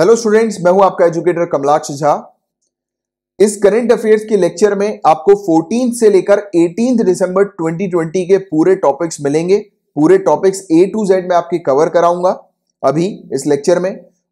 Hello students मैं हूं आपका एजुकेटर कमलाक्ष झा इस करंट अफेयर्स के लेक्चर में आपको 14 से लेकर 18 दिसंबर 2020 के पूरे टॉपिक्स मिलेंगे पूरे टॉपिक्स ए टू जेड में आपके कवर कराऊंगा अभी इस लेक्चर में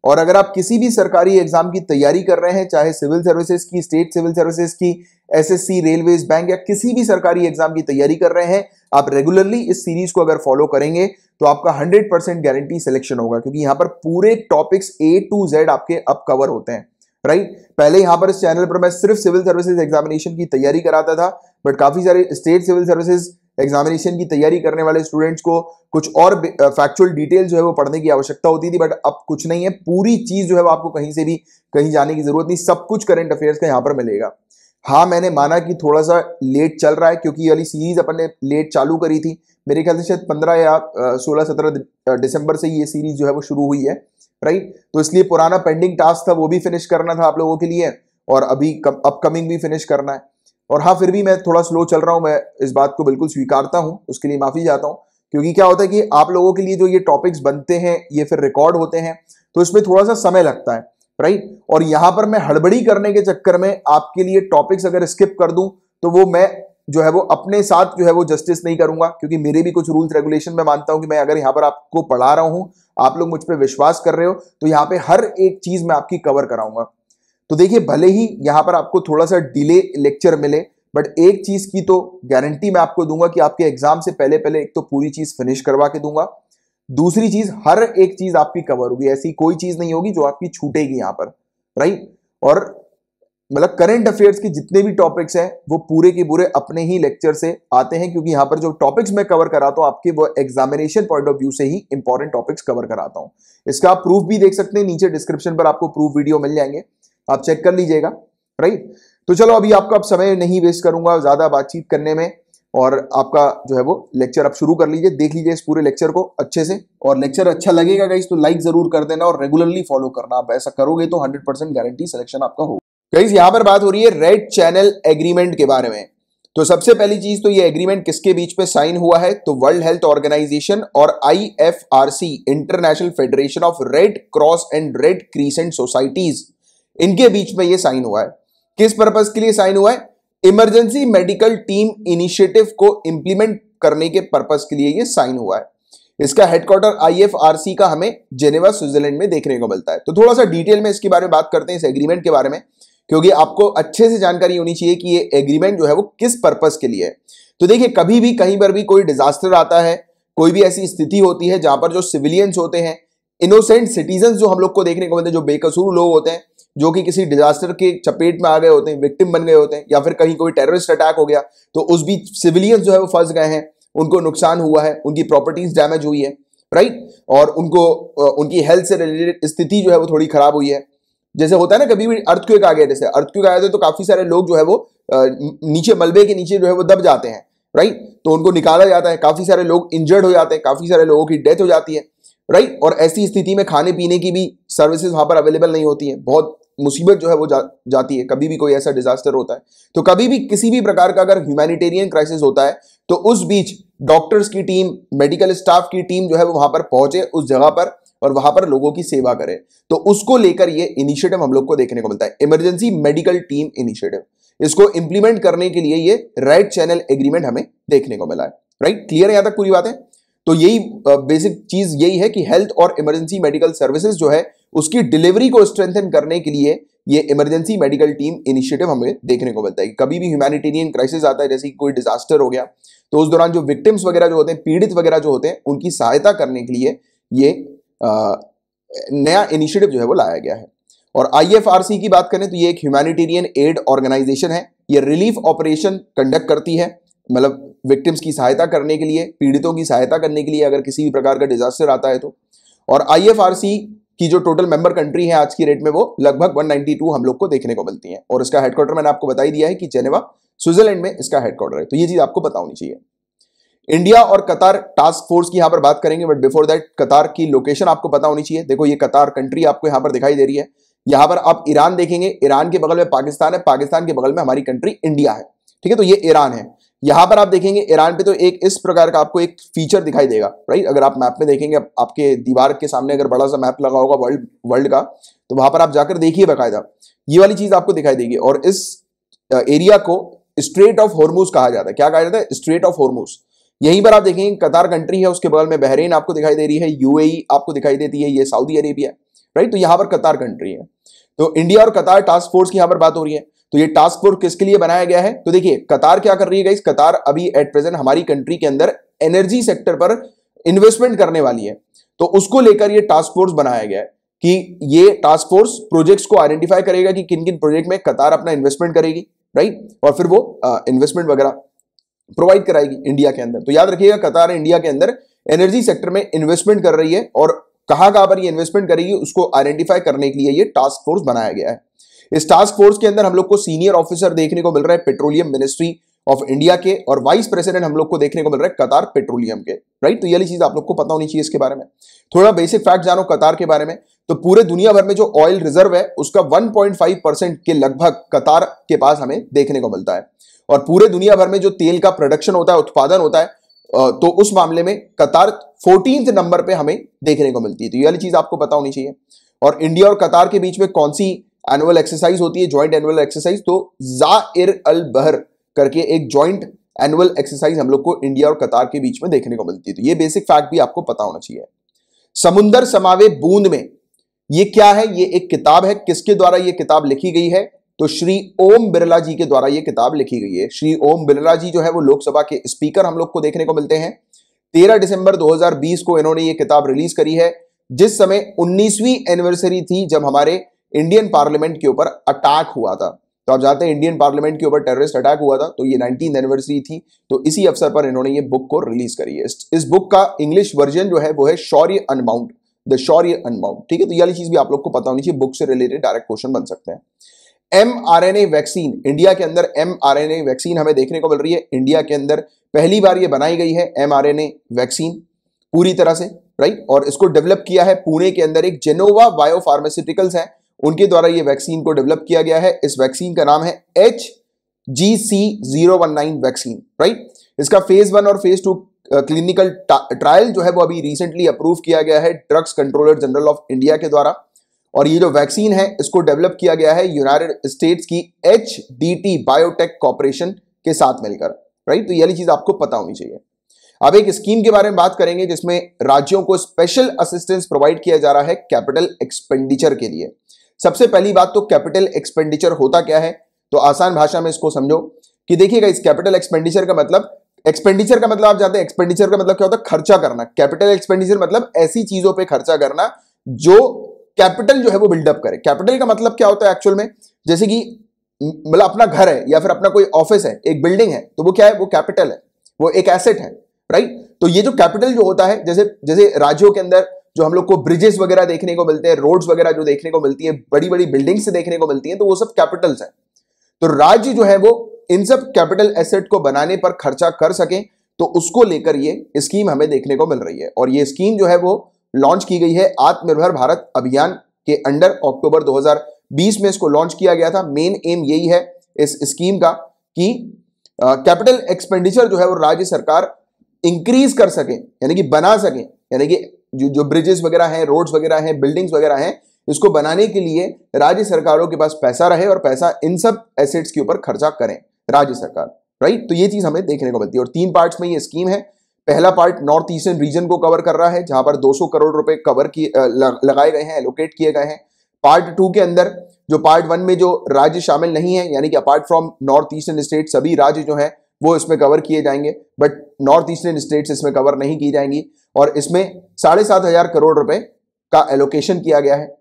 और अगर आप किसी भी सरकारी एग्जाम की तैयारी कर रहे हैं चाहे सिविल सर्विसेज की स्टेट सिविल सर्विसेज की एसएससी रेलवेज बैंक या किसी भी सरकारी एग्जाम की तैयारी कर रहे हैं आप रेगुलरली इस सीरीज को अगर फॉलो करेंगे तो आपका 100 परसेंट गारंटी सिलेक्शन होगा क्योंकि यहां पर पूरे टॉपिक्स ए टू जेड आपके अब कवर होते हैं राइट पहले यहां पर इस चैनल पर मैं सिर्फ सिविल सर्विसेज एग्जामिनेशन की तैयारी कराता था बट काफी सारे स्टेट सिविल सर्विसेज एग्जामिनेशन की तैयारी करने वाले स्टूडेंट्स को कुछ और फैक्चुअल डिटेल जो है वो पढ़ने की आवश्यकता होती थी बट अब कुछ नहीं है पूरी चीज जो है वो आपको कहीं से भी कहीं जाने की जरूरत नहीं सब कुछ करंट अफेयर्स का यहाँ पर मिलेगा हाँ मैंने माना कि थोड़ा सा लेट चल रहा है क्योंकि ये वाली सीरीज अपन ने लेट चालू करी थी मेरे ख्याल से शायद पंद्रह या सोलह सत्रह दिसंबर से ये सीरीज जो है वो शुरू हुई है राइट तो इसलिए पुराना पेंडिंग टास्क था वो भी फिनिश करना था आप लोगों के लिए और अभी अपकमिंग भी फिनिश करना है और हाँ फिर भी मैं थोड़ा स्लो चल रहा हूँ मैं इस बात को बिल्कुल स्वीकारता हूँ उसके लिए माफ़ी चाहता हूँ क्योंकि क्या होता है कि आप लोगों के लिए जो ये टॉपिक्स बनते हैं ये फिर रिकॉर्ड होते हैं तो इसमें थोड़ा सा समय लगता है राइट और यहां पर मैं हड़बड़ी करने के चक्कर में आपके लिए टॉपिक्स अगर स्किप कर दूं तो वो मैं जो है वो अपने साथ जो है वो जस्टिस नहीं करूंगा क्योंकि मेरे भी कुछ रूल्स रेगुलेशन में मानता हूं कि मैं अगर यहां पर आपको पढ़ा रहा हूं आप लोग मुझ पर विश्वास कर रहे हो तो यहां पे हर एक चीज मैं आपकी कवर कराऊंगा तो देखिए भले ही यहां पर आपको थोड़ा सा डिले लेक्चर मिले बट एक चीज की तो गारंटी मैं आपको दूंगा कि आपके एग्जाम से पहले पहले एक तो पूरी चीज फिनिश करवा के दूंगा दूसरी चीज हर एक चीज आपकी कवर होगी ऐसी कोई चीज नहीं होगी जो आपकी छूटेगी यहां पर राइट और मतलब करंट अफेयर्स के जितने भी टॉपिक्स हैं वो पूरे के पूरे अपने ही लेक्चर से आते हैं क्योंकि यहां पर जो टॉपिक्स मैं कवर कराता हूं आपके वो एग्जामिनेशन पॉइंट ऑफ व्यू से ही इंपॉर्टेंट टॉपिक्स कवर कराता हूँ इसका आप प्रूफ भी देख सकते हैं नीचे डिस्क्रिप्शन पर आपको प्रूफ वीडियो मिल जाएंगे आप चेक कर लीजिएगा राइट तो चलो अभी आपका अब समय नहीं वेस्ट करूंगा ज्यादा बातचीत करने में और आपका जो है वो लेक्चर आप शुरू कर लीजिए देख लीजिए इस पूरे लेक्चर को अच्छे से और लेक्चर अच्छा लगेगा गाइस तो लाइक जरूर कर देना और रेगुलरली फॉलो करना आप ऐसा करोगे तो 100 परसेंट गारंटी सिलेक्शन आपका हो गाइस यहाँ पर बात हो रही है रेड चैनल एग्रीमेंट के बारे में तो सबसे पहली चीज तो ये एग्रीमेंट किसके बीच पे साइन हुआ है तो वर्ल्ड हेल्थ ऑर्गेनाइजेशन और आई International Federation of Red Cross and Red Crescent societies इनके बीच में ये साइन हुआ है किस पर्पज के लिए साइन हुआ है इमरजेंसी मेडिकल टीम इनिशिएटिव को इंप्लीमेंट करने के पर्पस के लिए ये साइन हुआ है इसका हेडक्वार्टर आईएफआरसी का हमें जेनेवा स्विट्जरलैंड में देखने को मिलता है तो थोड़ा सा डिटेल में इसके बारे में बात करते हैं इस एग्रीमेंट के बारे में क्योंकि आपको अच्छे से जानकारी होनी चाहिए कि ये एग्रीमेंट जो है वो किस पर्पज के लिए है तो देखिए कभी भी कहीं पर भी कोई डिजास्टर आता है कोई भी ऐसी स्थिति होती है जहां पर जो सिविलियंस होते हैं इनोसेंट सिटीजन जो हम लोग को देखने को मिलते हैं जो बेकसूर लोग होते हैं जो कि किसी डिजास्टर के चपेट में आ गए होते हैं विक्टिम बन गए होते हैं या फिर कहीं कोई टेररिस्ट अटैक हो गया तो उस बीच सिविलियंस जो है वो फंस गए हैं उनको नुकसान हुआ है उनकी प्रॉपर्टीज डैमेज हुई है राइट और उनको उनकी हेल्थ से रिलेटेड स्थिति जो है वो थोड़ी खराब हुई है जैसे होता है ना कभी भी अर्थक्वेक आ गया जैसे अर्थक्वेक आया तो काफी सारे लोग जो है वो नीचे मलबे के नीचे जो है वो दब जाते हैं राइट तो उनको निकाला जाता है काफी सारे लोग इंजर्ड हो जाते हैं काफी सारे लोगों की डेथ हो जाती है राइट और ऐसी स्थिति में खाने पीने की भी सर्विसेज वहां पर अवेलेबल नहीं होती है बहुत मुसीबत जो है वो जा, जाती है कभी भी कोई ऐसा डिजास्टर होता है तो कभी भी किसी भी प्रकार का अगर ह्यूमैनिटेरियन क्राइसिस होता है तो उस बीच डॉक्टर्स की टीम मेडिकल स्टाफ की टीम जो है वो वहां पर पहुंचे उस जगह पर और वहां पर लोगों की सेवा करें तो उसको लेकर ये इनिशिएटिव हम लोग को देखने को मिलता है इमरजेंसी मेडिकल टीम इनिशिएटिव इसको इंप्लीमेंट करने के लिए ये राइट चैनल एग्रीमेंट हमें देखने को मिला है राइट क्लियर है यहां तक पूरी बात है तो यही बेसिक चीज यही है कि हेल्थ और इमरजेंसी मेडिकल सर्विसेज जो है उसकी डिलीवरी को स्ट्रेंथन करने के लिए ये इमरजेंसी मेडिकल टीम इनिशिएटिव हमें देखने को मिलता है कभी भी ह्यूमैनिटेरियन क्राइसिस आता है जैसे कोई डिजास्टर हो गया तो उस दौरान जो विक्टिम्स वगैरह जो होते हैं पीड़ित वगैरह जो होते हैं उनकी सहायता करने के लिए ये आ, नया इनिशिएटिव जो है वो लाया गया है और आई की बात करें तो ये एक ह्यूमैनिटेरियन एड ऑर्गेनाइजेशन है ये रिलीफ ऑपरेशन कंडक्ट करती है मतलब विक्टिम्स की सहायता करने के लिए पीड़ितों की सहायता करने के लिए अगर किसी भी प्रकार का डिजास्टर आता है तो और आई की जो टोटल मेंबर कंट्री है आज की रेट में वो लगभग 192 हम लोग को देखने को मिलती है और इसका हेडक्वार्टर मैंने आपको बताई दिया है कि जेनेवा स्विट्जरलैंड में इसका हेडक्वार्टर है तो ये चीज आपको पता होनी चाहिए इंडिया और कतार टास्क फोर्स की यहां पर बात करेंगे बट बिफोर दैट कतार की लोकेशन आपको पता होनी चाहिए देखो ये कतार कंट्री आपको यहां पर दिखाई दे रही है यहां पर आप ईरान देखेंगे ईरान के बगल में पाकिस्तान है पाकिस्तान के बगल में हमारी कंट्री इंडिया है ठीक है तो ये ईरान है यहां पर आप देखेंगे ईरान पे तो एक इस प्रकार का आपको एक फीचर दिखाई देगा राइट अगर आप मैप में देखेंगे आपके दीवार के सामने अगर बड़ा सा मैप लगा होगा वर्ल्ड वर्ल्ड का तो वहां पर आप जाकर देखिए बाकायदा ये वाली चीज आपको दिखाई देगी और इस एरिया को स्ट्रेट ऑफ हॉर्मोस कहा जाता है क्या कहा जाता है स्ट्रेट ऑफ हॉर्मूज यहीं पर आप देखेंगे कतार कंट्री है उसके बगल में बहरीन आपको दिखाई दे रही है यूएई e आपको दिखाई देती है ये सऊदी अरेबिया राइट तो यहां पर कतार कंट्री है तो इंडिया और कतार टास्क फोर्स की यहां पर बात हो रही है तो ये टास्क फोर्स किसके लिए बनाया गया है तो देखिए कतार क्या कर रही है कतार अभी एट प्रेजेंट हमारी कंट्री के अंदर एनर्जी सेक्टर पर इन्वेस्टमेंट करने वाली है तो उसको लेकर ये टास्क फोर्स बनाया गया है कि ये टास्क फोर्स प्रोजेक्ट्स को आइडेंटिफाई करेगा कि किन किन प्रोजेक्ट में कतार अपना इन्वेस्टमेंट करेगी राइट और फिर वो इन्वेस्टमेंट वगैरह प्रोवाइड कराएगी इंडिया के अंदर तो याद रखिएगा कतार इंडिया के अंदर एनर्जी सेक्टर में इन्वेस्टमेंट कर रही है और कहां कहां पर ये इन्वेस्टमेंट करेगी उसको आइडेंटिफाई करने के लिए ये टास्क फोर्स बनाया गया है इस टास्क फोर्स के अंदर हम लोग को सीनियर ऑफिसर देखने को मिल रहा है पेट्रोलियम मिनिस्ट्री ऑफ इंडिया के और वाइस प्रेसिडेंट हम लोग को देखने को मिल रहा है कतार पेट्रोलियम के राइट तो यही चीज आप लोग को पता होनी चाहिए इसके बारे में थोड़ा बेसिक फैक्ट जानो कतार के बारे में तो पूरे दुनिया भर में जो ऑयल रिजर्व है उसका 1.5 परसेंट के लगभग कतार के पास हमें देखने को मिलता है और पूरे दुनिया भर में जो तेल का प्रोडक्शन होता है उत्पादन होता है तो उस मामले में कतार फोर्टीन नंबर पर हमें देखने को मिलती है तो ये चीज आपको पता होनी चाहिए और इंडिया और कतार के बीच में कौन सी एनुअल एक्सरसाइज होती है ज्वाइंट एनुअल एक्सरसाइज तो जाइर अल बहर करके एक ज्वाइंट एनुअल एक्सरसाइज हम लोग को इंडिया और कतार के बीच में देखने को मिलती है तो ये बेसिक फैक्ट भी आपको पता होना चाहिए समुंदर समावे बूंद में ये क्या है ये एक किताब है किसके द्वारा ये किताब लिखी गई है तो श्री ओम बिरला जी के द्वारा ये किताब लिखी गई है श्री ओम बिरला जी जो है वो लोकसभा के स्पीकर हम लोग को देखने को मिलते हैं 13 दिसंबर 2020 को इन्होंने ये किताब रिलीज करी है जिस समय 19वीं एनिवर्सरी थी जब हमारे इंडियन पार्लियामेंट के ऊपर अटैक हुआ था तो आप जानते हैं इंडियन पार्लियामेंट के ऊपर टेररिस्ट अटैक हुआ था तो ये नाइनटीन एनिवर्सरी थी तो इसी अवसर पर इन्होंने ये बुक को रिलीज करी है इस बुक का इंग्लिश वर्जन जो है वो है Shaurya unbound the Shaurya unbound ठीक है तो यही चीज भी आप लोग को पता होनी चाहिए बुक से रिलेटेड डायरेक्ट क्वेश्चन बन सकते हैं M R N A vaccine India के अंदर M R N A vaccine हमें देखने को मिल रही है इंडिया के अंदर पहली बार ये बनाई गई है M R N A vaccine पूरी तरह से राइट और इसको डेवलप किया है पुणे के अंदर एक जेनोवा बायोफार्मास्यूटिकल्स है उनके द्वारा ये वैक्सीन को डेवलप किया गया है इस वैक्सीन का नाम है H G C zero one nine vaccine right इसका फेज वन और फेज टू क्लिनिकल ट्रायल जो है वो अभी रिसेंटली अप्रूव किया गया है Drugs Controller General of India के द्वारा और ये जो वैक्सीन है इसको डेवलप किया गया है यूनाइटेड स्टेट्स की H D T Biotech Corporation के साथ मिलकर राइट तो ये चीज आपको पता होनी चाहिए अब एक स्कीम के बारे में बात करेंगे जिसमें राज्यों को स्पेशल असिस्टेंस प्रोवाइड किया जा रहा है कैपिटल एक्सपेंडिचर के लिए सबसे पहली बात तो कैपिटल एक्सपेंडिचर होता क्या है तो आसान भाषा में इसको समझो कि देखिएगा इस कैपिटल एक्सपेंडिचर का मतलब एक्सपेंडिचर का मतलब आप जानते हैं एक्सपेंडिचर का मतलब क्या होता है खर्चा करना कैपिटल एक्सपेंडिचर मतलब ऐसी चीजों पर खर्चा करना जो कैपिटल जो है वो बिल्डअप करे कैपिटल का मतलब क्या होता है एक्चुअल में जैसे कि मतलब अपना घर है या फिर अपना कोई ऑफिस है एक बिल्डिंग है तो वो क्या है वो कैपिटल है वो एक एसेट है राइट तो ये जो कैपिटल जो होता है जैसे जैसे राज्यों के अंदर जो हम लोग को ब्रिजेस वगैरह देखने को मिलते हैं रोड्स वगैरह जो देखने को मिलती है बड़ी बड़ी बिल्डिंग्स देखने को मिलती है तो वो सब कैपिटल्स है तो राज्य जो है वो इन सब कैपिटल एसेट को बनाने पर खर्चा कर सके तो उसको लेकर ये स्कीम हमें देखने को मिल रही है और ये स्कीम जो है वो लॉन्च की गई है आत्मनिर्भर भारत अभियान के अंडर अक्टूबर 2020 में इसको लॉन्च किया गया था मेन एम यही है इस स्कीम का कि कैपिटल एक्सपेंडिचर जो है वो राज्य सरकार इंक्रीज कर सके यानी कि बना सके यानी कि जो जो ब्रिजेस वगैरह हैं रोड्स वगैरह हैं बिल्डिंग्स वगैरह हैं इसको बनाने के लिए राज्य सरकारों के पास पैसा रहे और पैसा इन सब एसेट्स के ऊपर खर्चा करें राज्य सरकार राइट तो ये चीज हमें देखने को मिलती है और तीन पार्ट्स में ये स्कीम है पहला पार्ट नॉर्थ ईस्टर्न रीजन को कवर कर रहा है जहां पर 200 करोड़ रुपए कवर किए लगाए गए हैं एलोकेट किए गए हैं पार्ट टू के अंदर जो पार्ट वन में जो राज्य शामिल नहीं है यानी कि apart from north eastern state सभी राज्य जो है वो इसमें कवर किए जाएंगे बट नॉर्थ ईस्टर्न स्टेट्स इसमें कवर नहीं की जाएंगी और इसमें साढ़े सात हजार करोड़ रुपए का एलोकेशन किया गया है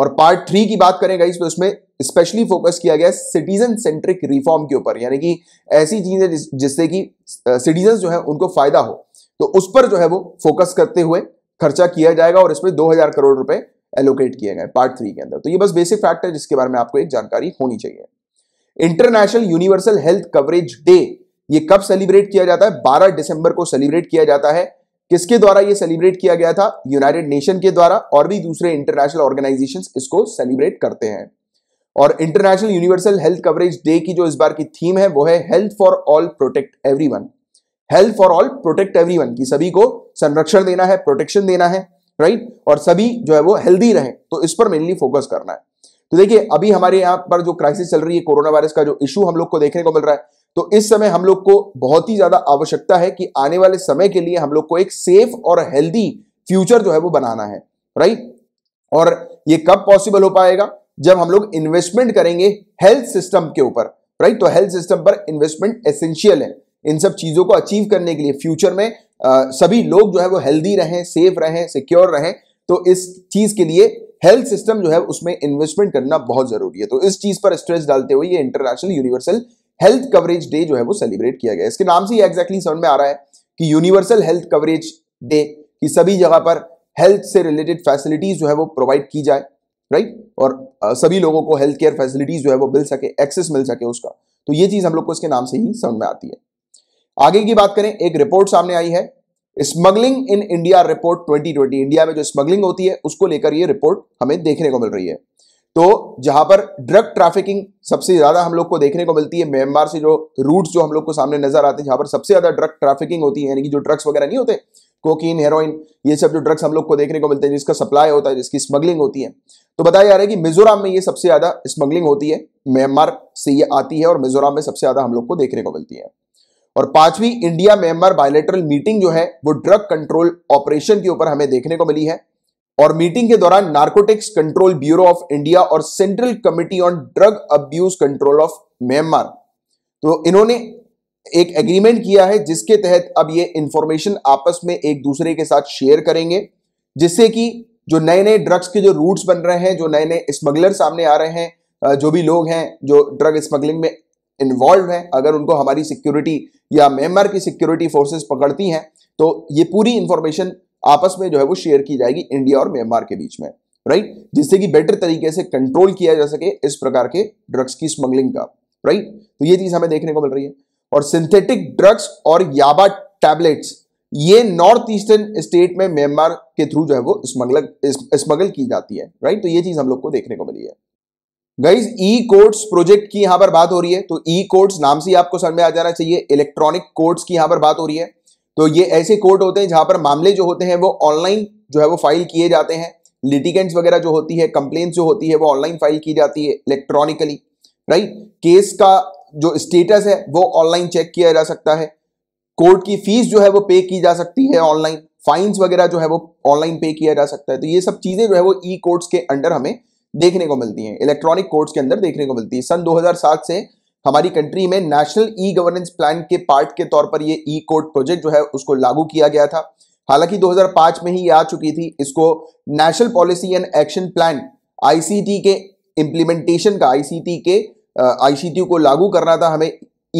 और पार्ट थ्री की बात करें गाइस तो इसमें स्पेशली फोकस किया गया सिटीजन सेंट्रिक रिफॉर्म के ऊपर यानी कि ऐसी चीजें जिससे कि सिटीजन जो है उनको फायदा हो तो उस पर जो है वो फोकस करते हुए खर्चा किया जाएगा और इसमें 2000 करोड़ रुपए एलोकेट किए गए पार्ट थ्री के अंदर तो ये बस बेसिक फैक्ट है जिसके बारे में आपको एक जानकारी होनी चाहिए International Universal Health Coverage Day ये कब सेलिब्रेट किया जाता है 12 दिसंबर को सेलिब्रेट किया जाता है किसके द्वारा ये सेलिब्रेट किया गया था यूनाइटेड नेशन के द्वारा और भी दूसरे इंटरनेशनल ऑर्गेनाइजेशन इसको सेलिब्रेट करते हैं और International Universal Health Coverage Day की जो इस बार की थीम है वो है health for all protect every health for all protect every की सभी को संरक्षण देना है प्रोटेक्शन देना है राइट और सभी जो है वो हेल्दी रहे तो इस पर मेनली फोकस करना है तो देखिए अभी हमारे यहाँ पर जो क्राइसिस चल रही है कोरोना वायरस का जो इशू हम लोग को देखने को मिल रहा है तो इस समय हम लोग को बहुत ही ज्यादा आवश्यकता है कि आने वाले समय के लिए हम लोग को एक सेफ और हेल्दी फ्यूचर जो है वो बनाना है राइट और ये कब पॉसिबल हो पाएगा जब हम लोग इन्वेस्टमेंट करेंगे हेल्थ सिस्टम के ऊपर राइट तो हेल्थ सिस्टम पर इन्वेस्टमेंट एसेंशियल है इन सब चीजों को अचीव करने के लिए फ्यूचर में आ, सभी लोग जो है वो हेल्दी रहें सेफ रहें सिक्योर रहें तो इस चीज के लिए हेल्थ सिस्टम जो है उसमें इन्वेस्टमेंट करना बहुत जरूरी है तो इस चीज पर स्ट्रेस डालते हुए ये International Universal Health Coverage Day जो है वो सेलिब्रेट किया गया इसके नाम से ही एग्जैक्टली समझ में आ रहा है कि यूनिवर्सल हेल्थ कवरेज डे कि सभी जगह पर हेल्थ से रिलेटेड फैसिलिटीज जो है वो प्रोवाइड की जाए राइट और सभी लोगों को हेल्थ केयर फैसिलिटीज जो है वो मिल सके एक्सेस मिल सके उसका तो ये चीज हम लोग को इसके नाम से ही समझ में आती है आगे की बात करें एक रिपोर्ट सामने आई है smuggling in India report 2020 India में जो स्मगलिंग होती है उसको लेकर ये रिपोर्ट हमें देखने को मिल रही है तो जहां पर ड्रग ट्रैफिकिंग सबसे ज्यादा हम लोग को देखने को मिलती है म्यांमार से जो रूट्स जो हम लोग को सामने नजर आते हैं जहां पर सबसे ज्यादा ड्रग ट्रैफिकिंग होती है यानी कि जो ड्रग्स वगैरह नहीं होते कोकीन हेरोइन ये सब जो ड्रग्स हम लोग को देखने को मिलते हैं जिसका सप्लाई होता है जिसकी स्मगलिंग होती है तो बताया जा रहा है कि मिजोराम में ये सबसे ज्यादा स्मगलिंग होती है म्यांमार से ये आती है और मिजोराम में सबसे ज्यादा हम लोग को देखने को मिलती है और पांचवी इंडिया म्यांमार बायोलेटरल मीटिंग जो है वो ड्रग कंट्रोल ऑपरेशन के ऊपर हमें देखने को मिली है और मीटिंग के दौरान Narcotics Control Bureau of India और Central Committee on Drug Abuse Control of Myanmar तो इन्होंने एक एग्रीमेंट किया है जिसके तहत अब ये इंफॉर्मेशन आपस में एक दूसरे के साथ शेयर करेंगे जिससे कि जो नए नए ड्रग्स के जो रूट्स बन रहे हैं जो नए नए स्मगलर सामने आ रहे हैं जो भी लोग हैं जो ड्रग स्मगलिंग में इन्वॉल्व हैं अगर उनको हमारी सिक्योरिटी या म्यांमार की सिक्योरिटी फोर्सेस पकड़ती हैं तो ये पूरी इंफॉर्मेशन आपस में जो है वो शेयर की जाएगी इंडिया और म्यांमार के बीच में राइट जिससे कि बेटर तरीके से कंट्रोल किया जा सके इस प्रकार के ड्रग्स की स्मगलिंग का राइट तो ये चीज हमें देखने को मिल रही है और सिंथेटिक ड्रग्स और याबा टैबलेट्स ये नॉर्थ ईस्टर्न स्टेट में म्यांमार के थ्रू जो है वो स्मगलर स्मगल की जाती है राइट तो ये चीज हम लोग को देखने को मिली है गाइज ई कोर्ट्स प्रोजेक्ट की यहां पर बात हो रही है तो ई कोर्ट्स नाम से ही आपको समझ में आ जाना चाहिए इलेक्ट्रॉनिक कोर्ट्स की यहां पर बात हो रही है तो ये ऐसे कोर्ट होते हैं जहां पर मामले जो होते हैं वो ऑनलाइन जो है वो फाइल किए जाते हैं लिटिकेंट्स वगैरह जो होती है कंप्लेन जो होती है वो ऑनलाइन फाइल की जाती है इलेक्ट्रॉनिकली राइट केस का जो स्टेटस है वो ऑनलाइन चेक किया जा सकता है कोर्ट की फीस जो है वो पे की जा सकती है ऑनलाइन फाइन्स वगैरह जो है वो ऑनलाइन पे किया जा सकता है तो ये सब चीज़ें जो है वो ई कोर्ट्स के अंडर हमें देखने को मिलती हैं इलेक्ट्रॉनिक कोर्ट्स के अंदर देखने को मिलती है सन 2007 से हमारी कंट्री में नेशनल ई गवर्नेंस प्लान के पार्ट के तौर पर ये ई कोर्ट प्रोजेक्ट जो है उसको लागू किया गया था हालांकि 2005 में ही ये आ चुकी थी इसको National Policy and Action Plan ICT के इम्प्लीमेंटेशन का आईसीटी के आईसीटी को लागू करना था हमें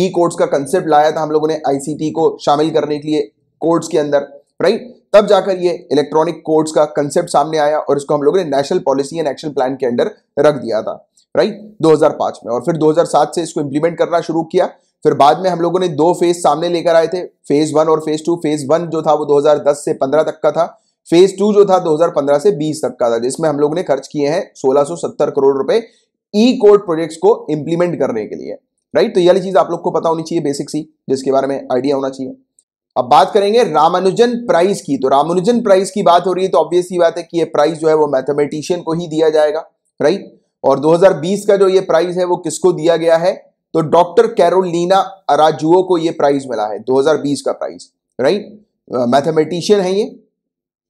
ई कोर्ट्स का कंसेप्ट लाया था हम लोगों ने आईसीटी को शामिल करने के लिए कोर्ट्स के अंदर राइट तब जाकर ये इलेक्ट्रॉनिक कोर्ट्स का कंसेप्ट सामने आया और इसको हम लोगों ने National Policy and Action Plan के अंडर रख दिया था राइट 2005 में और फिर 2007 से इसको इंप्लीमेंट करना शुरू किया फिर बाद में हम लोगों ने दो फेज सामने लेकर आए थे फेज वन और फेज टू फेज वन जो था वो 2010 से 15 तक का था फेज टू जो था 2015 से 20 तक का था जिसमें हम लोग ने खर्च किए हैं 1670 करोड़ रुपए ई कोर्ट प्रोजेक्ट्स को इम्प्लीमेंट करने के लिए राइट तो यही चीज आप लोग को पता होनी चाहिए बेसिक सी जिसके बारे में आइडिया होना चाहिए अब बात करेंगे रामानुजन प्राइज की तो रामानुजन प्राइज की बात हो रही है तो ऑब्वियसली बात है कि यह प्राइज जो है वो मैथमेटिशियन को ही दिया जाएगा राइट और 2020 का जो ये प्राइज है वो किसको दिया गया है तो डॉक्टर कैरोलिना अराजुओ को ये प्राइज मिला है 2020 का प्राइज राइट मैथमेटिशियन है ये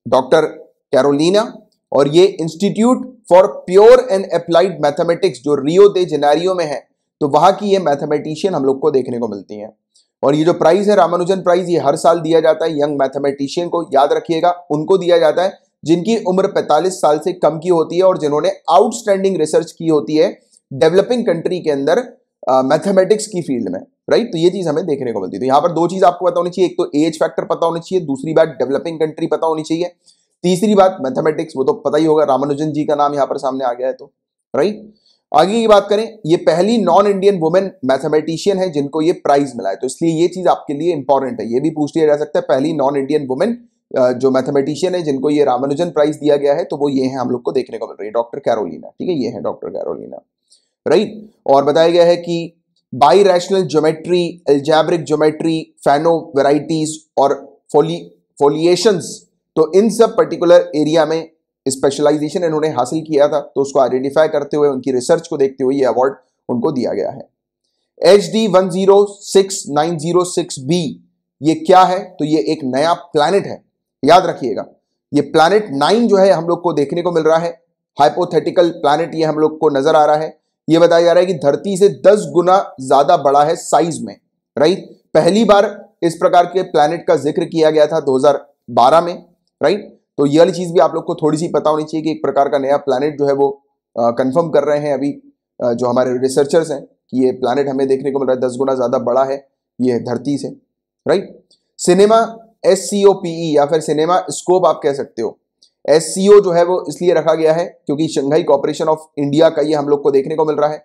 डॉक्टर कैरोलिना और ये Institute for Pure and Applied Mathematics जो रियो दे जेनारियो में है तो वहां की ये मैथमेटिशियन हम लोग को देखने को मिलती है और ये जो प्राइज है रामानुजन प्राइज ये हर साल दिया जाता है यंग मैथमेटिशियन को याद रखिएगा उनको दिया जाता है जिनकी उम्र 45 साल से कम की होती है और जिन्होंने आउटस्टैंडिंग रिसर्च की होती है डेवलपिंग कंट्री के अंदर मैथमेटिक्स की फील्ड में राइट तो ये चीज हमें देखने को मिलती है तो यहां पर दो चीज आपको पता होनी चाहिए एक तो एज फैक्टर पता होनी चाहिए दूसरी बात डेवलपिंग कंट्री पता होनी चाहिए तीसरी बात मैथमेटिक्स वो तो पता ही होगा रामानुजन जी का नाम यहाँ पर सामने आ गया है तो राइट आगे की बात करें ये पहली नॉन इंडियन वुमेन मैथमेटिशियन है जिनको ये प्राइज मिला है तो इसलिए ये चीज आपके लिए इंपॉर्टेंट है ये भी पूछ लिया जा सकता है पहली नॉन इंडियन वुमेन जो मैथमेटिशियन है जिनको ये रामानुजन प्राइज दिया गया है तो वो ये है हम लोग को देखने को मिल रही है डॉक्टर कैरोलिना ठीक है ये है डॉक्टर कैरोलिना राइट और बताया गया है कि birational geometry algebraic geometry Fano varieties और फोली फोलिएशंस तो इन सब पर्टिकुलर एरिया में स्पेशलाइजेशन इन्होंने हासिल किया था तो उसको आइडेंटिफाई करते हुए उनकी रिसर्च को देखते हुए ये अवार्ड उनको दिया गया है H D one zero six nine zero six B ये क्या है तो ये एक नया प्लानट है याद रखिएगा ये प्लानट नाइन जो है हम लोग को देखने को मिल रहा है हाइपोथेटिकल प्लानट ये हम लोग को नजर आ रहा है ये बताया जा रहा है कि धरती से दस गुना ज्यादा बड़ा है साइज में राइट पहली बार इस प्रकार के प्लानिट का जिक्र किया गया था 2012 में राइट तो ये वाली चीज भी आप लोग को थोड़ी सी पता होनी चाहिए कि एक प्रकार का नया प्लानट जो है वो कंफर्म कर रहे हैं अभी आ, जो हमारे रिसर्चर्स हैं कि ये प्लानट हमें देखने को मिल रहा है दस गुना ज्यादा बड़ा है ये धरती से right cinema S C O P E या फिर सिनेमा स्कोप आप कह सकते हो एस सी ओ जो है वो इसलिए रखा गया है क्योंकि शंघाई कॉपरेशन ऑफ इंडिया का ये हम लोग को देखने को मिल रहा है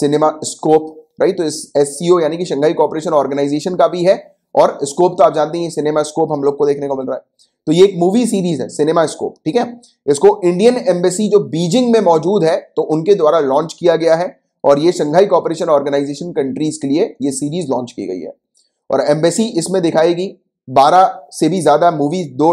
सिनेमा स्कोप राइट तो इस एस सी ओ यानी कि शंघाई कॉपरेशन ऑर्गेनाइजेशन का भी है और स्कोप तो आप जानते हैं सिनेमा स्कोप हम लोग को देखने को मिल रहा है तो ये एक मूवी सीरीज है सिनेमा स्कोप ठीक है इसको इंडियन एम्बेसी जो बीजिंग में मौजूद है तो उनके द्वारा लॉन्च किया गया है और ये शंघाई कॉपरेशन ऑर्गेनाइजेशन कंट्रीज के लिए ये सीरीज लॉन्च की गई है और एम्बेसी इसमें दिखाएगी बारह से भी ज़्यादा मूवीज दो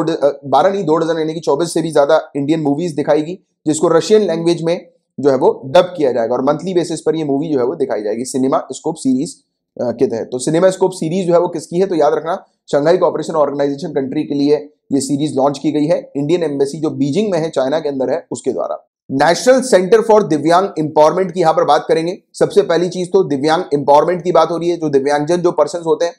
बारह नहीं दो डजन यानी कि चौबीस से भी ज़्यादा इंडियन मूवीज दिखाएगी जिसको रशियन लैंग्वेज में जो है वो डब किया जाएगा और मंथली बेसिस पर ये मूवी जो है वो दिखाई जाएगी सिनेमा स्कोप सीरीज के तहत तो सिनेमा स्कोप सीरीज जो है वो किसकी है तो याद रखना शंघाई कॉपरेशन ऑर्गेनाइजेशन कंट्री के लिए ये सीरीज लॉन्च की गई है इंडियन एम्बेसी जो बीजिंग में है चाइना के अंदर है उसके द्वारा national centre for Divyang empowerment की यहां पर बात करेंगे सबसे पहली चीज तो दिव्यांग एम्पावरमेंट की बात हो रही है जो दिव्यांगजन जो पर्सन होते हैं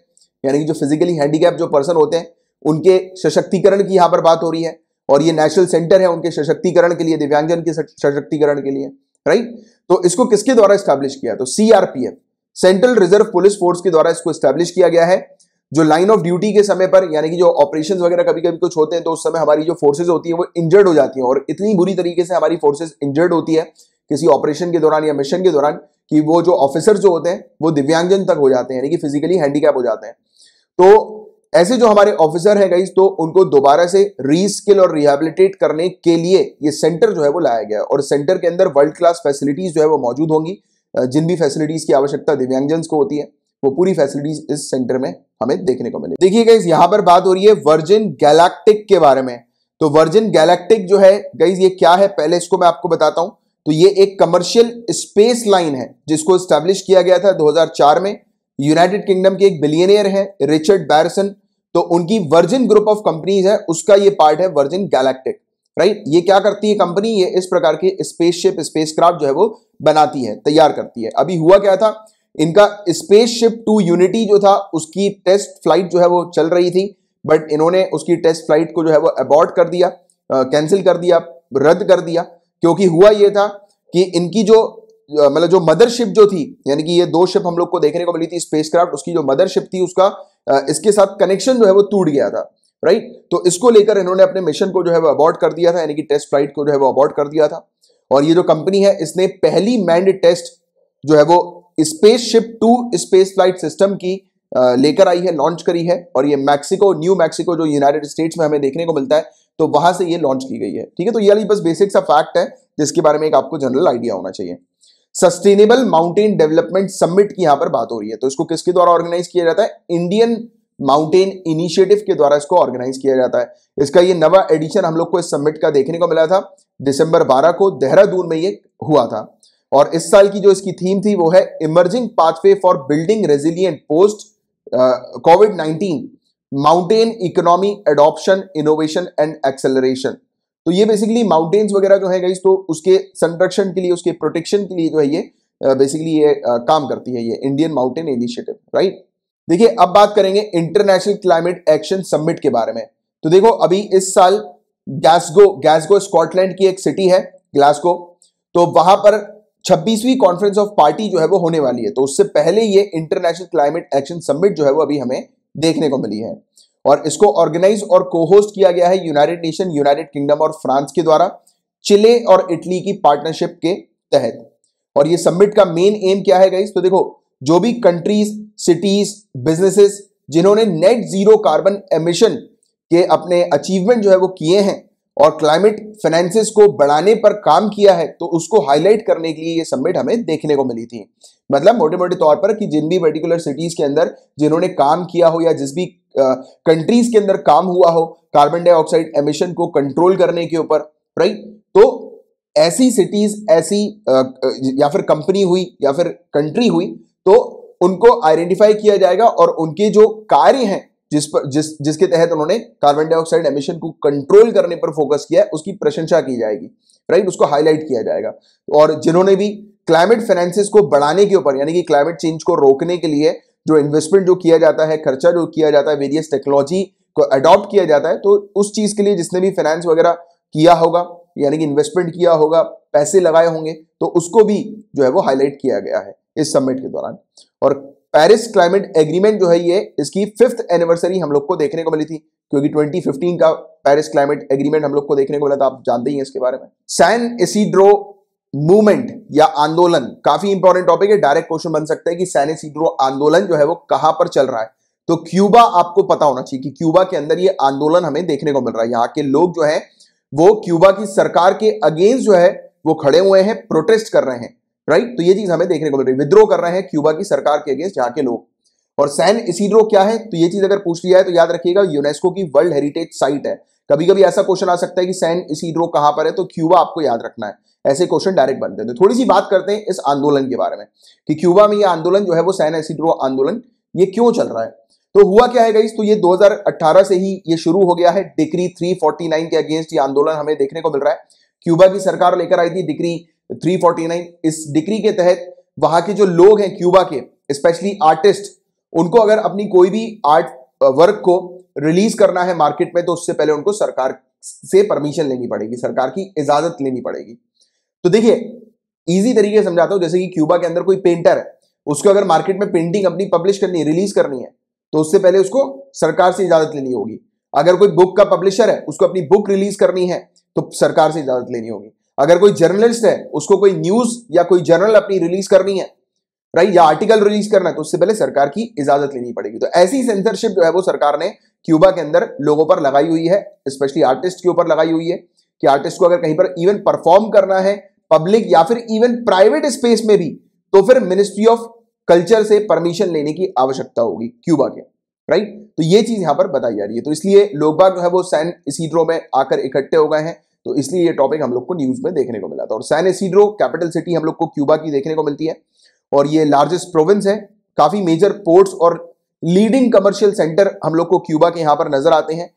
यानी कि जो फिजिकली हैंडीकैप जो पर्सन होते हैं उनके सशक्तिकरण की यहाँ पर बात हो रही है और ये नेशनल सेंटर है उनके सशक्तिकरण के लिए दिव्यांगजन के सशक्तिकरण के लिए राइट तो इसको किसके द्वारा स्टैब्लिश किया तो CRPF central reserve police force के द्वारा इसको स्टैब्लिश किया गया है जो लाइन ऑफ ड्यूटी के समय पर यानी कि जो ऑपरेशंस वगैरह कभी कभी कुछ होते हैं तो उस समय हमारी जो फोर्सेज होती है वो इंजर्ड हो जाती है और इतनी बुरी तरीके से हमारी फोर्सेज इंजर्ड होती है किसी ऑपरेशन के दौरान या मिशन के दौरान कि वो जो ऑफिसर जो होते हैं वो दिव्यांगजन तक हो जाते हैं यानी कि फिजिकली हैंडीकैप हो जाते हैं तो ऐसे जो हमारे ऑफिसर हैं गाइज तो उनको दोबारा से रीस्किल और रिहेबिलिटेट करने के लिए ये सेंटर जो है वो लाया गया और सेंटर के अंदर वर्ल्ड क्लास फैसिलिटीज जो है वो मौजूद होंगी जिन भी फैसिलिटीज की आवश्यकता दिव्यांगजन को होती है वो पूरी फैसिलिटीज इस सेंटर में हमें देखने को मिलेगी देखिए गाइज यहां पर बात हो रही है वर्जिन गैलेक्टिक के बारे में तो वर्जिन गैलेक्टिक जो है गाइज ये क्या है पहले इसको मैं आपको बताता हूं तो ये एक कमर्शियल स्पेस लाइन है जिसको स्टैब्लिश किया गया था 2004 में यूनाइटेड किंगडम के एक बिलियनियर है रिचर्ड बैरसन तो उनकी वर्जिन ग्रुप ऑफ कंपनीज है उसका ये पार्ट है वर्जिन गैलेक्टिक राइट ये क्या करती है कंपनी ये इस प्रकार के स्पेसशिप स्पेसक्राफ्ट जो है वो बनाती है तैयार करती है अभी हुआ क्या था इनका स्पेसशिप टू यूनिटी जो था उसकी टेस्ट फ्लाइट जो है वो चल रही थी बट इन्होंने उसकी टेस्ट फ्लाइट को जो है वो अबॉर्ट कर दिया कैंसिल कर दिया रद्द कर दिया क्योंकि हुआ ये था कि इनकी जो मतलब जो मदरशिप जो थी यानी कि ये दो शिप हम लोग को देखने को मिली थी स्पेसक्राफ्ट उसकी जो मदरशिप थी उसका इसके साथ कनेक्शन जो है वो टूट गया था राइट तो इसको लेकर इन्होंने अपने मिशन को जो है वो अबॉर्ड कर दिया था यानी कि टेस्ट फ्लाइट को जो है वो अबॉर्ड कर दिया था और ये जो कंपनी है इसने पहली मैंड टेस्ट जो है वो space ship two space flight system की लेकर आई है लॉन्च करी है और ये मैक्सिको न्यू मैक्सिको जो यूनाइटेड स्टेट्स में हमें देखने को मिलता है तो वहां से ये लॉन्च की गई है ठीक है तो ये बस बेसिक सा फैक्ट है जिसके बारे में एक आपको जनरल आइडिया होना चाहिए सस्टेनेबल माउंटेन डेवलपमेंट समिट की यहां पर बात हो रही है तो इसको किसके द्वारा ऑर्गेनाइज किया जाता है इंडियन माउंटेन इनिशिएटिव के द्वारा इसको ऑर्गेनाइज किया जाता है इसका ये नवा एडिशन हम लोग को इस समिट का देखने को मिला था दिसंबर 12 को देहरादून में ये हुआ था और इस साल की जो इसकी थीम थी वो है emerging pathway for building resilient post covid nineteen mountain economy adoption innovation and acceleration तो ये बेसिकली माउंटेन्स वगैरह जो है गाइज तो उसके संरक्षण के लिए उसके प्रोटेक्शन के लिए जो है ये बेसिकली ये काम करती है ये इंडियन माउंटेन इनिशिएटिव राइट देखिए अब बात करेंगे इंटरनेशनल क्लाइमेट एक्शन समिट के बारे में तो देखो अभी इस साल गैसगो गैसगो स्कॉटलैंड की एक सिटी है ग्लासगो तो वहां पर 26वीं कॉन्फ्रेंस ऑफ पार्टी जो है वो होने वाली है तो उससे पहले ये इंटरनेशनल क्लाइमेट एक्शन समिट जो है वो अभी हमें देखने को मिली है और इसको ऑर्गेनाइज और कोहोस्ट किया गया है यूनाइटेड नेशन यूनाइटेड किंगडम और फ्रांस के द्वारा चिले और इटली की पार्टनरशिप के तहत और ये समिट का मेन एम क्या है गाइस तो देखो जो भी कंट्रीज सिटीज बिजनेसेस जिन्होंने नेट जीरो कार्बन एमिशन के अपने अचीवमेंट जो है वो किए हैं और क्लाइमेट फाइनेंसिस को बढ़ाने पर काम किया है तो उसको हाईलाइट करने के लिए ये सबमिट हमें देखने को मिली थी मतलब मोटे मोटे तौर पर कि जिन भी पर्टिकुलर सिटीज के अंदर जिन्होंने काम किया हो या जिस भी कंट्रीज के अंदर काम हुआ हो कार्बन डाइऑक्साइड एमिशन को कंट्रोल करने के ऊपर राइट तो ऐसी सिटीज ऐसी आ, या फिर कंपनी हुई या फिर कंट्री हुई तो उनको आइडेंटिफाई किया जाएगा और उनके जो कार्य हैं जिस पर जिस जिसके तहत उन्होंने कार्बन डाइऑक्साइड एमिशन को कंट्रोल करने पर फोकस किया है उसकी प्रशंसा की जाएगी राइट उसको हाईलाइट किया जाएगा और जिन्होंने भी क्लाइमेट फाइनेंसिस को बढ़ाने के ऊपर यानी कि क्लाइमेट चेंज को रोकने के लिए जो इन्वेस्टमेंट जो किया जाता है खर्चा जो किया जाता है वेरियस टेक्नोलॉजी को अडॉप्ट किया जाता है तो उस चीज के लिए जिसने भी फाइनेंस वगैरह किया होगा यानी कि इन्वेस्टमेंट किया होगा पैसे लगाए होंगे तो उसको भी जो है वो हाईलाइट किया गया है इस समिट के दौरान और पेरिस क्लाइमेट एग्रीमेंट जो है ये इसकी फिफ्थ एनिवर्सरी हम लोग को देखने को मिली थी क्योंकि 2015 का पेरिस क्लाइमेट एग्रीमेंट हम लोग को देखने को मिला था आप जानते ही हैं इसके बारे में सैन इसीड्रो मूवमेंट या आंदोलन काफी इंपॉर्टेंट टॉपिक है डायरेक्ट क्वेश्चन बन सकता है कि सैन इसीड्रो आंदोलन जो है वो कहां पर चल रहा है तो क्यूबा आपको पता होना चाहिए कि क्यूबा के अंदर ये आंदोलन हमें देखने को मिल रहा है यहाँ के लोग जो है वो क्यूबा की सरकार के अगेंस्ट जो है वो खड़े हुए हैं प्रोटेस्ट कर रहे हैं राइट तो ये चीज हमें देखने को मिल रही है विद्रोह कर रहे हैं क्यूबा की सरकार के अगेंस्ट यहाँ के लोग और सैन इसीड्रो क्या है तो ये चीज अगर पूछ लिया है तो याद रखिएगा यूनेस्को की वर्ल्ड हेरिटेज साइट है कभी कभी ऐसा क्वेश्चन आ सकता है कि सैन इसीड्रो कहां पर है तो क्यूबा आपको याद रखना है ऐसे क्वेश्चन डायरेक्ट बनते हैं तो थोड़ी सी बात करते हैं इस आंदोलन के बारे में कि क्यूबा में ये आंदोलन जो है वो सैन एसिड्रो आंदोलन ये क्यों चल रहा है तो हुआ क्या है गाइस तो ये 2018 से ही ये शुरू हो गया है डिग्री 349 के अगेंस्ट ये आंदोलन हमें देखने को मिल रहा है क्यूबा की सरकार लेकर आई थी डिग्री 349 इस डिक्री के तहत वहां के जो लोग हैं क्यूबा के स्पेशली आर्टिस्ट उनको अगर अपनी कोई भी आर्ट वर्क को रिलीज करना है मार्केट में तो उससे पहले उनको सरकार से परमिशन लेनी पड़ेगी सरकार की इजाजत लेनी पड़ेगी तो देखिए इजी तरीके से समझाता हूं जैसे कि क्यूबा के अंदर कोई पेंटर है उसको अगर मार्केट में पेंटिंग अपनी पब्लिश करनी है रिलीज करनी है तो उससे पहले उसको सरकार से इजाजत लेनी होगी अगर कोई बुक का पब्लिशर है उसको अपनी बुक रिलीज करनी है तो सरकार से इजाजत लेनी होगी अगर कोई जर्नलिस्ट है उसको कोई न्यूज या कोई जर्नल अपनी रिलीज करनी है राइट या आर्टिकल रिलीज करना है तो उससे पहले सरकार की इजाजत लेनी पड़ेगी तो ऐसी सेंसरशिप जो है वो सरकार ने क्यूबा के अंदर लोगों पर लगाई हुई है स्पेशली आर्टिस्ट के ऊपर लगाई हुई है कि आर्टिस्ट को अगर कहीं पर इवन परफॉर्म करना है पब्लिक या फिर इवन प्राइवेट स्पेस में भी तो फिर मिनिस्ट्री ऑफ कल्चर से परमिशन लेने की आवश्यकता होगी क्यूबा के राइट तो ये चीज यहां पर बताई जा रही है तो इसलिए लोग बाग जो है वो सैन इसीड्रो में आकर इकट्ठे हो गए हैं तो इसलिए ये टॉपिक हम लोग को न्यूज़ में देखने को मिला था और सैन एसिड्रो कैपिटल सिटी हम लोग को क्यूबा की देखने को मिलती है और ये लार्जेस्ट प्रोविंस है काफ़ी मेजर पोर्ट्स और लीडिंग कमर्शियल सेंटर हम लोग को क्यूबा के यहाँ पर नजर आते हैं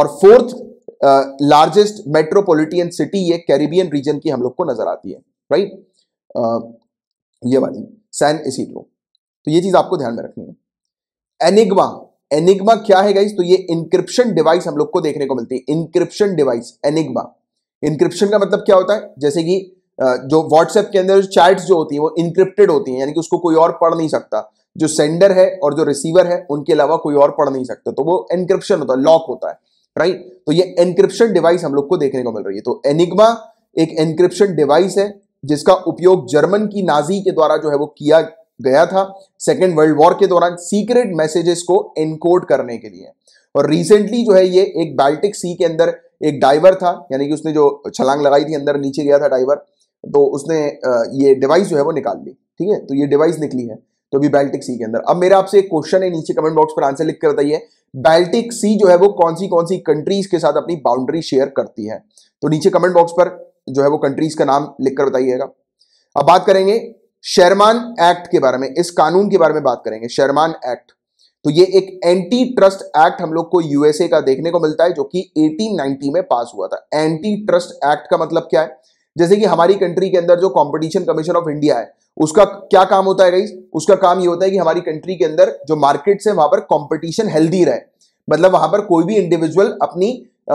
और फोर्थ लार्जेस्ट मेट्रोपोलिटियन सिटी ये कैरिबियन रीजन की हम लोग को नजर आती है राइट uh, ये वाली सैन एसिड्रो तो ये चीज आपको ध्यान में रखनी है एनिग्मा एनिग्मा क्या है गाइस तो ये इंक्रिप्शन डिवाइस हम लोग को देखने को मिलती है इंक्रिप्शन डिवाइस एनिग्मा इंक्रिप्शन का मतलब क्या होता है जैसे कि जो व्हाट्सएप के अंदर चैट्स जो होती है वो इंक्रिप्टेड होती है यानी कि उसको कोई और पढ़ नहीं सकता जो सेंडर है और जो रिसीवर है उनके अलावा कोई और पढ़ नहीं सकता तो वो इंक्रिप्शन होता है लॉक होता है राइट तो ये एनक्रिप्शन डिवाइस हम लोग को देखने को मिल रही है तो एनिग्मा एक एनक्रिप्शन डिवाइस है जिसका उपयोग जर्मन की नाजी के द्वारा जो है वो किया गया था सेकेंड वर्ल्ड वॉर के दौरान सीक्रेट मैसेजेस को एनकोड करने के लिए और रिसेंटली जो है ये एक बाल्टिक सी के अंदर एक डाइवर था यानी कि उसने जो छलांग लगाई थी अंदर नीचे गया था डाइवर तो उसने ये डिवाइस जो है वो निकाल ली ठीक है तो ये डिवाइस निकली है तो अभी बैल्टिक सी के अंदर अब मेरा आपसे एक क्वेश्चन है नीचे कमेंट बॉक्स पर आंसर लिख कर बताइए बैल्टिक सी जो है वो कौन सी कौन सी कंट्रीज के साथ अपनी बाउंड्री शेयर करती है तो नीचे कमेंट बॉक्स पर जो है वो कंट्रीज का नाम लिखकर बताइएगा अब बात करेंगे शेरमान एक्ट के बारे में इस कानून के बारे में बात करेंगे शेरमान एक्ट तो ये एक एंटी ट्रस्ट एक्ट हम लोग को यूएसए का देखने को मिलता है जो कि 1890 में पास हुआ था एंटी ट्रस्ट एक्ट का मतलब क्या है जैसे कि हमारी कंट्री के अंदर जो कंपटीशन कमीशन ऑफ इंडिया है उसका क्या काम होता है गाइस उसका काम ये होता है कि हमारी कंट्री के अंदर जो मार्केट है वहां पर कॉम्पिटिशन हेल्दी रहे मतलब वहां पर कोई भी इंडिविजुअल अपनी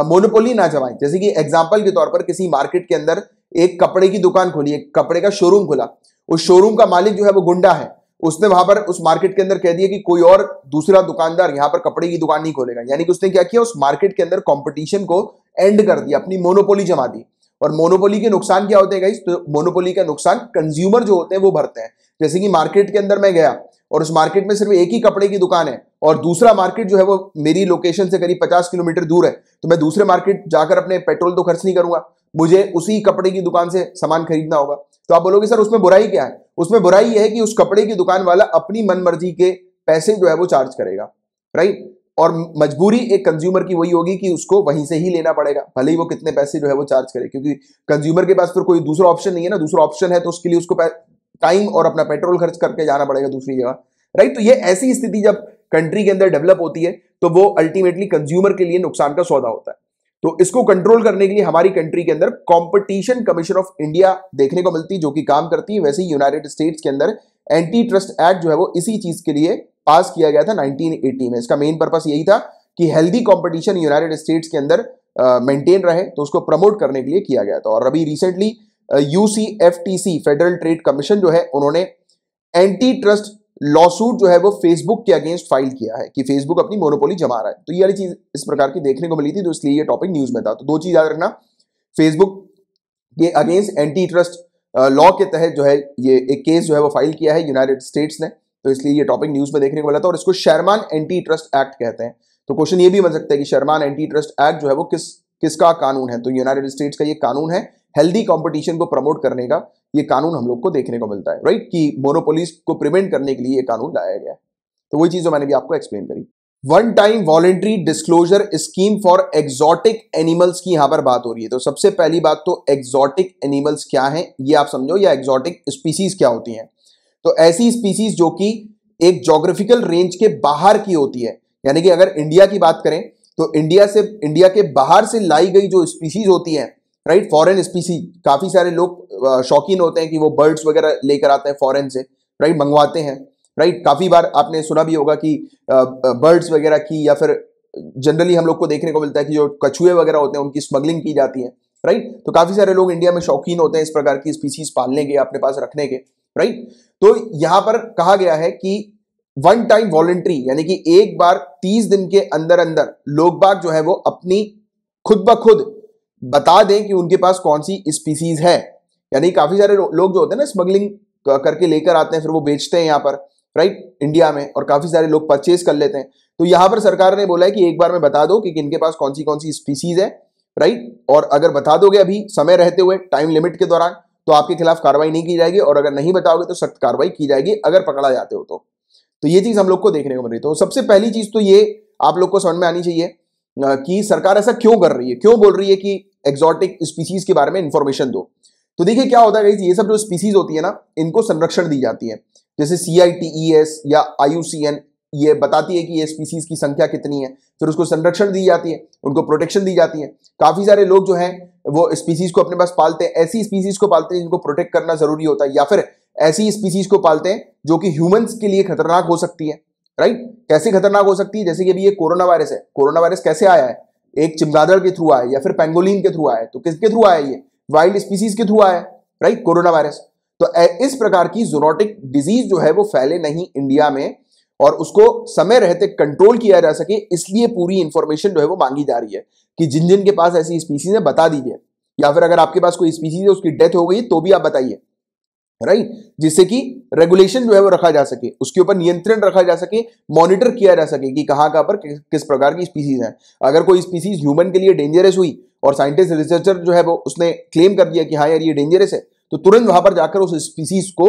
मोनोपोली ना जमाए जैसे कि एग्जाम्पल के तौर पर किसी मार्केट के अंदर एक कपड़े की दुकान खोली एक कपड़े का शोरूम खोला उस शोरूम का मालिक जो है वो गुंडा है उसने वहां पर उस मार्केट के अंदर कह दिया कि कोई और दूसरा दुकानदार यहां पर कपड़े की दुकान नहीं खोलेगा यानी कि उसने क्या किया उस मार्केट के अंदर कॉम्पिटिशन को एंड कर दिया अपनी मोनोपोली जमा दी और मोनोपोली के नुकसान क्या होते हैं तो मोनोपोली का नुकसान कंज्यूमर जो होते हैं वो भरते हैं जैसे कि मार्केट के अंदर मैं गया और उस मार्केट में सिर्फ एक ही कपड़े की दुकान है और दूसरा मार्केट जो है वो मेरी लोकेशन से करीब पचास किलोमीटर दूर है तो मैं दूसरे मार्केट जाकर अपने पेट्रोल तो खर्च नहीं करूंगा मुझे उसी कपड़े की दुकान से सामान खरीदना होगा तो आप बोलोगे सर उसमें बुराई क्या है उसमें बुराई यह है कि उस कपड़े की दुकान वाला अपनी मनमर्जी के पैसे जो है वो चार्ज करेगा राइट और मजबूरी एक कंज्यूमर की वही होगी कि उसको वहीं से ही लेना पड़ेगा भले ही वो कितने पैसे जो है वो चार्ज करे क्योंकि कंज्यूमर के पास तो कोई दूसरा ऑप्शन नहीं है ना दूसरा ऑप्शन है तो उसके लिए उसको टाइम और अपना पेट्रोल खर्च करके जाना पड़ेगा दूसरी जगह राइट तो ये ऐसी स्थिति जब कंट्री के अंदर डेवलप होती है तो वो अल्टीमेटली कंज्यूमर के लिए नुकसान का सौदा होता है तो इसको कंट्रोल करने के लिए हमारी कंट्री के अंदर कंपटीशन कमीशन ऑफ इंडिया देखने को मिलती है जो कि काम करती है वैसे यूनाइटेड स्टेट्स के अंदर एंटी ट्रस्ट एक्ट जो है वो इसी चीज के लिए पास किया गया था 1980 में इसका मेन पर्पस यही था कि हेल्दी कंपटीशन यूनाइटेड स्टेट्स के अंदर मेंटेन रहे तो उसको प्रमोट करने के लिए किया गया था और अभी recently UCFTC federal trade commission जो है उन्होंने एंटी ट्रस्ट लॉसूट जो है वो फेसबुक के अगेंस्ट फाइल किया है कि फेसबुक अपनी मोनोपोली जमा रहा है तो ये वाली चीज इस प्रकार की देखने को मिली थी तो इसलिए ये टॉपिक न्यूज में था तो दो चीज याद रखना फेसबुक के अगेंस्ट एंटी ट्रस्ट लॉ के तहत जो है ये एक केस जो है वो फाइल किया है यूनाइटेड स्टेट्स ने तो इसलिए ये टॉपिक न्यूज में देखने को मिला था और इसको शर्मान एंटी ट्रस्ट एक्ट कहते हैं तो क्वेश्चन ये भी बन सकता है कि शर्मान एंटी ट्रस्ट एक्ट जो है वो किस किसका कानून है तो यूनाइटेड स्टेट्स का ये कानून है हेल्दी कॉम्पिटिशन को प्रमोट करने का ये कानून हम लोग को देखने को मिलता है राइट कि मोनोपोलिस को प्रिवेंट करने के लिए ये कानून लाया गया है तो वही चीज जो मैंने भी आपको एक्सप्लेन करी one time voluntary disclosure scheme for exotic animals की यहां पर बात हो रही है तो सबसे पहली बात तो एक्सॉटिक एनिमल्स क्या है ये आप समझो या एक्सॉटिक स्पीसीज क्या होती हैं तो ऐसी स्पीसीज जो कि एक जोग्राफिकल रेंज के बाहर की होती है यानी कि अगर इंडिया की बात करें तो इंडिया से इंडिया के बाहर से लाई गई जो स्पीसीज होती हैं राइट फॉरेन स्पीसी काफ़ी सारे लोग शौकीन होते हैं कि वो बर्ड्स वगैरह लेकर आते हैं फॉरेन से राइट मंगवाते हैं राइट काफ़ी बार आपने सुना भी होगा कि बर्ड्स वगैरह की या फिर जनरली हम लोग को देखने को मिलता है कि जो कछुए वगैरह होते हैं उनकी स्मगलिंग की जाती है राइट तो काफ़ी सारे लोग इंडिया में शौकीन होते हैं इस प्रकार की स्पीसीज पालने के अपने पास रखने के राइट तो यहाँ पर कहा गया है कि वन टाइम वॉलेंट्री यानी कि एक बार तीस दिन के अंदर अंदर लोग बाग जो है वो अपनी खुद ब खुद बता दें कि उनके पास कौन सी स्पीसीज है यानी काफ़ी सारे लोग जो होते हैं ना स्मगलिंग करके लेकर आते हैं फिर वो बेचते हैं यहाँ पर राइट इंडिया में और काफ़ी सारे लोग परचेज कर लेते हैं तो यहाँ पर सरकार ने बोला है कि एक बार में बता दो कि इनके पास कौन सी कौन सी स्पीसीज है राइट और अगर बता दोगे अभी समय रहते हुए टाइम लिमिट के दौरान तो आपके खिलाफ कार्रवाई नहीं की जाएगी और अगर नहीं बताओगे तो सख्त कार्रवाई की जाएगी अगर पकड़ा जाते हो तो तो ये चीज़ हम लोग को देखने को मिल रही तो सबसे पहली चीज़ तो ये आप लोग को समझ में आनी चाहिए कि सरकार ऐसा क्यों कर रही है क्यों बोल रही है कि एक्सॉटिक स्पीसीज के बारे में इन्फॉर्मेशन दो तो देखिए क्या होता है ये सब जो स्पीसीज होती है ना इनको संरक्षण दी जाती है जैसे सी आई टी ई एस या आई यू सी एन ये बताती है कि ये स्पीसीज की संख्या कितनी है फिर उसको संरक्षण दी जाती है उनको प्रोटेक्शन दी जाती है काफ़ी सारे लोग जो हैं वो स्पीसीज को अपने पास पालते हैं ऐसी स्पीसीज को पालते हैं जिनको प्रोटेक्ट करना जरूरी होता है या फिर ऐसी स्पीसीज को पालते हैं जो कि ह्यूमंस के लिए खतरनाक हो सकती है राइट कैसे खतरनाक हो सकती है जैसे कि अभी ये कोरोना वायरस है कोरोना वायरस कैसे आया है एक चिमगादड़ के थ्रू आया या फिर पेंगोलिन के थ्रू आए तो किसके थ्रू आया ये वाइल्ड स्पीसीज के थ्रू आया राइट कोरोना वायरस तो इस प्रकार की जोनोटिक डिजीज जो है वो फैले नहीं इंडिया में और उसको समय रहते कंट्रोल किया जा सके इसलिए पूरी इंफॉर्मेशन जो है वो मांगी जा रही है कि जिन जिन के पास ऐसी स्पीसीज है बता दीजिए या फिर अगर आपके पास कोई स्पीसीज है उसकी डेथ हो गई तो भी आप बताइए राइट जिससे कि रेगुलेशन जो है वो रखा जा सके उसके ऊपर नियंत्रण रखा जा सके मॉनिटर किया जा सके कि कहाँ कहाँ पर किस प्रकार की स्पीसीज हैं अगर कोई स्पीसीज ह्यूमन के लिए डेंजरस हुई और साइंटिस्ट रिसर्चर जो है वो उसने क्लेम कर दिया कि हाँ यार ये डेंजरस है तो तुरंत वहां पर जाकर उस स्पीसीज को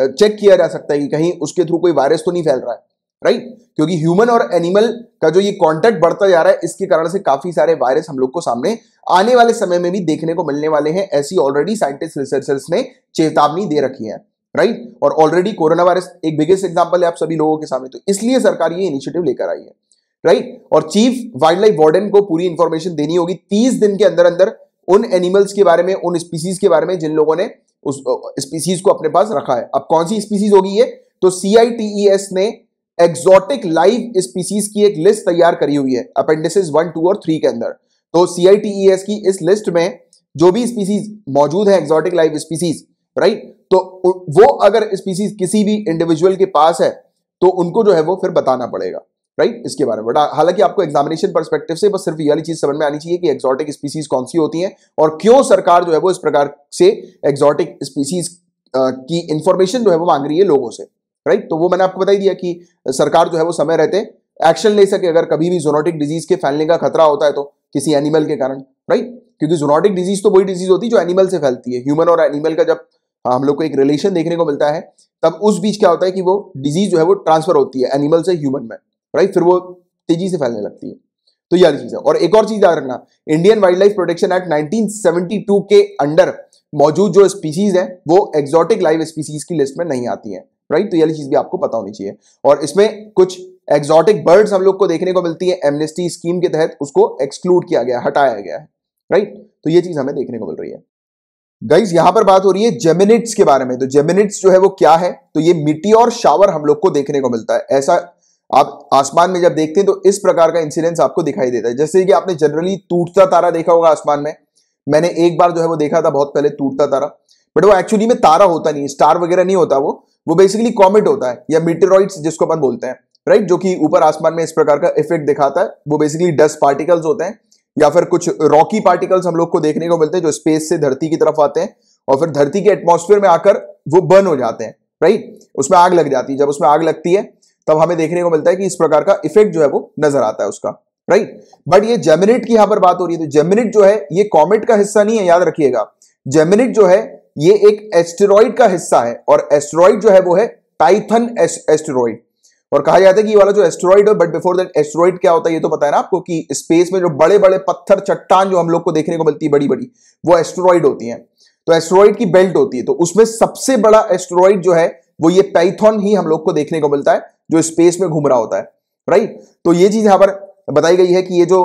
चेक किया जा सकता है कि कहीं उसके थ्रू कोई वायरस तो नहीं फैल रहा है राइट क्योंकि ह्यूमन और एनिमल का जो ये कॉन्टेक्ट बढ़ता जा रहा है इसके कारण से काफी सारे वायरस हम लोग को सामने आने वाले समय में भी देखने को मिलने वाले हैं ऐसी ऑलरेडी साइंटिस्ट रिसर्चर्स ने चेतावनी दे रखी है राइट right? और ऑलरेडी कोरोना वायरस एक बिगेस्ट एग्जाम्पल है आप सभी लोगों के सामने तो इसलिए सरकार ये इनिशिएटिव लेकर आई है राइट right? और चीफ वाइल्ड लाइफ वार्डन को पूरी इंफॉर्मेशन देनी होगी तीस दिन के अंदर अंदर उन एनिमल्स के बारे में उन स्पीसीज के बारे में जिन लोगों ने उस स्पीसीज को अपने पास रखा है अब कौन सी स्पीसीज होगी ये तो सी e ने एक्सोटिक लाइव स्पीसीज की एक लिस्ट तैयार करी हुई है अपेंडिसेस वन टू और थ्री के अंदर तो सी e की इस लिस्ट में जो भी स्पीसीज मौजूद है एक्सोटिक लाइव स्पीसीज राइट तो वो अगर स्पीसीज किसी भी इंडिविजुअल के पास है तो उनको जो है वो फिर बताना पड़ेगा राइट इसके बारे में बट हालांकि आपको एग्जामिनेशन परस्पेक्टिव से बस सिर्फ ये वाली चीज समझ में आनी चाहिए कि एक्सोटिक स्पीसीज कौन सी होती हैं और क्यों सरकार जो है वो इस प्रकार से एक्सोटिक स्पीसीज की इंफॉर्मेशन जो है वो मांग रही है लोगों से राइट तो वो मैंने आपको बताई दिया कि सरकार जो है वो समय रहते एक्शन ले सके अगर कभी भी जोनोटिक डिजीज के फैलने का खतरा होता है तो किसी एनिमल के कारण राइट क्योंकि जोनोटिक डिजीज तो वही डिजीज होती है जो एनिमल से फैलती है ह्यूमन और एनिमल का जब हम लोग को एक रिलेशन देखने को मिलता है तब उस बीच क्या होता है कि वो डिजीज जो है वो ट्रांसफर होती है एनिमल से ह्यूमन में राइट फिर वो तेजी से फैलने लगती है तो यह चीज है और एक और चीज याद रखना Indian wild life protection act 1972 के अंडर मौजूद जो स्पीसीज है वो एक्सोटिक लाइव स्पीसीज की लिस्ट में नहीं आती है राइट तो ये चीज भी आपको पता होनी चाहिए और इसमें कुछ एक्सॉटिक बर्ड्स हम लोग को देखने को मिलती है एमनेस्टी स्कीम के तहत उसको एक्सक्लूड किया गया हटाया गया है राइट तो ये चीज हमें देखने को मिल रही है गाइज यहां पर बात हो रही है जेमिनिट्स के बारे में तो जेमिनिट्स जो है वो क्या है तो ये मिट्टी और शावर हम लोग को देखने को मिलता है ऐसा आप आसमान में जब देखते हैं तो इस प्रकार का इंसिडेंस आपको दिखाई देता है जैसे कि आपने जनरली टूटता तारा देखा होगा आसमान में मैंने एक बार जो है वो देखा था बहुत पहले टूटता तारा बट वो एक्चुअली में तारा होता नहीं स्टार वगैरह नहीं होता वो वो बेसिकली कॉमेट होता है या मीटेरॉइड्स जिसको अपन बोलते हैं राइट जो कि ऊपर आसमान में इस प्रकार का इफेक्ट दिखाता है वो बेसिकली डस्ट पार्टिकल्स होते हैं या फिर कुछ रॉकी पार्टिकल्स हम लोग को देखने को मिलते हैं जो स्पेस से धरती की तरफ आते हैं और फिर धरती के एटमोस्फेयर में आकर वो बर्न हो जाते हैं राइट उसमें आग लग जाती है जब उसमें आग लगती है तब हमें देखने को मिलता है कि इस प्रकार का इफेक्ट जो है वो नजर आता है उसका राइट बट ये जेमिनिट की यहां पर बात हो रही है तो जेमिनिट जो है ये कॉमेट का हिस्सा नहीं है याद रखिएगा जेमिनिट जो है ये एक एस्टेरॉइड का हिस्सा है और एस्टेरॉइड जो है वो है टाइथन एस्टेरॉइड और कहा जाता है कि ये वाला जो एस्टेरॉइड है बट बिफोर दैट एस्टेरॉइड क्या होता है ये तो पता है ना आपको कि स्पेस में जो बड़े बड़े पत्थर चट्टान जो हम लोग को देखने को मिलती है बड़ी बड़ी वो एस्टेरॉइड होती है तो एस्टेरॉइड की बेल्ट होती है तो उसमें सबसे बड़ा एस्टेरॉइड जो है वो ये पैथॉन ही हम लोग को देखने को मिलता है जो स्पेस में घूम रहा होता है राइट तो ये चीज यहां पर बताई गई है कि ये जो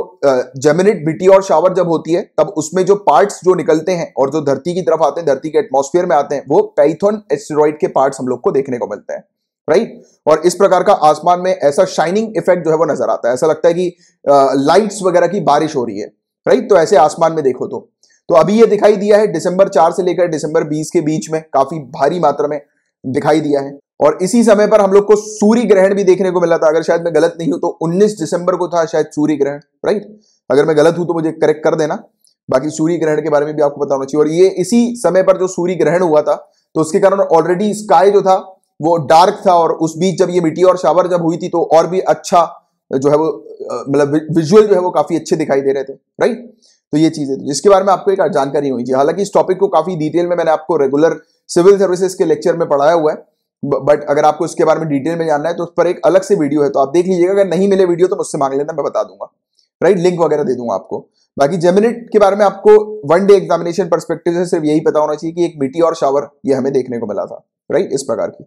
जेमिनिट और शावर जब होती है तब उसमें जो पार्ट्स जो निकलते हैं और जो धरती की तरफ आते हैं धरती के एटमॉस्फेयर में आते हैं वो पैथोन एस्टेरॉइड के पार्ट्स हम लोग को देखने को मिलते हैं राइट और इस प्रकार का आसमान में ऐसा शाइनिंग इफेक्ट जो है वो नजर आता है ऐसा लगता है कि लाइट्स वगैरह की बारिश हो रही है राइट तो ऐसे आसमान में देखो तो तो अभी ये दिखाई दिया है दिसंबर चार से लेकर दिसंबर बीस के बीच में काफी भारी मात्रा में दिखाई दिया है और इसी समय पर हम लोग को सूर्य ग्रहण भी देखने को मिला था अगर शायद मैं गलत नहीं हूं तो 19 दिसंबर को था शायद सूर्य ग्रहण राइट अगर मैं गलत हूं तो मुझे करेक्ट कर देना बाकी सूर्य ग्रहण के बारे में भी आपको बताना होना चाहिए और ये इसी समय पर जो सूर्य ग्रहण हुआ था तो उसके कारण ऑलरेडी स्काई जो था वो डार्क था और उस बीच जब ये मिट्टी और शावर जब हुई थी तो और भी अच्छा जो है वो मतलब विजुअल जो है वो काफी अच्छे दिखाई दे रहे थे राइट तो ये चीजें है जिसके बारे में आपको एक जानकारी होनी चाहिए हालांकि इस टॉपिक को काफी डिटेल में मैंने आपको रेगुलर सिविल सर्विसेज के लेक्चर में पढ़ाया हुआ है बट अगर आपको इसके बारे में डिटेल में जानना है तो उस पर एक अलग से वीडियो है तो आप देख लीजिएगा अगर नहीं मिले वीडियो तो मुझसे मांग लेना मैं बता दूंगा राइट लिंक वगैरह दे दूंगा आपको बाकी जेमिनेट के बारे में आपको वन डे एग्जामिनेशन परस्पेक्टिव से सिर्फ यही पता होना चाहिए कि एक मिट्टी और शावर ये हमें देखने को मिला था राइट इस प्रकार की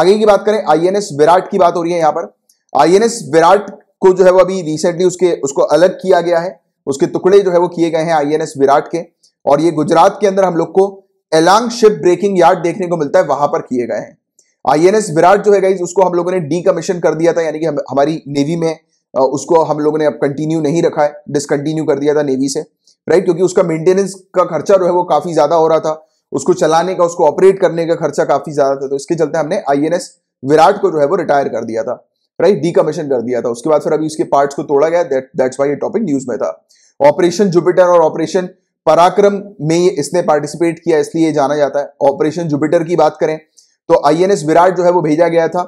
आगे की बात करें आईएनएस विराट की बात हो रही है यहां पर आईएनएस विराट को जो है वो अभी रिसेंटली उसके उसको अलग किया गया है उसके टुकड़े जो है वो किए गए हैं आईएनएस विराट के और ये गुजरात के अंदर हम लोग को एलांग शिप ब्रेकिंग यार्ड देखने को मिलता है वहां पर किए गए हैं आईएनएस विराट जो है गाइज उसको हम लोगों ने डी कमीशन कर दिया था यानी कि हम, हमारी नेवी में उसको हम लोगों ने अब कंटिन्यू नहीं रखा है डिसकंटिन्यू कर दिया था नेवी से राइट क्योंकि उसका मेंटेनेंस का खर्चा जो है वो काफी ज्यादा हो रहा था उसको चलाने का उसको ऑपरेट करने का खर्चा काफी ज्यादा था तो इसके चलते हमने आईएनएस विराट को जो है वो रिटायर कर दिया था राइट डी कमीशन कर दिया था उसके बाद फिर अभी उसके पार्ट्स को तोड़ा गया दैट्स ये टॉपिक न्यूज में था ऑपरेशन जुपिटर और ऑपरेशन पराक्रम में ये इसने पार्टिसिपेट किया इसलिए जाना जाता है ऑपरेशन जुपिटर की बात करें तो आईएनएस विराट जो है वो भेजा गया था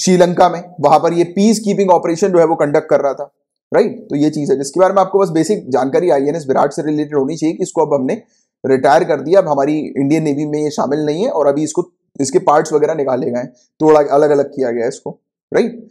श्रीलंका में वहां पर ये पीस कीपिंग ऑपरेशन जो है वो कंडक्ट कर रहा था राइट तो ये चीज है जिसके बारे में आपको बस बेसिक जानकारी आईएनएस विराट से रिलेटेड होनी चाहिए कि इसको अब हमने रिटायर कर दिया अब हमारी इंडियन नेवी में ये शामिल नहीं है और अभी इसको इसके पार्ट्स वगैरह निकाले गए थोड़ा अलग अलग किया गया है इसको राइट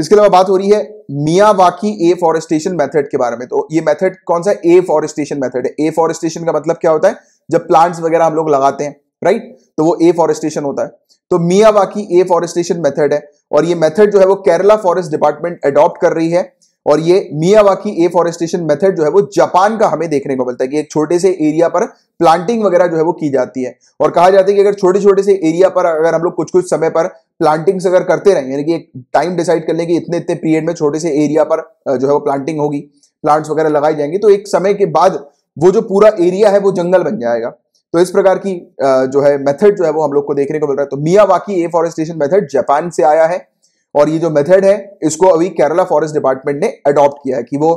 इसके अलावा बात हो रही है मियावाकी ए फॉरेस्टेशन मेथड के बारे में तो ये मेथड कौन सा ए फॉरेस्टेशन मेथड है ए फॉरेस्टेशन का मतलब क्या होता है जब प्लांट्स वगैरह हम लोग लगाते हैं राइट तो वो ए फॉरेस्टेशन होता है तो मियावाकी ए फॉरेस्टेशन मेथड है और ये मेथड जो है वो केरला फॉरेस्ट डिपार्टमेंट अडॉप्ट कर रही है और ये मियावाकी ए फॉरेस्टेशन मेथड जो है वो जापान का हमें देखने को मिलता है कि एक छोटे से एरिया पर प्लांटिंग वगैरह जो है वो की जाती है और कहा जाता है कि अगर छोटे छोटे से एरिया पर अगर हम लोग कुछ कुछ समय पर प्लांटिंग्स अगर करते रहें यानी कि एक टाइम डिसाइड कर लें कि इतने इतने पीरियड में छोटे से एरिया पर जो है वो प्लांटिंग होगी प्लांट्स वगैरह लगाए जाएंगे तो एक समय के बाद वो जो पूरा एरिया है वो जंगल बन जाएगा तो इस प्रकार की जो है मेथड जो है वो हम लोग को देखने को मिल रहा है तो मियावाकी एफॉरेस्टेशन मेथड जापान से आया है और ये जो मेथड है इसको अभी केरला फॉरेस्ट डिपार्टमेंट ने अडॉप्ट किया है कि वो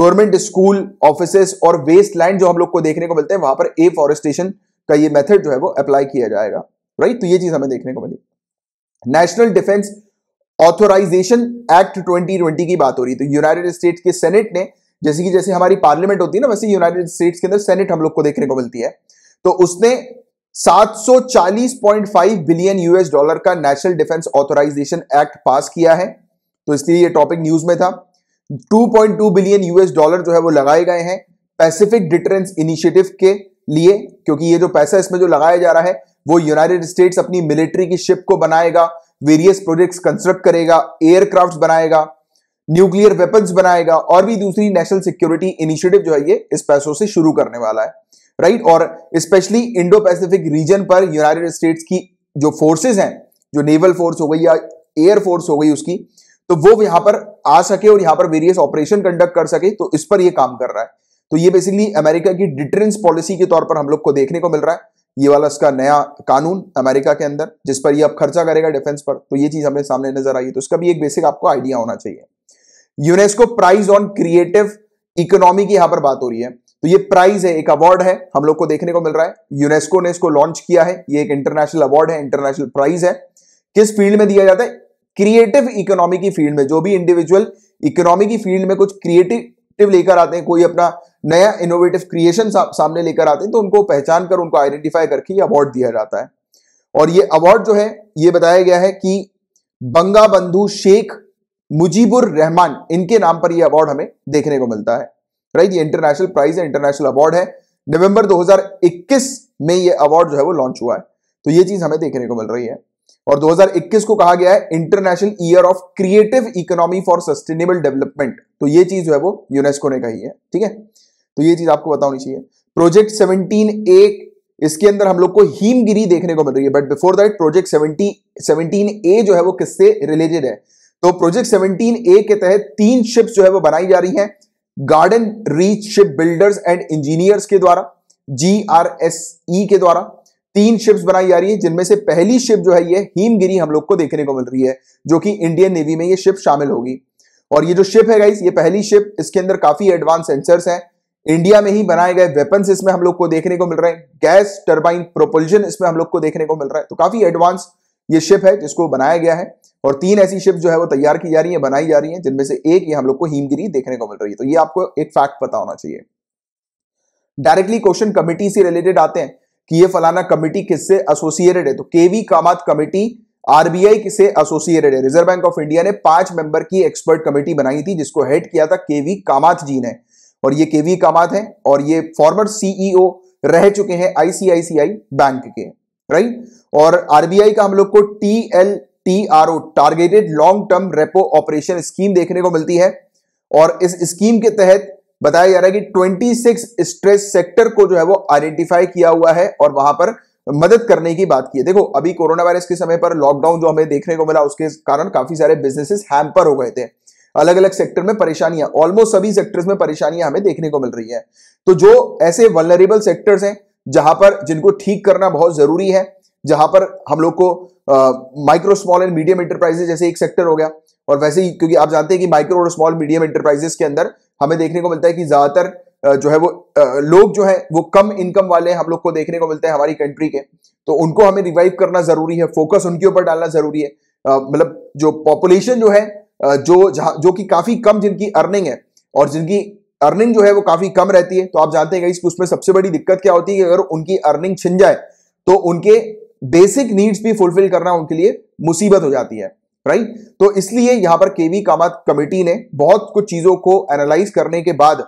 गवर्नमेंट स्कूल ऑफिस और वेस्ट लैंड जो हम लोग को देखने को मिलते हैं वहां पर एफॉरेस्टेशन का ये मेथड जो है वो अप्लाई किया जाएगा राइट तो ये चीज हमें देखने को मिली नेशनल डिफेंस ऑथोराइजेशन एक्ट 2020 की बात हो रही है तो यूनाइटेड स्टेट्स के सेनेट ने जैसे कि जैसे हमारी पार्लियामेंट होती है ना वैसे यूनाइटेड स्टेट्स के अंदर सेनेट हम लोग को देखने को मिलती है तो उसने 740.5 बिलियन यूएस डॉलर का national defence authorisation act pass किया है तो इसलिए ये टॉपिक न्यूज में था 2.2 बिलियन यूएस डॉलर जो है वो लगाए गए हैं पैसिफिक डिटरेंस इनिशिएटिव के लिए क्योंकि ये जो पैसा इसमें जो लगाया जा रहा है वो यूनाइटेड स्टेट्स अपनी मिलिट्री की शिप को बनाएगा वेरियस प्रोजेक्ट्स कंस्ट्रक्ट करेगा एयरक्राफ्ट बनाएगा न्यूक्लियर वेपन्स बनाएगा और भी दूसरी नेशनल सिक्योरिटी इनिशिएटिव जो है ये इस पैसों से शुरू करने वाला है राइट और स्पेशली इंडो पैसिफिक रीजन पर यूनाइटेड स्टेट्स की जो फोर्सेज हैं जो नेवल फोर्स हो गई या एयर फोर्स हो गई उसकी तो वो यहां पर आ सके और यहाँ पर वेरियस ऑपरेशन कंडक्ट कर सके तो इस पर ये काम कर रहा है तो ये बेसिकली अमेरिका की डिटरेंस पॉलिसी के तौर पर हम लोग को देखने को मिल रहा है ये वाला इसका नया कानून अमेरिका के अंदर जिस पर ये अब खर्चा करेगा डिफेंस पर तो ये चीज हमें सामने नजर आई है तो उसका भी एक बेसिक आपको आइडिया होना चाहिए UNESCO prize on creative economy की यहां पर बात हो रही है तो ये प्राइज है एक अवार्ड है हम लोग को देखने को मिल रहा है यूनेस्को ने इसको लॉन्च किया है ये एक इंटरनेशनल अवार्ड है इंटरनेशनल प्राइज है किस फील्ड में दिया जाता है क्रिएटिव इकोनॉमी की फील्ड में जो भी इंडिविजुअल इकोनॉमी की फील्ड में कुछ क्रिएटिव इनोवेटिव लेकर आते हैं कोई अपना नया इनोवेटिव क्रिएशन सा, सामने लेकर आते हैं तो उनको पहचान कर उनको आइडेंटिफाई करके ये अवार्ड दिया जाता है और ये अवार्ड जो है ये बताया गया है कि बंगा बंधु शेख मुजीबुर रहमान इनके नाम पर यह अवार्ड हमें देखने को मिलता है राइट ये इंटरनेशनल प्राइज है इंटरनेशनल अवार्ड है नवंबर 2021 में ये अवार्ड जो है वो लॉन्च हुआ है तो ये चीज हमें देखने को मिल रही है और 2021 को कहा गया है international year of creative economy for sustainable development तो ये चीज जो है वो यूनेस्को ने कही है ठीक है तो ये चीज आपको बतानी चाहिए प्रोजेक्ट सेवनटीन ए इसके अंदर हम लोग को हिमगिरी देखने को मिल रही है but before that project seventy seventeen A जो है वो किससे रिलेटेड है तो प्रोजेक्ट सेवनटीन ए के तहत तीन शिप्स जो है वो बनाई जा रही हैं Garden Reach Ship Builders and Engineers के द्वारा जी आर एस ई के द्वारा तीन शिप्स बनाई जा रही है जिनमें से पहली शिप जो है ये हीमगिरी हम लोग को देखने को मिल रही है जो कि इंडियन नेवी में ये शिप शामिल होगी और ये जो शिप है गाइस ये पहली शिप इसके अंदर काफी एडवांस सेंसर्स हैं इंडिया में ही बनाए गए वेपन्स इसमें हम लोग को देखने को मिल रहे हैं गैस टर्बाइन प्रोपल्जन इसमें हम लोग को देखने को मिल रहा है तो काफी एडवांस ये शिप है जिसको बनाया गया है और तीन ऐसी शिप जो है वो तैयार की जा रही है बनाई जा रही है जिनमें से एक ये हम लोग को हिमगिरी देखने को मिल रही है तो ये आपको एक फैक्ट पता होना चाहिए डायरेक्टली क्वेश्चन कमिटी से रिलेटेड आते हैं कि ये फलाना कमेटी किससे एसोसिएटेड है तो केवी कामत कमेटी आरबीआई किससे एसोसिएटेड है रिजर्व बैंक ऑफ इंडिया ने पांच मेंबर की एक्सपर्ट कमेटी बनाई थी जिसको हेड किया था केवी कामात जी ने और ये केवी कामात हैं और ये फॉर्मर सीईओ e रह चुके हैं आईसीआईसीआई बैंक के राइट और आरबीआई का हम लोग को T L T R O targeted long term repo operation scheme देखने को मिलती है और इस स्कीम के तहत बताया जा रहा है कि 26 स्ट्रेस सेक्टर को जो है वो आइडेंटिफाई किया हुआ है और वहां पर मदद करने की बात की है देखो अभी कोरोना वायरस के समय पर लॉकडाउन जो हमें देखने को मिला उसके कारण काफी सारे बिजनेसेस हैम्पर हो गए थे अलग अलग सेक्टर में परेशानियां ऑलमोस्ट सभी सेक्टर्स में परेशानियां हमें देखने को मिल रही है तो जो ऐसे वनरेबल सेक्टर्स हैं जहां पर जिनको ठीक करना बहुत जरूरी है जहां पर हम लोग को micro small and medium enterprises जैसे एक सेक्टर हो गया और वैसे ही क्योंकि आप जानते हैं कि माइक्रो और स्मॉल मीडियम एंटरप्राइजेस के अंदर हमें देखने को मिलता है कि ज़्यादातर जो है वो लोग जो है वो कम इनकम वाले हम लोग को देखने को मिलते हैं हमारी कंट्री के तो उनको हमें रिवाइव करना ज़रूरी है फोकस उनके ऊपर डालना ज़रूरी है मतलब जो पॉपुलेशन जो है जो जो कि काफ़ी कम जिनकी अर्निंग है और जिनकी अर्निंग जो है वो काफ़ी कम रहती है तो आप जानते हैं कि उसमें सबसे बड़ी दिक्कत क्या होती है कि अगर उनकी अर्निंग छिन जाए तो उनके बेसिक नीड्स भी फुलफिल करना उनके लिए मुसीबत हो जाती है राइट तो इसलिए यहां पर केवी कामत कमेटी ने बहुत कुछ चीजों को एनालाइज करने के बाद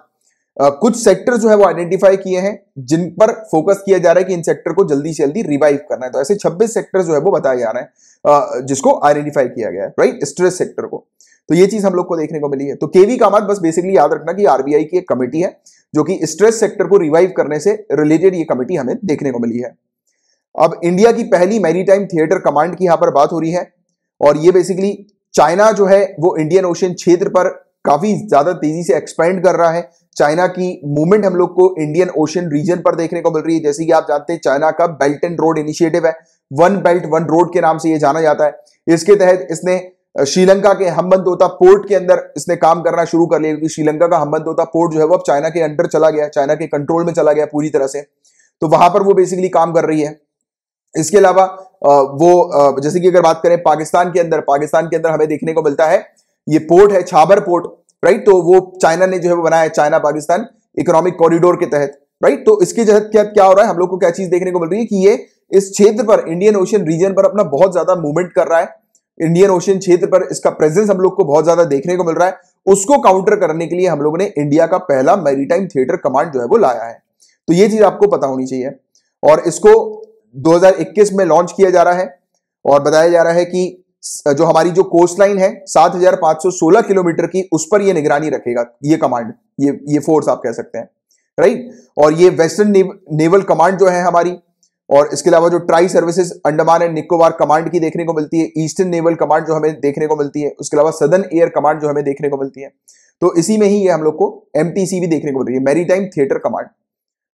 Uh, कुछ सेक्टर जो है वो आइडेंटिफाई किए हैं जिन पर फोकस किया जा रहा है कि इन सेक्टर को जल्दी से जल्दी रिवाइव करना है तो ऐसे 26 सेक्टर जो है वो बताया जा रहा है जिसको आइडेंटिफाई किया गया है राइट स्ट्रेस सेक्टर को तो ये चीज हम लोग को देखने को मिली है तो केवी कामत बस बेसिकली याद रखना कि आरबीआई की एक कमेटी है जो कि स्ट्रेस सेक्टर को रिवाइव करने से रिलेटेड ये कमेटी हमें देखने को मिली है अब इंडिया की पहली मैरीटाइम थिएटर कमांड की यहां पर बात हो रही है और ये बेसिकली चाइना जो है वो इंडियन ओशन क्षेत्र पर काफी ज्यादा तेजी से एक्सपेंड कर रहा है चाइना की मूवमेंट हम लोग को इंडियन ओशन रीजन पर देखने को मिल रही है जैसे कि आप जानते हैं चाइना का बेल्ट एंड रोड इनिशिएटिव है वन बेल्ट वन रोड के नाम से ये जाना जाता है इसके तहत इसने श्रीलंका के हम्बनतोता पोर्ट के अंदर इसने काम करना शुरू कर लिया क्योंकि श्रीलंका का हम्बनतोता पोर्ट जो है वो अब चाइना के अंडर चला गया चाइना के कंट्रोल में चला गया पूरी तरह से तो वहां पर वो बेसिकली काम कर रही है इसके अलावा वो जैसे कि अगर बात करें पाकिस्तान के अंदर पाकिस्तान के अंदर हमें देखने को मिलता है ये पोर्ट है छाबर पोर्ट राइट तो वो चाइना ने जो है वो बनाया है चाइना पाकिस्तान इकोनॉमिक कॉरिडोर के तहत राइट तो इसके तहत क्या क्या हो रहा है हम लोग को क्या चीज देखने को मिल रही है कि ये इस क्षेत्र पर इंडियन ओशन रीजन पर अपना बहुत ज्यादा मूवमेंट कर रहा है इंडियन ओशन क्षेत्र पर इसका प्रेजेंस हम लोग को बहुत ज्यादा देखने को मिल रहा है उसको काउंटर करने के लिए हम लोगों ने इंडिया का पहला मैरीटाइम थिएटर कमांड जो है वो लाया है तो ये चीज आपको पता होनी चाहिए और इसको 2021 में लॉन्च किया जा रहा है और बताया जा रहा है कि जो हमारी जो कोस्ट लाइन है 7,516 किलोमीटर की उस पर ये निगरानी रखेगा ये कमांड ये ये फोर्स आप कह सकते हैं राइट और ये वेस्टर्न नेव, नेवल कमांड जो है हमारी और इसके अलावा जो tri services Andaman and Nicobar command की देखने को मिलती है ईस्टर्न नेवल कमांड जो हमें देखने को मिलती है उसके अलावा सदन एयर कमांड जो हमें देखने को मिलती है तो इसी में ही ये हम लोग को एम भी देखने को मिलती है मेरी थिएटर कमांड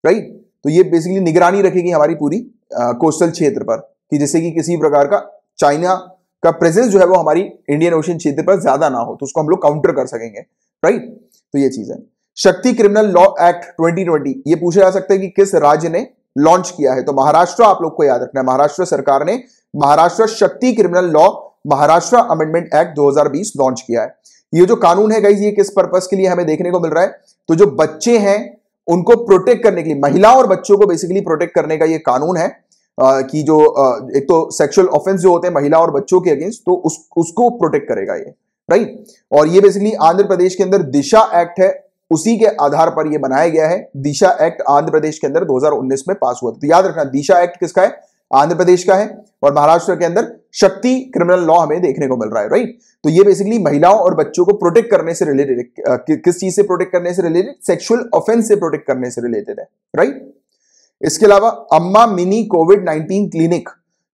राइट तो ये बेसिकली निगरानी रखेगी हमारी पूरी कोस्टल क्षेत्र पर कि जैसे कि किसी प्रकार का चाइना का प्रेजेंस जो है वो हमारी इंडियन ओशन क्षेत्र पर ज्यादा ना हो तो उसको हम लोग काउंटर कर सकेंगे राइट तो ये चीज है शक्ति क्रिमिनल लॉ एक्ट 2020 ये पूछा जा सकता है कि किस राज्य ने लॉन्च किया है तो महाराष्ट्र आप लोग को याद रखना है महाराष्ट्र सरकार ने Maharashtra Shakti criminal law Maharashtra amendment act 2020 launch किया है ये जो कानून है गाइज ये किस पर्पज के लिए हमें देखने को मिल रहा है तो जो बच्चे हैं उनको प्रोटेक्ट करने के लिए महिलाओं और बच्चों को बेसिकली प्रोटेक्ट करने का ये कानून है आ, कि जो आ, एक तो सेक्सुअल ऑफेंस जो होते हैं महिला और बच्चों के अगेंस्ट तो उस, उसको प्रोटेक्ट करेगा ये राइट और ये बेसिकली आंध्र प्रदेश के अंदर दिशा एक्ट है उसी के आधार पर यह बनाया गया है दिशा एक्ट आंध्र प्रदेश के अंदर 2019 में पास हुआ तो याद रखना दिशा एक्ट किसका है आंध्र प्रदेश का है और महाराष्ट्र के अंदर शक्ति क्रिमिनल लॉ हमें देखने को मिल रहा है राइट तो ये बेसिकली महिलाओं और बच्चों को प्रोटेक्ट करने से रिलेटेड किस चीज से प्रोटेक्ट करने से रिलेटेड सेक्सुअल ऑफेंस से प्रोटेक्ट करने से रिलेटेड है राइट इसके अलावा अम्मा मिनी कोविड नाइनटीन क्लिनिक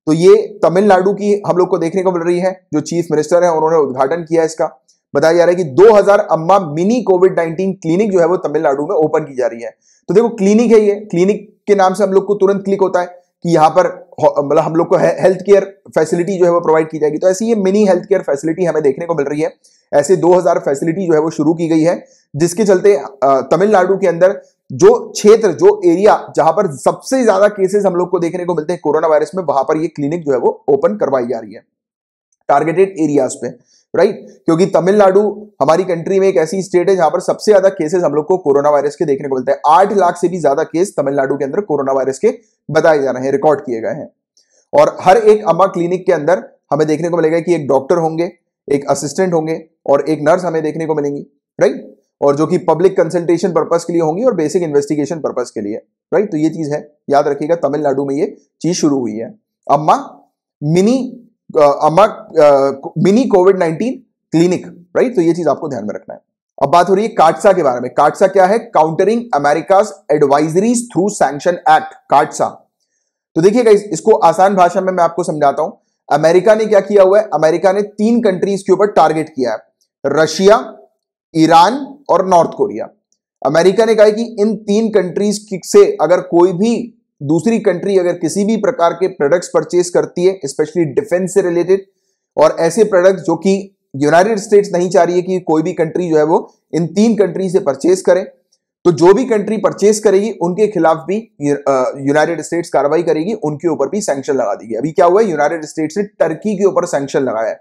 तो ये तमिलनाडु की हम लोग को देखने को मिल रही है जो चीफ मिनिस्टर है उन्होंने उद्घाटन किया इसका बताया जा रहा है कि 2000 अम्मा मिनी कोविड 19 क्लिनिक जो है वो तमिलनाडु में ओपन की जा रही है तो देखो क्लिनिक है ये क्लिनिक के नाम से हम लोग को तुरंत क्लिक होता है कि यहाँ पर मतलब हम लोग को हेल्थ केयर फैसिलिटी जो है वो प्रोवाइड की जाएगी तो ऐसी ये मिनी हेल्थ केयर फैसिलिटी हमें देखने को मिल रही है ऐसे 2000 फैसिलिटी जो है वो शुरू की गई है जिसके चलते तमिलनाडु के अंदर जो क्षेत्र जो एरिया जहां पर सबसे ज्यादा केसेस हम लोग को देखने को मिलते हैं कोरोना वायरस में वहां पर ये क्लिनिक जो है वो ओपन करवाई जा रही है टारगेटेड एरियाज पे राइट right? क्योंकि तमिलनाडु हमारी कंट्री में एक ऐसी स्टेट है जहां पर सबसे ज्यादा केसेस हम लोग को कोरोना वायरस के देखने को मिलते हैं आठ लाख से भी ज्यादा केस तमिलनाडु के अंदर कोरोना वायरस के बताए जा रहे हैं रिकॉर्ड किए गए हैं और हर एक अम्मा क्लिनिक के अंदर हमें देखने को मिलेगा कि एक डॉक्टर होंगे एक असिस्टेंट होंगे और एक नर्स हमें देखने को मिलेंगी राइट और जो कि पब्लिक कंसल्टेशन पर्पज के लिए होंगी और बेसिक इन्वेस्टिगेशन पर्पज के लिए राइट तो ये चीज है याद रखिएगा तमिलनाडु में ये चीज शुरू हुई है Amma mini Amma mini covid nineteen clinic right तो ये चीज आपको ध्यान में रखना है अब बात हो रही है काटसा के बारे में काटसा क्या है countering America advisories through sanction act CAATSA तो देखिएगा इसको आसान भाषा में मैं आपको समझाता हूं अमेरिका ने क्या किया हुआ है अमेरिका ने तीन कंट्रीज के ऊपर टारगेट किया है रशिया ईरान और नॉर्थ कोरिया अमेरिका ने कहा कि इन तीन कंट्रीज से अगर कोई भी दूसरी कंट्री अगर किसी भी प्रकार के प्रोडक्ट्स परचेस करती है स्पेशली डिफेंस से रिलेटेड और ऐसे प्रोडक्ट्स जो कि यूनाइटेड स्टेट्स नहीं चाह रही है कि कोई भी कंट्री जो है वो इन तीन कंट्री से परचेस करें तो जो भी कंट्री परचेस करेगी उनके खिलाफ भी यूनाइटेड स्टेट्स कार्रवाई करेगी उनके ऊपर भी सैंक्शन लगा दी गई अभी क्या हुआ यूनाइटेड स्टेट्स ने टर्की के ऊपर सैंक्शन लगाया है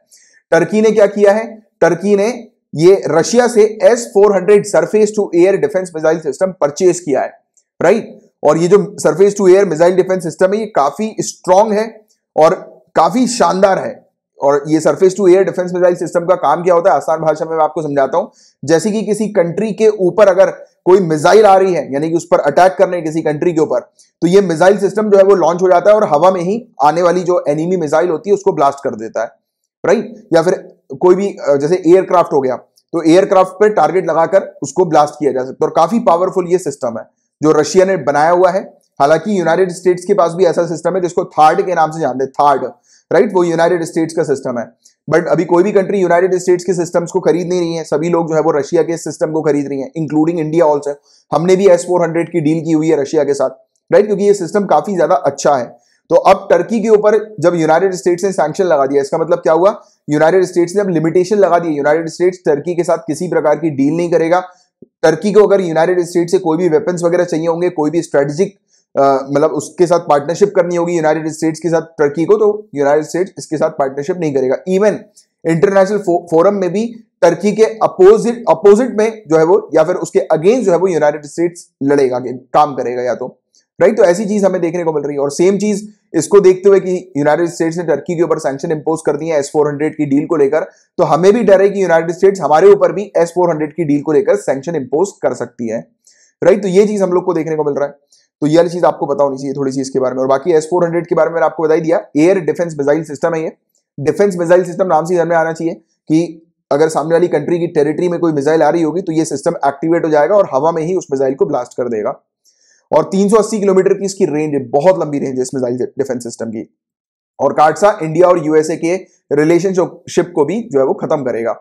टर्की ने क्या किया है टर्की ने ये रशिया से S four hundred surface to air defence missile system purchase किया है राइट और ये जो surface to air missile defence system है ये काफी स्ट्रांग है और काफी शानदार है और ये surface to air defence missile system का काम क्या होता है आसान भाषा में मैं आपको समझाता हूं जैसे कि किसी कंट्री के ऊपर अगर कोई मिसाइल आ रही है यानी कि उस पर अटैक करने किसी कंट्री के ऊपर तो ये मिसाइल सिस्टम जो है वो लॉन्च हो जाता है और हवा में ही आने वाली जो एनिमी मिसाइल होती है उसको ब्लास्ट कर देता है राइट या फिर कोई भी जैसे एयरक्राफ्ट हो गया तो एयरक्राफ्ट पर टारगेट लगाकर उसको ब्लास्ट किया जा सकता है और काफी पावरफुल ये सिस्टम है जो रशिया ने बनाया हुआ है हालांकि यूनाइटेड स्टेट्स के पास भी ऐसा सिस्टम है जिसको थार्ड के नाम से जानते हैं थार्ड राइट right? वो यूनाइटेड स्टेट्स का सिस्टम है बट अभी कोई भी कंट्री यूनाइटेड स्टेट्स के सिस्टम्स को खरीद नहीं रही है सभी लोग जो है वो रशिया के सिस्टम को खरीद रही है इंक्लूडिंग इंडिया ऑल्सो हमने भी एस फोर की डील की हुई है रशिया के साथ राइट right? क्योंकि ये सिस्टम काफी ज्यादा अच्छा है तो अब टर्की के ऊपर जब यूनाइटेड स्टेट्स ने सैंक्शन लगा दिया इसका मतलब क्या हुआ यूनाइटेड स्टेट्स ने अब लिमिटेशन लगा दी यूनाइटेड स्टेट्स टर्की के साथ किसी प्रकार की डील नहीं करेगा टर्की को अगर यूनाइटेड स्टेट्स से कोई भी वेपन्स वगैरह चाहिए होंगे कोई भी स्ट्रेटेजिक मतलब उसके साथ पार्टनरशिप करनी होगी यूनाइटेड स्टेट्स के साथ टर्की को तो यूनाइटेड स्टेट्स इसके साथ पार्टनरशिप नहीं करेगा इवन इंटरनेशनल फो, फोरम में भी टर्की के अपोजिट अपोजिट में जो है वो या फिर उसके अगेंस्ट जो है वो यूनाइटेड स्टेट्स लड़ेगा काम करेगा या तो राइट तो ऐसी चीज हमें देखने को मिल रही है और सेम चीज इसको देखते हुए कि यूनाइटेड स्टेट्स ने टर्की के ऊपर सैक्शन इंपोज कर दिए एस फोर हंड्रेड की डील को लेकर तो हमें भी डर है कि यूनाइटेड स्टेट्स हमारे ऊपर भी एस फोर हंड्रेड की डील को लेकर सैक्शन इंपोज कर सकती है राइट तो ये चीज हम लोग को देखने को मिल रहा है तो ये चीज आपको पता होनी चाहिए थोड़ी सी इसके बारे में और बाकी एस फोर हंड्रेड के बारे में आपको बताई दिया एयर डिफेंस मिसाइल सिस्टम है ये डिफेंस मिजाइल सिस्टम नाम से में आना चाहिए कि अगर सामने वाली कंट्री की टेरिटरी में कोई मिसाइल आ रही होगी तो ये सिस्टम एक्टिवेट हो जाएगा और हवा में ही उस मिसाइल को ब्लास्ट कर देगा और 380 किलोमीटर की इसकी रेंज है बहुत लंबी रेंज है इस मिसाइल डिफेंस सिस्टम की और काटसा इंडिया और यूएसए के रिलेशनशिप को भी जो है वो खत्म करेगा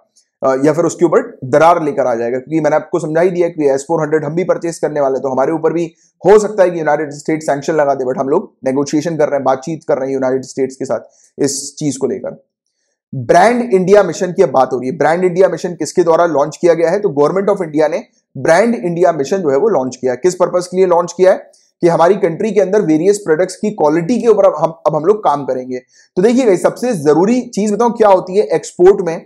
या फिर उसके ऊपर दरार लेकर आ जाएगा क्योंकि मैंने आपको समझा ही दिया कि एस फोर हंड्रेड हम भी परचेस करने वाले तो हमारे ऊपर भी हो सकता है कि यूनाइटेड स्टेट्स सैंक्शन लगा दे बट हम लोग नेगोशिएशन कर रहे हैं बातचीत कर रहे हैं यूनाइटेड स्टेट्स के साथ इस चीज को लेकर ब्रांड इंडिया मिशन की अब बात हो रही है ब्रांड इंडिया मिशन किसके द्वारा लॉन्च किया गया है तो गवर्नमेंट ऑफ इंडिया ने ब्रांड इंडिया मिशन जो है वो लॉन्च किया है किस पर्पज के लिए लॉन्च किया है कि हमारी कंट्री के अंदर वेरियस प्रोडक्ट्स की क्वालिटी के ऊपर हम अब हम लोग काम करेंगे तो देखिए सबसे जरूरी चीज बताऊं क्या होती है एक्सपोर्ट में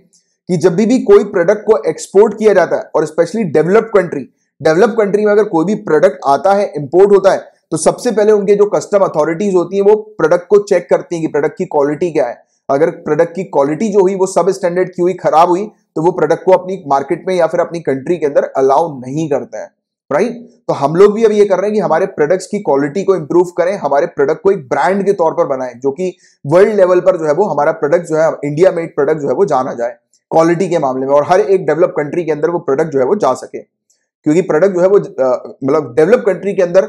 कि जब भी, भी कोई प्रोडक्ट को एक्सपोर्ट किया जाता है और specially developed country develop country में अगर कोई भी प्रोडक्ट आता है इंपोर्ट होता है तो सबसे पहले उनके जो कस्टम अथॉरिटीज होती हैं वो प्रोडक्ट को चेक करती हैं कि प्रोडक्ट की क्वालिटी क्या है अगर प्रोडक्ट की क्वालिटी जो हुई वो सब स्टैंडर्ड की हुई खराब हुई तो वो प्रोडक्ट को अपनी मार्केट में या फिर अपनी कंट्री के अंदर अलाउ नहीं करता है राइट तो हम लोग भी अब ये कर रहे हैं कि हमारे प्रोडक्ट्स की क्वालिटी को इंप्रूव करें हमारे प्रोडक्ट को एक ब्रांड के तौर पर बनाएं जो कि वर्ल्ड लेवल पर जो है वो हमारा प्रोडक्ट जो है इंडिया मेड प्रोडक्ट जो है वो जाना जाए क्वालिटी के मामले में और हर एक डेवलप कंट्री के अंदर वो प्रोडक्ट जो है वो जा सके क्योंकि प्रोडक्ट जो है वो मतलब डेवलप कंट्री के अंदर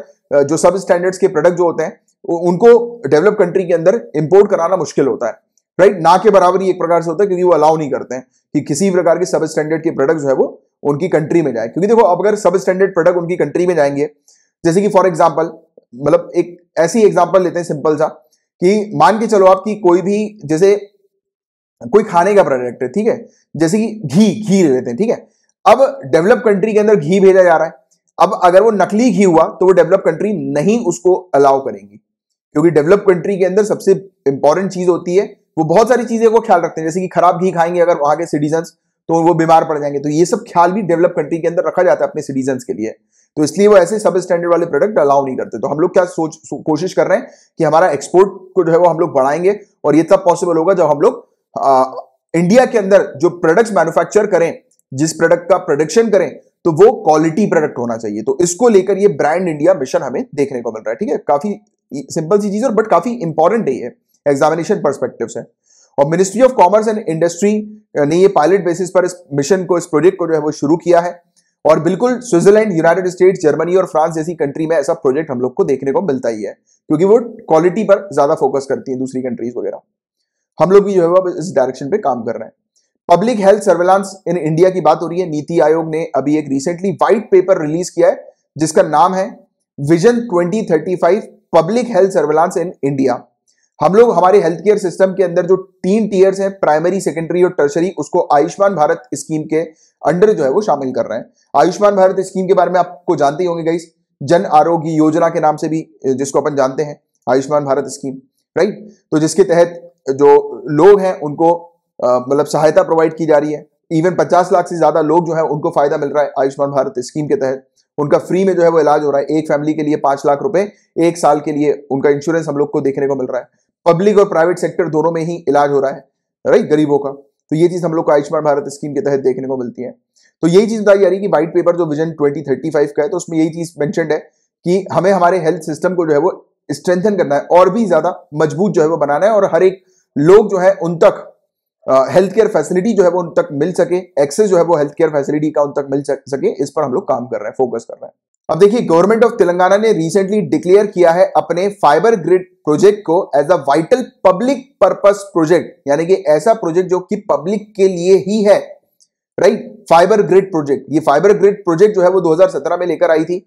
जो सब स्टैंडर्ड्स के प्रोडक्ट जो होते हैं उनको डेवलप कंट्री के अंदर इंपोर्ट कराना मुश्किल होता है राइट ना के बराबर ही एक प्रकार से होता है क्योंकि वो अलाउ नहीं करते हैं कि किसी प्रकार के सब स्टैंडर्ड के प्रोडक्ट जो है वो उनकी कंट्री में जाए क्योंकि देखो अब अगर सब स्टैंडर्ड प्रोडक्ट उनकी कंट्री में जाएंगे जैसे कि फॉर एग्जाम्पल मतलब एक ऐसी एग्जाम्पल लेते हैं सिंपल सा कि मान के चलो आपकी कोई भी जैसे कोई खाने का प्रोडक्ट है ठीक है जैसे कि घी घी ले लेते हैं ठीक है अब डेवलप कंट्री के अंदर घी भेजा जा रहा है अब अगर वो नकली घी हुआ तो वो डेवलप कंट्री नहीं उसको अलाउ करेंगी क्योंकि डेवलप कंट्री के अंदर सबसे इंपॉर्टेंट चीज होती है वो बहुत सारी चीजें को ख्याल रखते हैं जैसे कि खराब घी खाएंगे अगर वहां के सिटीजन तो वो बीमार पड़ जाएंगे तो ये सब ख्याल भी डेवलप कंट्री के अंदर रखा जाता है अपने सिटीजन के लिए तो इसलिए वो ऐसे सब स्टैंडर्ड वाले प्रोडक्ट अलाउ नहीं करते तो हम लोग क्या सोच कोशिश कर रहे हैं कि हमारा एक्सपोर्ट को जो है वो हम लोग बढ़ाएंगे और ये तब पॉसिबल होगा जब हम लोग आ, इंडिया के अंदर जो प्रोडक्ट्स मैन्युफैक्चर करें जिस प्रोडक्ट का प्रोडक्शन करें तो वो क्वालिटी प्रोडक्ट होना चाहिए तो इसको लेकर ये ब्रांड इंडिया मिशन हमें देखने को मिल रहा है ठीक है काफी सिंपल सी चीज और बट काफी इंपॉर्टेंट है ये एग्जामिनेशन परस्पेक्टिव है और ministry of commerce and industry ने ये पायलट बेसिस पर इस मिशन को इस प्रोजेक्ट को जो है वो शुरू किया है और बिल्कुल स्विट्जरलैंड यूनाइटेड स्टेट जर्मनी और फ्रांस जैसी कंट्री में ऐसा प्रोजेक्ट हम लोग को देखने को मिलता ही है क्योंकि वो क्वालिटी पर ज्यादा फोकस करती है दूसरी कंट्रीज वगैरह हम लोग भी जो है इस डायरेक्शन पे काम कर रहे हैं public health surveillance in India की बात हो रही है नीति आयोग ने अभी एक रिसेंटली व्हाइट पेपर रिलीज किया है जिसका नाम है vision 2035 public health surveillance in India हम लोग हमारे हेल्थ केयर सिस्टम के अंदर जो तीन टीयर्स हैं प्राइमरी सेकेंडरी और टर्शरी उसको आयुष्मान भारत स्कीम के अंडर जो है वो शामिल कर रहे हैं आयुष्मान भारत स्कीम के बारे में आपको जानते ही होंगे गई जन आरोग्य योजना के नाम से भी जिसको अपन जानते हैं आयुष्मान भारत स्कीम राइट तो जिसके तहत जो लोग हैं उनको मतलब सहायता प्रोवाइड की जा रही है इवन 50 लाख से ज़्यादा लोग जो है उनको फ़ायदा मिल रहा है आयुष्मान भारत स्कीम के तहत उनका फ्री में जो है वो इलाज हो रहा है एक फैमिली के लिए पांच लाख रुपए एक साल के लिए उनका इंश्योरेंस हम लोग को देखने को मिल रहा है पब्लिक और प्राइवेट सेक्टर दोनों में ही इलाज हो रहा है राइट गरीबों का तो ये चीज़ हम लोग को आयुष्मान भारत स्कीम के तहत देखने को मिलती है तो यही चीज़ बताई जा रही है कि व्हाइट पेपर जो विजन 2035 का है तो उसमें यही चीज़ मैंशन है कि हमें हमारे हेल्थ सिस्टम को जो है वो स्ट्रेंथन करना है और भी ज़्यादा मजबूत जो है वो बनाना है और हर एक लोग जो है उन तक हेल्थ केयर फैसिलिटी जो है वो उन तक मिल सके एक्सेस जो है वो हेल्थ केयर फैसिलिटी का उन तक मिल सके इस पर हम लोग काम कर रहे हैं फोकस कर रहे हैं अब देखिए गवर्नमेंट ऑफ तेलंगाना ने रिसेंटली डिक्लेयर किया है अपने फाइबर ग्रिड प्रोजेक्ट को as a vital public purpose project यानी कि ऐसा प्रोजेक्ट जो कि पब्लिक के लिए ही है राइट फाइबर ग्रिड प्रोजेक्ट ये फाइबर ग्रिड प्रोजेक्ट जो है वो 2017 में लेकर आई थी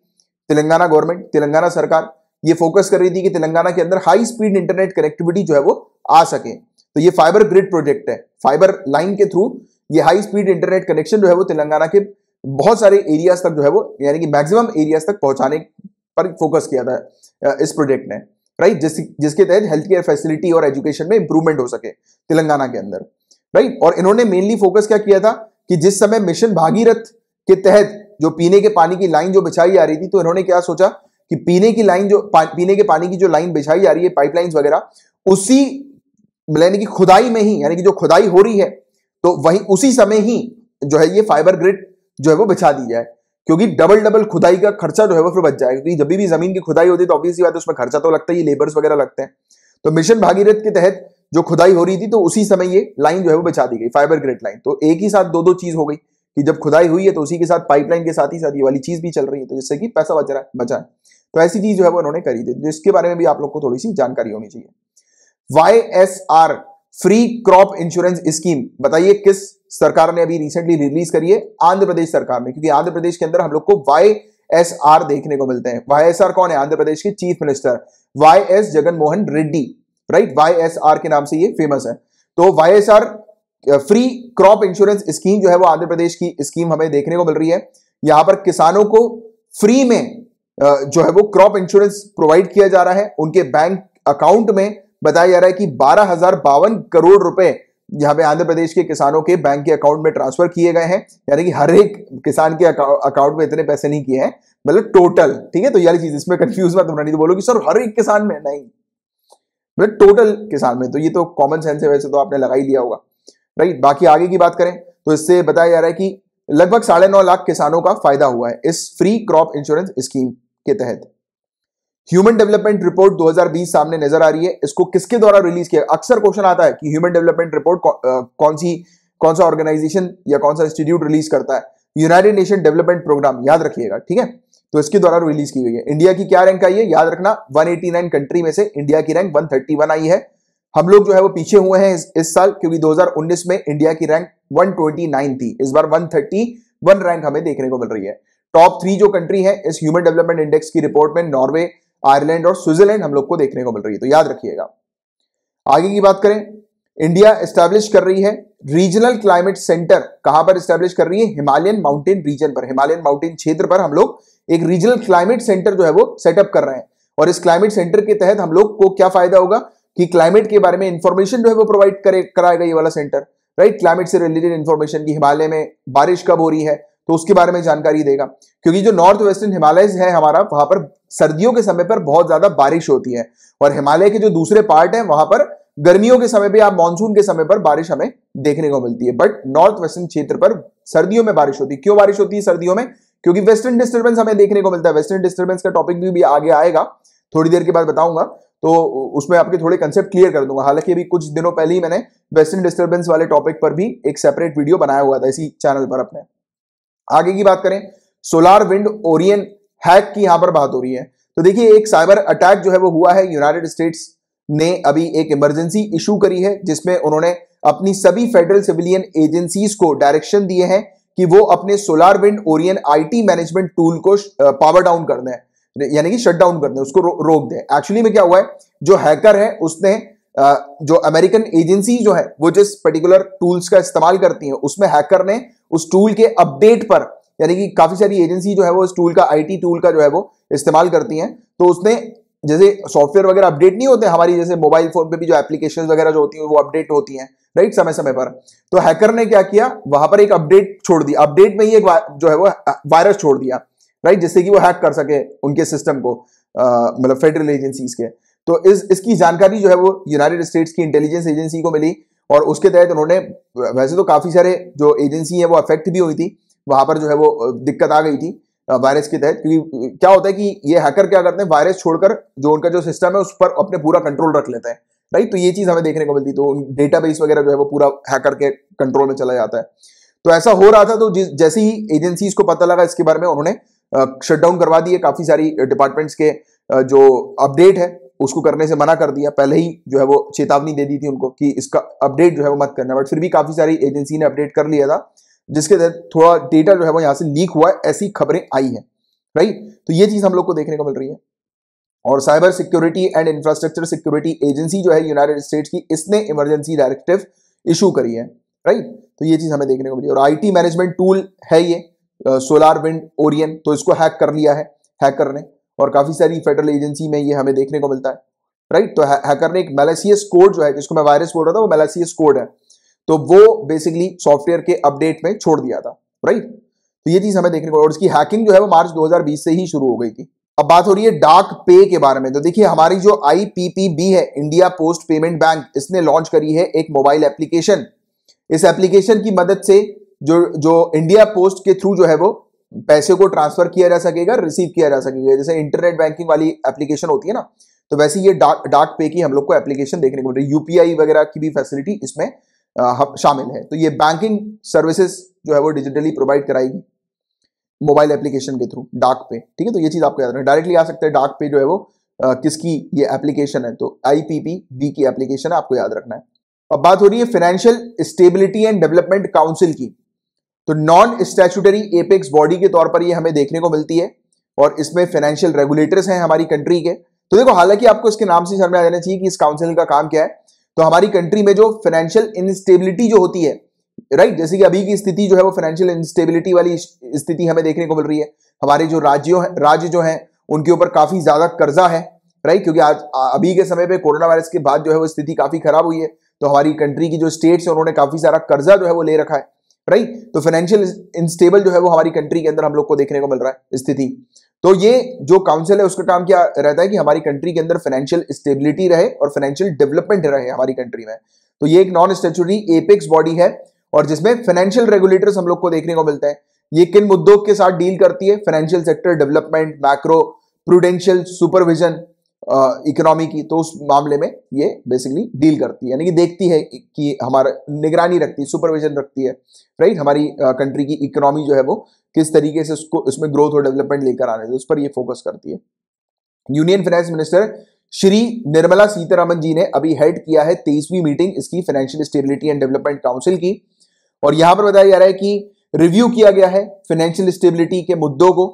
तेलंगाना गवर्नमेंट तेलंगाना सरकार ये फोकस कर रही थी कि तेलंगाना के अंदर हाई स्पीड इंटरनेट कनेक्टिविटी जो है वो आ सके तो ये फाइबर ग्रिड प्रोजेक्ट है फाइबर लाइन के थ्रू ये हाई स्पीड इंटरनेट कनेक्शन जो है वो तेलंगाना के बहुत सारे एरियाज तक जो है वो यानी कि मैक्सिमम एरियाज तक पहुंचाने पर फोकस किया था इस प्रोजेक्ट ने राइट जिस, जिसके तहत हेल्थ केयर फैसिलिटी और एजुकेशन में इंप्रूवमेंट हो सके तेलंगाना के अंदर राइट और इन्होंने मेनली फोकस क्या किया था कि जिस समय मिशन भागीरथ के तहत जो पीने के पानी की लाइन जो बिछाई जा रही थी तो इन्होंने क्या सोचा कि पीने की लाइन जो पीने के पानी की जो लाइन बिछाई जा रही है पाइपलाइंस वगैरह उसी यानी कि खुदाई में ही यानी कि जो खुदाई हो रही है तो वही उसी समय ही जो है ये फाइबर ग्रिड जो है वो बिछा दी जाए क्योंकि डबल डबल खुदाई का खर्चा जो है वो फिर बच जाएगा क्योंकि जब भी जमीन की खुदाई होती है तो ऑब्वियसली बात है उसमें खर्चा तो लगता ही लेबर्स वगैरह लगते हैं तो मिशन भागीरथ के तहत जो खुदाई हो रही थी तो उसी समय ये लाइन जो है वो बचा दी गई फाइबर ग्रेड लाइन तो एक ही साथ दो दो चीज हो गई कि जब खुदाई हुई है तो उसी के साथ पाइपलाइन के साथ ही साथ ये वाली चीज भी चल रही है तो जिससे कि पैसा बच रहा है बचा है तो ऐसी चीज जो है वो उन्होंने करी थी जिसके तो बारे में भी आप लोग को थोड़ी सी जानकारी होनी चाहिए Y S R free crop insurance scheme बताइए किस सरकार ने अभी रिसेंटली रिलीज करी है आंध्र प्रदेश सरकार ने क्योंकि आंध्र प्रदेश के अंदर हम लोग को वाई एस आर देखने को मिलते हैं वाई एस आर कौन है आंध्र प्रदेश के chief minister Y S Jaganmohan Reddy right Y S R के नाम से ये फेमस है तो Y S R free crop insurance scheme जो है वो आंध्र प्रदेश की स्कीम हमें देखने को मिल रही है यहां पर किसानों को फ्री में जो है वो क्रॉप इंश्योरेंस प्रोवाइड किया जा रहा है उनके बैंक अकाउंट में बताया जा रहा है कि बारह हजार बावन करोड़ रुपए यहाँ पे आंध्र प्रदेश के किसानों के बैंक के अकाउंट में ट्रांसफर किए गए हैं यानी कि हर एक किसान के अकाउंट में इतने पैसे नहीं किए हैं मतलब टोटल ठीक है तो यार चीज इसमें कंफ्यूज मत होना नहीं तो कि सर हर एक किसान में नहीं मतलब टोटल किसान में तो ये तो कॉमन सेंस है वैसे तो आपने लगा ही लिया होगा राइट बाकी आगे की बात करें तो इससे बताया जा रहा है कि लगभग साढ़े नौ लाख किसानों का फायदा हुआ है इस फ्री क्रॉप इंश्योरेंस स्कीम के तहत ह्यूमन डेवलपमेंट रिपोर्ट 2020 सामने नजर आ रही है इसको किसके द्वारा रिलीज किया अक्सर क्वेश्चन आता है कि ह्यूमन डेवलपमेंट रिपोर्ट कौन सी कौन सा ऑर्गेनाइजेशन या कौन सा इंस्टीट्यूट रिलीज करता है यूनाइटेड नेशन डेवलपमेंट प्रोग्राम याद रखिएगा ठीक है तो इसके द्वारा रिलीज की गई है इंडिया की क्या रैंक आई है याद रखना 189 कंट्री में से इंडिया की रैंक 131 आई है हम लोग जो है वो पीछे हुए हैं इस, इस साल क्योंकि 2019 में इंडिया की रैंक 129 थी इस बार 131 रैंक हमें देखने को मिल रही है टॉप थ्री जो कंट्री है इस ह्यूमन डेवलपमेंट इंडेक्स की रिपोर्ट में नॉर्वे आयरलैंड और स्विट्जरलैंड हम लोग को देखने को मिल रही है तो याद रखिएगा आगे की बात करें इंडिया एस्टैब्लिश कर रही है रीजनल क्लाइमेट सेंटर कहां पर स्टैब्लिश कर रही है हिमालयन माउंटेन रीजन पर हिमालयन माउंटेन क्षेत्र पर हम लोग एक रीजनल क्लाइमेट सेंटर जो है वो सेटअप कर रहे हैं और इस क्लाइमेट सेंटर के तहत हम लोग को क्या फायदा होगा कि क्लाइमेट के बारे में इंफॉर्मेशन जो है वो प्रोवाइड कराएगा ये वाला सेंटर राइट क्लाइमेट से रिलेटेड इन्फॉर्मेशन की हिमालय में बारिश कब हो रही है तो उसके बारे में जानकारी देगा क्योंकि जो नॉर्थ वेस्टर्न हिमालय है हमारा वहां पर सर्दियों के समय पर बहुत ज्यादा बारिश होती है और हिमालय के जो दूसरे पार्ट है वहां पर गर्मियों के समय पर या मानसून के समय पर बारिश हमें देखने को मिलती है बट नॉर्थ वेस्टर्न क्षेत्र पर सर्दियों में बारिश होती है क्यों बारिश होती है सर्दियों में क्योंकि वेस्टर्न डिस्टर्बेंस हमें देखने को मिलता है वेस्टर्न डिस्टर्बेंस का टॉपिक भी, भी आगे आएगा थोड़ी देर के बाद बताऊंगा तो उसमें आपके थोड़े कंसेप्ट क्लियर कर दूंगा हालांकि अभी कुछ दिनों पहले ही मैंने वेस्टर्न डिस्टर्बेंस वाले टॉपिक पर भी एक सेपरेट वीडियो बनाया हुआ था इसी चैनल पर अपने आगे की बात करें सोलार विंड ओरियन हैक की यहां पर बात हो रही है तो देखिए एक साइबर अटैक जो है वो हुआ है यूनाइटेड स्टेट्स ने अभी एक इमरजेंसी इशू करी है जिसमें उन्होंने अपनी सभी फेडरल सिविलियन एजेंसीज को डायरेक्शन दिए हैं कि वो अपने solar wind Orion IT management tool को पावर डाउन कर दें यानी कि शट डाउन कर दें उसको रो, रोक दें एक्चुअली में क्या हुआ है जो हैकर है उसने जो अमेरिकन एजेंसी जो है वो जिस पर्टिकुलर टूल्स का इस्तेमाल करती है उसमें हैकर ने उस टूल के अपडेट पर यानी कि काफी सारी एजेंसी जो है वो इस टूल का आईटी टूल का जो है वो इस्तेमाल करती हैं तो उसने जैसे सॉफ्टवेयर वगैरह अपडेट नहीं होते हमारी जैसे मोबाइल फोन पे भी जो एप्लीकेशन वगैरह जो होती है वो अपडेट होती हैं राइट समय समय पर तो हैकर ने क्या किया वहां पर एक अपडेट छोड़ दिया अपडेट में ही एक जो है वो वायरस छोड़ दिया राइट जिससे कि वो हैक कर सके उनके सिस्टम को मतलब फेडरल एजेंसीज के तो इस इसकी जानकारी जो है वो यूनाइटेड स्टेट्स की इंटेलिजेंस एजेंसी को मिली और उसके तहत उन्होंने वैसे तो काफ़ी सारे जो एजेंसी है वो अफेक्ट भी हुई थी वहां पर जो है वो दिक्कत आ गई थी वायरस के तहत क्योंकि क्या होता है कि ये हैकर क्या करते हैं वायरस छोड़कर जो उनका जो सिस्टम है उस पर अपने पूरा कंट्रोल रख लेते हैं राइट तो ये चीज़ हमें देखने को मिलती तो बेस वगैरह जो है वो पूरा हैकर के कंट्रोल में चला जाता है तो ऐसा हो रहा था तो जैसे ही एजेंसीज को पता लगा इसके बारे में उन्होंने शटडाउन करवा दिए काफ़ी सारी डिपार्टमेंट्स के जो अपडेट है उसको करने से मना कर दिया पहले ही जो है वो चेतावनी दे दी थी उनको कि इसका अपडेट जो है वो मत करना बट फिर भी काफ़ी सारी एजेंसी ने अपडेट कर लिया था जिसके तहत थोड़ा डेटा जो है वो यहाँ से लीक हुआ है ऐसी खबरें आई हैं राइट तो ये चीज़ हम लोग को देखने को मिल रही है और cyber security and infrastructure security agency जो है यूनाइटेड स्टेट्स की इसने इमरजेंसी डायरेक्टिव इशू करी है राइट तो ये चीज़ हमें देखने को मिली और आईटी मैनेजमेंट टूल है ये सोलार विंड ओरियन तो इसको हैक कर लिया है हैकर ने और काफ़ी सारी फेडरल एजेंसी में ये हमें देखने को मिलता है राइट तो हैकर ने एक मेलेसियस कोड जो है जिसको मैं वायरस बोल रहा था वो मेलेसियस कोड है तो वो बेसिकली सॉफ्टवेयर के अपडेट में छोड़ दिया था राइट तो ये चीज़ हमें देखने को और इसकी हैकिंग जो है वो मार्च 2020 से ही शुरू हो गई थी अब बात हो रही है डार्क पे के बारे में तो देखिए हमारी जो आईपीपीबी है इंडिया पोस्ट पेमेंट बैंक इसने लॉन्च करी है एक मोबाइल एप्लीकेशन इस एप्लीकेशन की मदद से जो जो इंडिया पोस्ट के थ्रू जो है वो पैसे को ट्रांसफर किया जा सकेगा रिसीव किया जा सकेगा जैसे इंटरनेट बैंकिंग वाली एप्लीकेशन होती है ना तो वैसे ये डाक डाक पे की हम लोग को एप्लीकेशन देखने को मिल रही है यूपीआई वगैरह की भी फैसिलिटी इसमें शामिल है तो ये बैंकिंग सर्विसेज जो है वो डिजिटली प्रोवाइड कराएगी मोबाइल एप्लीकेशन के थ्रू डाक पे ठीक है तो ये चीज़ आपको याद रखना डायरेक्टली आ सकते हैं डाक पे जो है वो आ, किसकी ये एप्लीकेशन है तो आईपीपी बी की एप्लीकेशन है आपको याद रखना है अब बात हो रही है financial stability and development council की तो नॉन स्टैचुटरी एपेक्स बॉडी के तौर पर ये हमें देखने को मिलती है और इसमें फाइनेंशियल रेगुलेटर्स हैं हमारी कंट्री के तो देखो हालांकि आपको इसके नाम से समझ में आ जाना चाहिए कि इस काउंसिल का काम क्या है तो हमारी कंट्री में जो फाइनेंशियल इनस्टेबिलिटी जो होती है राइट जैसे कि अभी की स्थिति जो है वो फाइनेंशियल इंस्टेबिलिटी वाली स्थिति हमें देखने को मिल रही है हमारे जो राज्यों राज्य जो है उनके ऊपर काफी ज्यादा कर्जा है राइट क्योंकि आज अभी के समय पर कोरोना वायरस के बाद जो है वो स्थिति काफी खराब हुई है तो हमारी कंट्री की जो स्टेट्स हैं उन्होंने काफी सारा कर्जा जो है वो ले रखा है राइट तो फाइनेंशियल इनस्टेबल जो है वो हमारी कंट्री के अंदर हम लोग को देखने को मिल रहा है स्थिति तो ये जो काउंसिल है उसका काम क्या रहता है कि हमारी कंट्री के अंदर फाइनेंशियल स्टेबिलिटी रहे और फाइनेंशियल डेवलपमेंट रहे हमारी कंट्री में तो ये एक नॉन स्टेचुरी एपेक्स बॉडी है और जिसमें फाइनेंशियल रेगुलेटर्स हम लोग को देखने को मिलते हैं ये किन मुद्दों के साथ डील करती है financial sector development macro prudential supervision economy की तो उस मामले में ये बेसिकली डील करती है यानी कि देखती है कि हमारा निगरानी रखती है सुपरविजन रखती है राइट हमारी कंट्री की इकोनॉमी जो है वो किस तरीके से उसको उसमें ग्रोथ और डेवलपमेंट लेकर आने उस पर ये फोकस करती है union finance minister Shri Nirmala Sitharaman ji ने अभी हेड किया है तेईसवीं मीटिंग इसकी financial stability and development council की और यहां पर बताया जा रहा है कि रिव्यू किया गया है फाइनेंशियल स्टेबिलिटी के मुद्दों को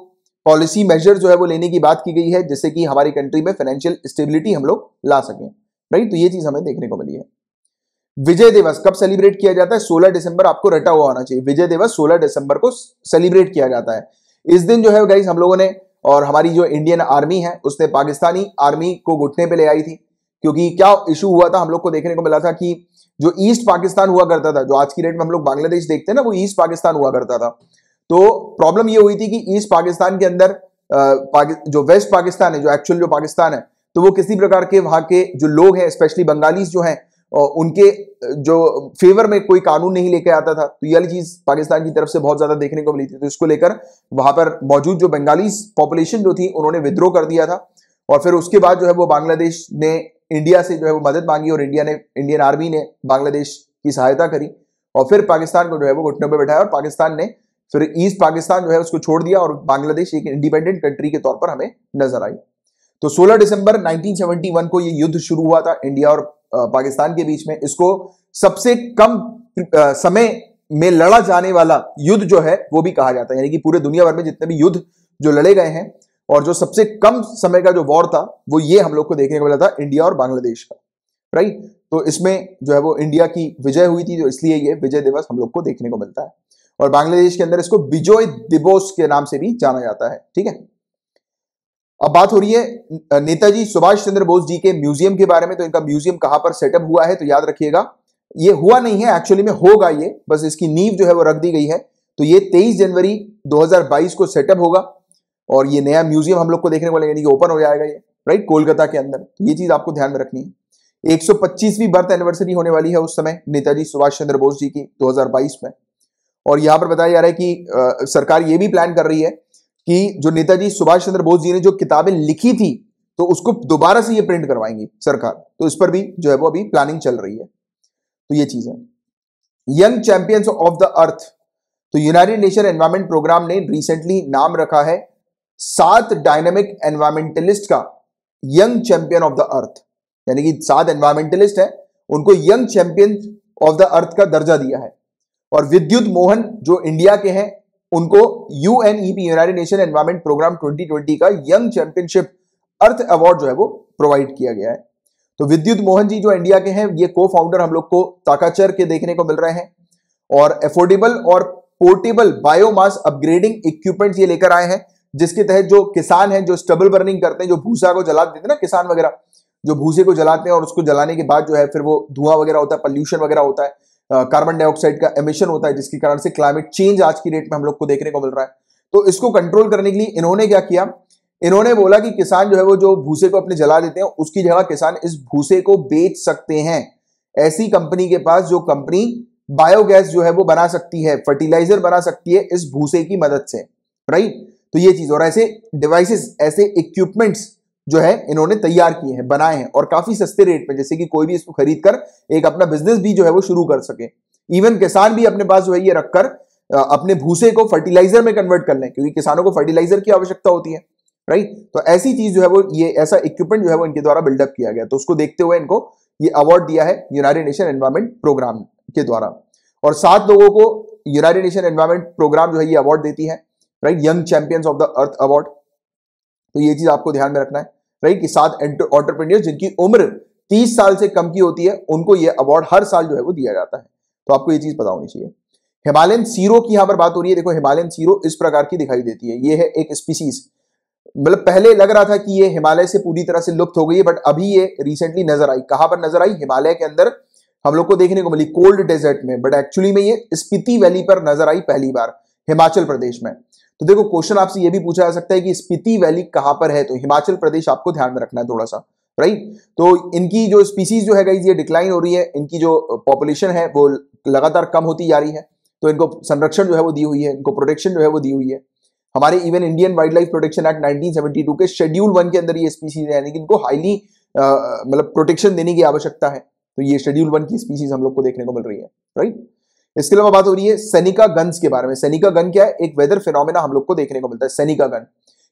पॉलिसी मेजर जो है वो लेने की बात की गई है जिससे कि हमारी कंट्री में फाइनेंशियल स्टेबिलिटी हम लोग ला सकें राइट तो ये चीज हमें देखने को मिली है विजय दिवस कब सेलिब्रेट किया जाता है 16 दिसंबर आपको रटा हुआ होना चाहिए विजय दिवस 16 दिसंबर को सेलिब्रेट किया जाता है इस दिन जो है गाइस हम लोगों ने और हमारी जो इंडियन आर्मी है उसने पाकिस्तानी आर्मी को घुटने पे ले आई थी क्योंकि क्या इशू हुआ था हम लोग को देखने को मिला था कि जो ईस्ट पाकिस्तान हुआ करता था जो आज की डेट में हम लोग बांग्लादेश देखते हैं ना वो ईस्ट पाकिस्तान हुआ करता था तो प्रॉब्लम ये हुई थी कि ईस्ट पाकिस्तान के अंदर जो वेस्ट पाकिस्तान है जो एक्चुअल जो पाकिस्तान है तो वो किसी प्रकार के वहां के जो लोग हैं स्पेशली बंगालीज जो हैं उनके जो फेवर में कोई कानून नहीं लेके आता था तो ये चीज पाकिस्तान की तरफ से बहुत ज्यादा देखने को मिली थी तो इसको लेकर वहां पर मौजूद जो बंगालीज पॉपुलेशन जो थी उन्होंने विद्रोह कर दिया था और फिर उसके बाद जो है वो बांग्लादेश ने इंडिया से जो है वो मदद मांगी और इंडिया ने इंडियन आर्मी ने बांग्लादेश की सहायता करी और फिर पाकिस्तान को जो है वो घुटनों पर बैठाया और पाकिस्तान ने फिर ईस्ट पाकिस्तान जो है उसको छोड़ दिया और बांग्लादेश एक इंडिपेंडेंट कंट्री के तौर पर हमें नजर आई तो 16 दिसंबर 1971 को ये युद्ध शुरू हुआ था इंडिया और पाकिस्तान के बीच में इसको सबसे कम समय में लड़ा जाने वाला युद्ध जो है वो भी कहा जाता है यानी कि पूरे दुनिया भर में जितने भी युद्ध जो लड़े गए हैं और जो सबसे कम समय का जो वॉर था वो ये हम लोग को देखने को मिला था इंडिया और बांग्लादेश का राइट तो इसमें जो है वो इंडिया की विजय हुई थी जो इसलिए ये विजय दिवस हम लोग को देखने को मिलता है और बांग्लादेश के अंदर इसको बिजोय दिबोस के नाम से भी जाना जाता है ठीक है अब बात हो रही है नेताजी सुभाष चंद्र बोस जी के म्यूजियम के बारे में तो इनका म्यूजियम कहां पर सेटअप हुआ है तो याद रखिएगा ये हुआ नहीं है एक्चुअली में होगा ये बस इसकी नींव जो है वो रख दी गई है तो ये 23 जनवरी 2022 को सेटअप होगा और ये नया म्यूजियम हम लोग को देखने को यानी कि ओपन हो जाएगा ये राइट कोलकाता के अंदर तो ये चीज आपको ध्यान में रखनी है 125वीं बर्थ एनिवर्सरी होने वाली है उस समय नेताजी सुभाष चंद्र बोस जी की 2022 में और यहां पर बताया जा रहा है कि आ, सरकार ये भी प्लान कर रही है कि जो नेताजी सुभाष चंद्र बोस जी ने जो किताबें लिखी थी तो उसको दोबारा से ये प्रिंट करवाएंगी सरकार तो इस पर भी जो है वो अभी प्लानिंग चल रही है तो ये चीज है young champions of the earth तो यूनाइटेड नेशन एनवायरमेंट प्रोग्राम ने रिसेंटली नाम रखा है सात डायनेमिक एनवायरमेंटलिस्ट का young champion of the earth यानी कि सात एनवायरमेंटलिस्ट है उनको young champion of the earth का दर्जा दिया है और विद्युत मोहन जो इंडिया के हैं उनको UNEP United Nation environment programme 2020 का यंग चैंपियनशिप अर्थ अवार्ड जो है वो प्रोवाइड किया गया है तो विद्युत मोहन जी जो इंडिया के हैं ये को फाउंडर हम लोग को ताकाचर के देखने को मिल रहे हैं और एफोर्डेबल और पोर्टेबल बायोमास अपग्रेडिंग इक्विपमेंट ये लेकर आए हैं जिसके तहत जो किसान है जो स्टबल बर्निंग करते हैं जो भूसा को जला देते हैं ना किसान वगैरह जो भूसे को जलाते हैं और उसको जलाने के बाद जो है फिर वो धुआं वगैरह होता है पॉल्यूशन वगैरह होता है कार्बन डाइऑक्साइड का एमिशन होता है जिसके कारण से क्लाइमेट चेंज आज की डेट में हम लोग को देखने को मिल रहा है तो इसको कंट्रोल करने के लिए इन्होंने क्या किया इन्होंने बोला कि किसान जो है वो जो भूसे को अपने जला देते हैं उसकी जगह किसान इस भूसे को बेच सकते हैं ऐसी कंपनी के पास जो कंपनी बायोगैस जो है वो बना सकती है फर्टिलाइजर बना सकती है इस भूसे की मदद से राइट तो ये चीज और ऐसे डिवाइसेस ऐसे इक्विपमेंट्स जो है इन्होंने तैयार किए हैं बनाए हैं और काफी सस्ते रेट में जैसे कि कोई भी इसको खरीद कर एक अपना बिजनेस भी जो है वो शुरू कर सके इवन किसान भी अपने पास जो है ये रखकर अपने भूसे को फर्टिलाइजर में कन्वर्ट कर लें क्योंकि किसानों को फर्टिलाइजर की आवश्यकता होती है राइट तो ऐसी चीज जो है वो ये ऐसा इक्विपमेंट जो है वो इनके द्वारा बिल्डअप किया गया तो उसको देखते हुए इनको ये अवार्ड दिया है यूनाइटेड नेशन एनवायरमेंट प्रोग्राम के द्वारा और सात लोगों को यूनाइटेड नेशन एनवायरमेंट प्रोग्राम जो है ये अवार्ड देती है right young champions of the earth award तो ये चीज आपको ध्यान में रखना है राइट कि सात ऑन्टरप्रेन्योर जिनकी उम्र तीस साल से कम की होती है उनको ये अवार्ड हर साल जो है वो दिया जाता है तो आपको ये चीज पता होनी चाहिए हिमालयन सीरो की यहां पर बात हो रही है देखो हिमालयन सीरो इस प्रकार की दिखाई देती है ये है एक स्पीसीज मतलब पहले लग रहा था कि ये हिमालय से पूरी तरह से लुप्त हो गई है बट अभी ये रिसेंटली नजर आई कहां पर नजर आई हिमालय के अंदर हम लोग को देखने को मिली कोल्ड डेजर्ट में बट एक्चुअली में ये स्पीति वैली पर नजर आई पहली बार हिमाचल प्रदेश में तो देखो क्वेश्चन आपसे ये भी पूछा जा सकता है कि स्पीति वैली कहां पर है तो हिमाचल प्रदेश आपको ध्यान में रखना है थोड़ा सा राइट तो इनकी जो स्पीसीज जो है गाइज ये डिक्लाइन हो रही है इनकी जो पॉपुलेशन है वो लगातार कम होती जा रही है तो इनको संरक्षण जो है वो दी हुई है इनको प्रोटेक्शन जो है वो दी हुई है हमारे even Indian wild life protection act 1972 के शेड्यूल वन के अंदर ये स्पीसीज है यानी कि इनको हाईली मतलब प्रोटेक्शन देने की आवश्यकता है तो ये शेड्यूल वन की स्पीसीज हम लोग को देखने को मिल रही है राइट इसके अलावा बात हो रही है सैनिका गन्स के बारे में सैनिका गन क्या है एक वेदर फिनोमिना हम लोग को देखने को मिलता है सैनिका गन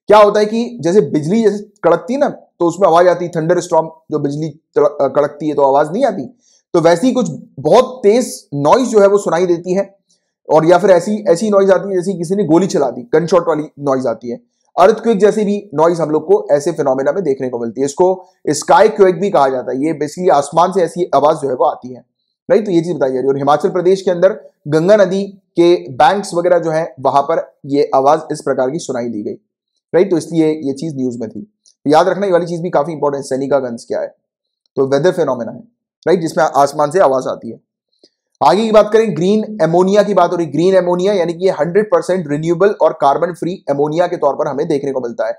क्या होता है कि जैसे बिजली जैसे कड़कती है ना तो उसमें आवाज आती है थंडर स्टॉम जो बिजली कड़कती है तो आवाज नहीं आती तो वैसी कुछ बहुत तेज नॉइज जो है वो सुनाई देती है और या फिर ऐसी ऐसी नॉइज आती है जैसे किसी ने गोली चला दी गन शॉट वाली नॉइज आती है अर्थ क्विक जैसी भी नॉइज हम लोग को ऐसे फिनोमिना में देखने को मिलती है इसको स्काई क्वेक भी कहा जाता है ये बेसिकली आसमान से ऐसी आवाज जो है वो आती है राइट तो ये चीज बताई जा रही है और हिमाचल प्रदेश के अंदर गंगा नदी के बैंक्स वगैरह जो है वहां पर ये आवाज इस प्रकार की सुनाई दी गई राइट तो इसलिए ये चीज न्यूज में थी याद रखना ये वाली चीज भी काफी इंपॉर्टेंट सैनिका गंज क्या है तो वेदर फेनोमेना है राइट जिसमें आसमान से आवाज आती है आगे की बात करें ग्रीन एमोनिया की बात हो रही ग्रीन एमोनिया यानी कि ये 100 परसेंट रिन्यूएबल और कार्बन फ्री एमोनिया के तौर पर हमें देखने को मिलता है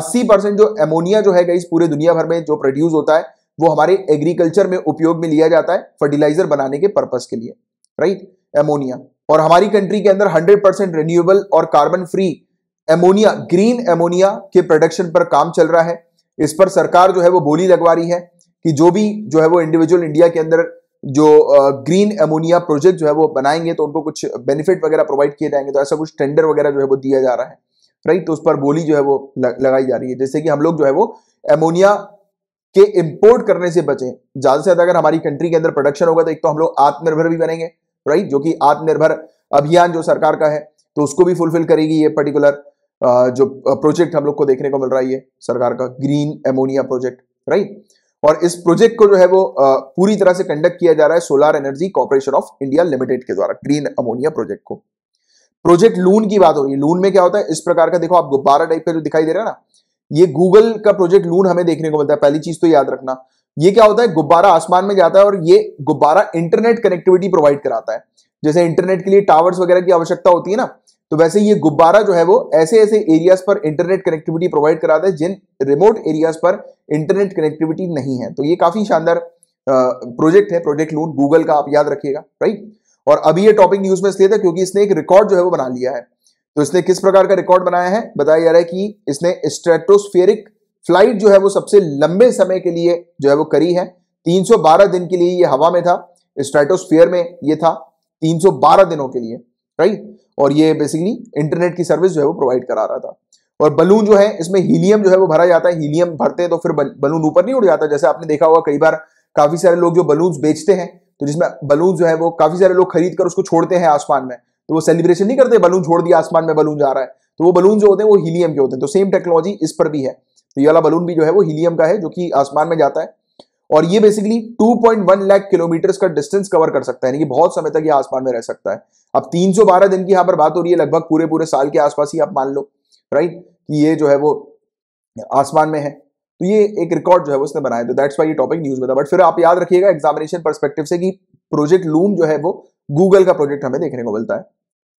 80 परसेंट जो एमोनिया जो है इस पूरे दुनिया भर में जो प्रोड्यूस होता है वो हमारे एग्रीकल्चर में उपयोग में लिया जाता है फर्टिलाइजर बनाने के पर्पज के लिए राइट एमोनिया और हमारी कंट्री के अंदर 100 परसेंट रिन्यूएबल और carbon free ammonia green ammonia के प्रोडक्शन पर काम चल रहा है इस पर सरकार जो है वो बोली लगवा रही है कि जो भी जो है वो इंडिविजुअल इंडिया के अंदर जो ग्रीन एमोनिया प्रोजेक्ट जो है वो बनाएंगे तो उनको कुछ बेनिफिट वगैरह प्रोवाइड किए जाएंगे तो ऐसा कुछ टेंडर वगैरह जो है वो दिया जा रहा है राइट तो उस पर बोली जो है वो लगाई जा रही है जैसे कि हम लोग जो है वो एमोनिया के इंपोर्ट करने से बचें ज्यादा से ज्यादा अगर हमारी कंट्री के अंदर प्रोडक्शन होगा तो एक तो हम लोग आत्मनिर्भर भी बनेंगे राइट जो कि आत्मनिर्भर अभियान जो सरकार का है तो उसको भी फुलफिल करेगी ये पर्टिकुलर जो प्रोजेक्ट हम लोग को देखने को मिल रहा है ये सरकार का ग्रीन एमोनिया प्रोजेक्ट राइट और इस प्रोजेक्ट को जो है वो पूरी तरह से कंडक्ट किया जा रहा है solar energy corporation of India limited के द्वारा ग्रीन अमोनिया प्रोजेक्ट को प्रोजेक्ट लून की बात हो रही है लून में क्या होता है इस प्रकार का देखो आप गुब्बारा टाइप का जो दिखाई दे रहा है ना ये गूगल का प्रोजेक्ट लून हमें देखने को मिलता है पहली चीज तो याद रखना ये क्या होता है गुब्बारा आसमान में जाता है और ये गुब्बारा इंटरनेट कनेक्टिविटी प्रोवाइड कराता है जैसे इंटरनेट के लिए टावर्स वगैरह की आवश्यकता होती है ना तो वैसे ये गुब्बारा जो है वो ऐसे ऐसे एरियाज पर इंटरनेट कनेक्टिविटी प्रोवाइड कराता है जिन रिमोट एरियाज पर इंटरनेट कनेक्टिविटी नहीं है तो ये काफी शानदार प्रोजेक्ट है प्रोजेक्ट लून गूगल का आप याद रखिएगा राइट और अभी ये टॉपिक न्यूज में इसलिए था क्योंकि इसने एक रिकॉर्ड जो है वो बना लिया है तो इसने किस प्रकार का रिकॉर्ड बनाया है बताया जा रहा है कि इसने स्ट्रेटोस्फेरिक फ्लाइट जो है वो सबसे लंबे समय के लिए जो है वो करी है 312 दिन के लिए ये हवा में था स्ट्रेटोस्फेयर में ये था 312 दिनों के लिए राइट और ये बेसिकली इंटरनेट की सर्विस जो है वो प्रोवाइड करा रहा था और बलून जो है इसमें हीलियम जो है वो भरा जाता है हीलियम भरते हैं तो फिर बलून ऊपर नहीं उड़ जाता जैसे आपने देखा होगा कई बार काफी सारे लोग जो बलून बेचते हैं तो जिसमें बलून जो है वो काफी सारे लोग खरीद कर उसको छोड़ते हैं आसमान में तो वो सेलिब्रेशन नहीं करते बलून छोड़ दिया आसमान में बलून जा रहा है तो वो बलून जो होते हैं वो हीलियम के होते हैं तो सेम टेक्नोलॉजी इस पर भी है तो ये वाला बलून भी जो है वो हीलियम का है जो कि आसमान में जाता है और ये बेसिकली 2.1 लाख किलोमीटर का डिस्टेंस कवर कर सकता है यानी कि बहुत समय तक ये आसमान में रह सकता है अब 312 दिन की यहाँ पर बात हो रही है लगभग पूरे पूरे साल के आसपास ही आप मान लो राइट कि ये जो है वो आसमान में है तो ये एक रिकॉर्ड जो है वो उसने बनाया तो दैट्स वाई ये टॉपिक न्यूज में था बट फिर आप याद रखिएगा एग्जामिनेशन परस्पेक्टिव से कि प्रोजेक्ट लूम जो है वो गूगल का प्रोजेक्ट हमें देखने को मिलता है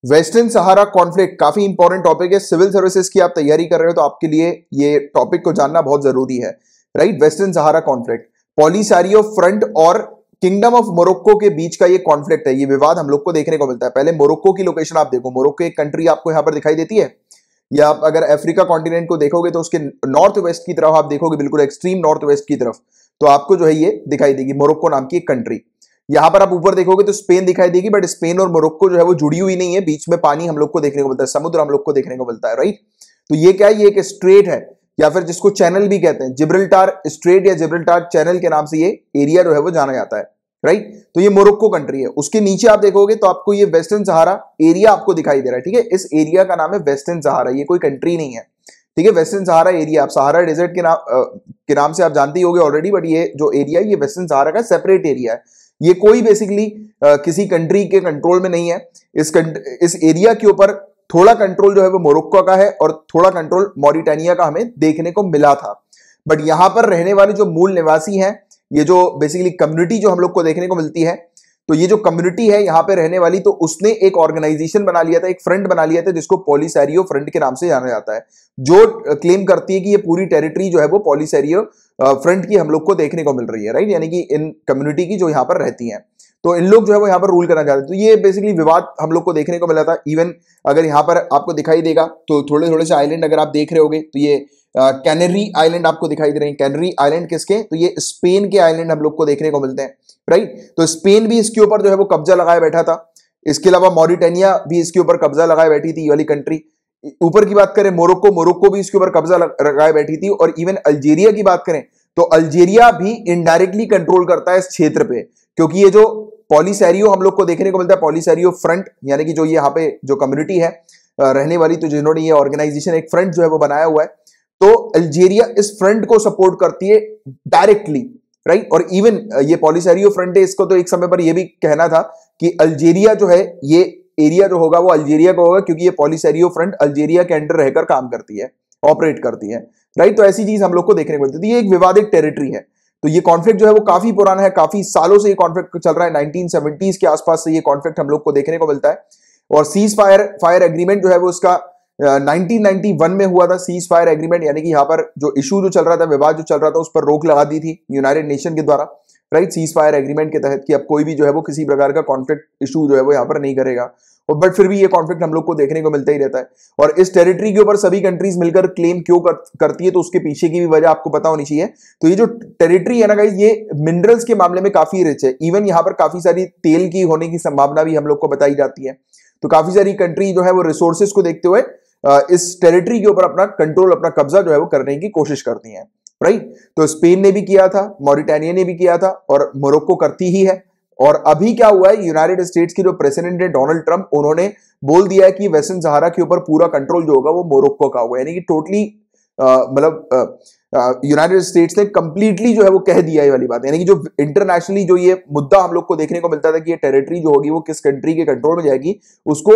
वेस्टर्न सहारा कॉन्फ्लिक्ट काफी इंपॉर्टेंट टॉपिक है सिविल सर्विसेज की आप तैयारी कर रहे हो तो आपके लिए ये टॉपिक को जानना बहुत जरूरी है right western Sahara conflict Polisario front और किंगडम ऑफ मोरक्को के बीच का ये कॉन्फ्लिक्ट है ये विवाद हम लोग को देखने को मिलता है पहले मोरक्को की लोकेशन आप देखो मोरक्को एक कंट्री आपको यहाँ पर दिखाई देती है या आप अगर अफ्रीका कॉन्टिनेंट को देखोगे तो उसके नॉर्थ वेस्ट की तरफ आप देखोगे बिल्कुल एक्सट्रीम नॉर्थ वेस्ट की तरफ तो आपको जो है ये दिखाई देगी मोरक्को नाम की एक कंट्री यहां पर आप ऊपर देखोगे तो स्पेन दिखाई देगी बट स्पेन और मोरक्को जो है वो जुड़ी हुई नहीं है बीच में पानी हम लोग को देखने को मिलता है समुद्र हम लोग को देखने को मिलता है राइट तो ये क्या है ये एक स्ट्रेट है या फिर जिसको चैनल भी कहते हैं जिब्रल्टार स्ट्रेट या जिब्रल्टार चैनल के नाम से ये एरिया जो है वो जाना जाता है राइट तो ये मोरक्को कंट्री है उसके नीचे आप देखोगे तो आपको ये वेस्टर्न सहारा एरिया आपको दिखाई दे रहा है ठीक है इस एरिया का नाम है वेस्टर्न सहारा ये कोई कंट्री नहीं है ठीक है वेस्टर्न सहारा एरिया आप सहारा डेजर्ट के नाम के नाम से आप जानते ही होगे ऑलरेडी बट ये जो एरिया है ये वेस्टर्न सहारा का सेपरेट एरिया है ये कोई बेसिकली किसी कंट्री के कंट्रोल में नहीं है इस इस एरिया के ऊपर थोड़ा कंट्रोल जो है वो मोरक्को का है और थोड़ा कंट्रोल मॉरिटानिया का हमें देखने को मिला था बट यहां पर रहने वाले जो मूल निवासी हैं ये जो बेसिकली कम्युनिटी जो हम लोग को देखने को मिलती है तो ये जो कम्युनिटी है यहां पे रहने वाली तो उसने एक ऑर्गेनाइजेशन बना लिया था एक फ्रंट बना लिया था जिसको पॉलिसेरियो फ्रंट के नाम से जाना जाता है जो क्लेम करती है कि ये पूरी टेरिटरी जो है वो पॉलिसेरियो फ्रंट की हम लोग को देखने को मिल रही है राइट यानी कि इन कम्युनिटी की जो यहां पर रहती है तो इन लोग जो है वो यहाँ पर रूल करना चाहते हैं तो ये बेसिकली विवाद हम लोग को देखने को मिला था इवन अगर यहाँ पर आपको दिखाई देगा तो थोड़े थोड़े से आइलैंड अगर आप देख रहे होगे तो ये कैनरी आइलैंड आपको दिखाई दे रहे हैं कैनरी आइलैंड किसके तो ये स्पेन के आइलैंड हम लोग को देखने को मिलते हैं राइट तो स्पेन भी इसके ऊपर जो है वो कब्जा लगाए बैठा था इसके अलावा मॉरिटेनिया भी इसके ऊपर कब्जा लगाए बैठी थी वाली कंट्री ऊपर की बात करें मोरक्को मोरक्को भी इसके ऊपर कब्जा लगाए बैठी थी और इवन अल्जीरिया की बात करें तो अल्जीरिया भी इनडायरेक्टली कंट्रोल करता है इस क्षेत्र पे क्योंकि ये जो पॉलीसैरियो हम लोग को देखने को मिलता है पॉलीसैरियो फ्रंट यानी कि जो यहाँ पे जो कम्युनिटी है रहने वाली तो जिन्होंने ये ऑर्गेनाइजेशन एक फ्रंट जो है वो बनाया हुआ है तो अल्जीरिया इस फ्रंट को सपोर्ट करती है डायरेक्टली राइट और इवन ये पॉलिसैरियो फ्रंट है इसको तो एक समय पर यह भी कहना था कि अल्जीरिया जो है ये एरिया जो होगा वो अल्जीरिया का होगा क्योंकि ये पॉलिसैरियो फ्रंट अल्जीरिया के अंडर रहकर काम करती है ऑपरेट करती है राइट तो ऐसी चीज हम लोग को देखने को मिलती है तो ये एक विवादित टेरिटरी है तो ये कॉन्फ्लिक्ट जो है वो काफी पुराना है काफी सालों से ये कॉन्फ्लिक्ट चल रहा है नाइनटीन के आसपास से ये कॉन्फ्लिक्ट हम लोग को देखने को मिलता है और सीज फायर फायर एग्रीमेंट जो है वो उसका 1991 में हुआ था सीज फायर एग्रीमेंट यानी कि यहाँ पर जो इशू जो चल रहा था विवाद जो चल रहा था उस पर रोक लगा दी थी यूनाइटेड नेशन के द्वारा राइट सीज फायर एग्रीमेंट के तहत कि अब कोई भी जो है वो किसी प्रकार का कॉन्फ्लिक्ट इशू जो है वो यहाँ पर नहीं करेगा बट फिर भी ये कॉन्फ्लिक्ट हम लोग को देखने को मिलता ही रहता है और इस टेरिटरी के ऊपर सभी कंट्रीज मिलकर क्लेम क्यों कर, करती है तो उसके पीछे की भी वजह आपको पता होनी चाहिए तो ये जो टेरिटरी है ना ये मिनरल्स के मामले में काफी रिच है इवन यहाँ पर काफी सारी तेल की होने की संभावना भी हम लोग को बताई जाती है तो काफी सारी कंट्री जो है वो रिसोर्सेज को देखते हुए इस टेरिटरी के ऊपर अपना कंट्रोल अपना कब्जा जो है वो करने की कोशिश करती है राइट तो स्पेन ने भी किया था मॉरिटानिया ने भी किया था और मोरक्को करती ही है और अभी क्या हुआ है यूनाइटेड स्टेट्स की जो प्रेसिडेंट है डोनाल्ड ट्रंप उन्होंने बोल दिया है कि वेस्टर्न सहारा के ऊपर पूरा कंट्रोल जो होगा वो मोरक्को का होगा यानी कि टोटली मतलब यूनाइटेड स्टेट्स ने कंप्लीटली जो है वो कह दिया ये वाली बात यानी कि जो इंटरनेशनली जो ये मुद्दा हम लोग को देखने को मिलता था कि ये टेरिटरी जो होगी वो किस कंट्री के कंट्रोल में जाएगी उसको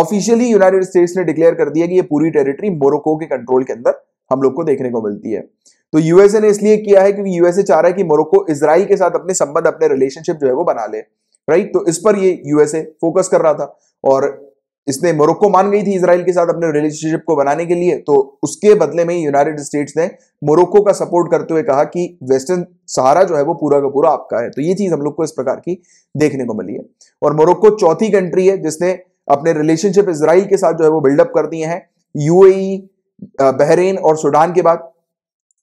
ऑफिशियली यूनाइटेड स्टेट्स ने डिक्लेयर कर दिया कि ये पूरी टेरिटरी मोरक्को के कंट्रोल के अंदर हम लोग को देखने को मिलती है तो यूएसए ने इसलिए किया है क्योंकि यूएसए चाह रहा है कि मोरक्को इसराइल के साथ अपने संबंध अपने रिलेशनशिप जो है वो बना ले राइट तो इस पर ये यूएसए फोकस कर रहा था और इसने मोरक्को मान गई थी इसराइल के साथ अपने रिलेशनशिप को बनाने के लिए तो उसके बदले में यूनाइटेड स्टेट्स ने मोरक्को का सपोर्ट करते हुए कहा कि वेस्टर्न सहारा जो है वो पूरा का पूरा आपका है तो ये चीज हम लोग को इस प्रकार की देखने को मिली है और मोरक्को चौथी कंट्री है जिसने अपने रिलेशनशिप इसराइल के साथ जो है वो बिल्डअप कर दिए हैं यूएई बहरेन e, और सूडान के बाद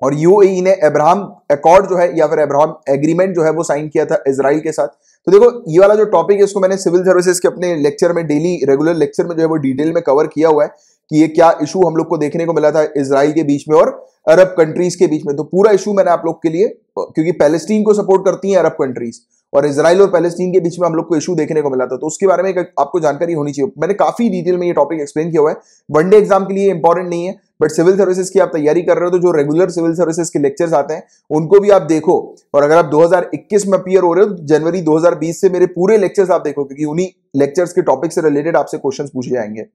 और यूएई e ने अब्राहम अकॉर्ड जो है या फिर अब्राहम एग्रीमेंट जो है वो साइन किया था इसराइल के साथ तो देखो ये वाला जो टॉपिक है इसको मैंने सिविल सर्विसेज के अपने लेक्चर में डेली रेगुलर लेक्चर में जो है वो डिटेल में कवर किया हुआ है कि ये क्या इशू हम लोग को देखने को मिला था इसराइल के बीच में और अरब कंट्रीज के बीच में तो पूरा इशू मैंने आप लोग के लिए क्योंकि पैलेस्टीन को सपोर्ट करती है अरब कंट्रीज और इसराइल और पैलेस्टीन के बीच में हम लोग को इशू देखने को मिला था तो उसके बारे में आपको जानकारी होनी चाहिए मैंने काफी डिटेल में ये टॉपिक एक्सप्लेन किया हुआ है वनडे एग्जाम के लिए इंपॉर्टेंट नहीं है बट सिविल सर्विसेज की आप तैयारी कर रहे हो तो जो रेगुलर सिविल सर्विसेज के लेक्चर्स आते हैं उनको भी आप देखो और अगर आप 2021 में अपियर हो रहे हो तो जनवरी 2020 से मेरे पूरे लेक्चर्स आप देखो क्योंकि उन्हीं लेक्चर्स के टॉपिक से रिलेटेड आपसे क्वेश्चन पूछे जाएंगे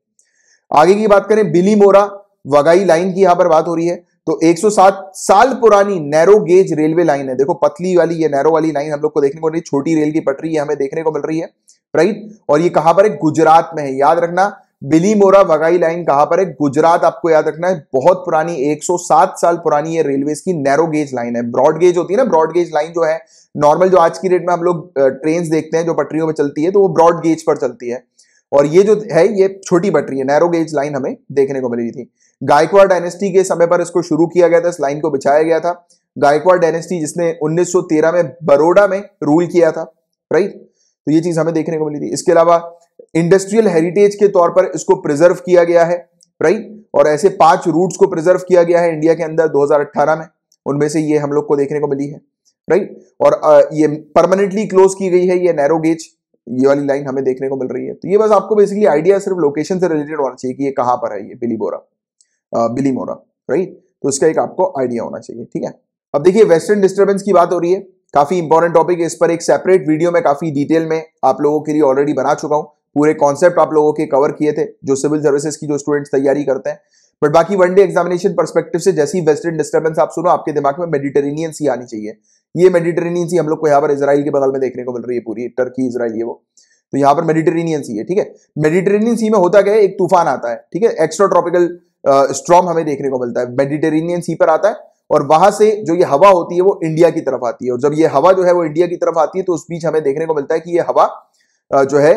आगे की बात करें बिली मोरा वगाई लाइन की यहां पर बात हो रही है तो 107 साल पुरानी नैरो गेज रेलवे लाइन है देखो पतली वाली ये नैरो वाली लाइन हम लोग को देखने को मिल रही छोटी रेल की पटरी है हमें देखने को मिल रही है राइट और ये कहां पर है गुजरात में है याद रखना बिलीमोरा वगाई लाइन कहां पर है गुजरात आपको याद रखना है बहुत पुरानी 107 साल पुरानी ये रेलवे की नैरो गेज लाइन है ब्रॉड गेज होती है ना ब्रॉड गेज लाइन जो है नॉर्मल जो आज की डेट में हम लोग ट्रेन देखते हैं जो पटरियों में चलती है तो वो ब्रॉड गेज पर चलती है और ये जो है ये छोटी पटरी है नैरो गेज लाइन हमें देखने को मिल रही थी गायकवाड़ डायनेस्टी के समय पर इसको शुरू किया गया था इस लाइन को बिछाया गया था गायकवाड़ डायनेस्टी जिसने 1913 में बड़ोड़ा में रूल किया था राइट तो ये चीज हमें देखने को मिली थी इसके अलावा इंडस्ट्रियल हेरिटेज के तौर पर इसको प्रिजर्व किया गया है राइट और ऐसे पांच रूट्स को प्रिजर्व किया गया है इंडिया के अंदर 2018 में उनमें से ये हम लोग को देखने को मिली है राइट और ये परमानेंटली क्लोज की गई है ये नैरो गेज ये वाली लाइन हमें देखने को मिल रही है तो ये बस आपको बेसिकली आइडिया सिर्फ लोकेशन से रिलेटेड होना चाहिए कि ये कहाँ पर है ये बिली बोरा बिली मोरा राइट तो इसका एक आपको आइडिया होना चाहिए ठीक है अब देखिए वेस्टर्न डिस्टर्बेंस की बात हो रही है काफी इंपॉर्टेंट टॉपिक है इस पर एक सेपरेट वीडियो में काफी डिटेल में आप लोगों के लिए ऑलरेडी बना चुका हूं पूरे कॉन्सेप्ट आप लोगों के कवर किए थे जो सिविल सर्विसेज की जो स्टूडेंट्स तैयारी करते हैं बट बाकी वनडे एग्जामिनेशन परस्पेक्टिव से जैसी वेस्टर्न डिस्टर्बेंस आप सुनो आपके दिमाग में मेडिटेरेनियन सी आनी चाहिए ये मेडिटेरेनियन सी हम लोग को यहाँ पर इसराइल के बगल में देखने को मिल रही है पूरी टर्की इसराइल ये वो तो यहाँ पर मेडिटेरेनियन सी है ठीक है मेडिटेरेनियन सी में होता क्या है एक तूफान आता है ठीक है एक्स्ट्रा ट्रॉपिकल स्ट्रॉम हमें देखने को मिलता है मेडिटेरेनियन सी पर आता है और वहां से जो ये हवा होती है वो इंडिया की तरफ आती है और जब ये हवा जो है वो इंडिया की तरफ आती है तो उस बीच हमें देखने को मिलता है कि ये हवा जो है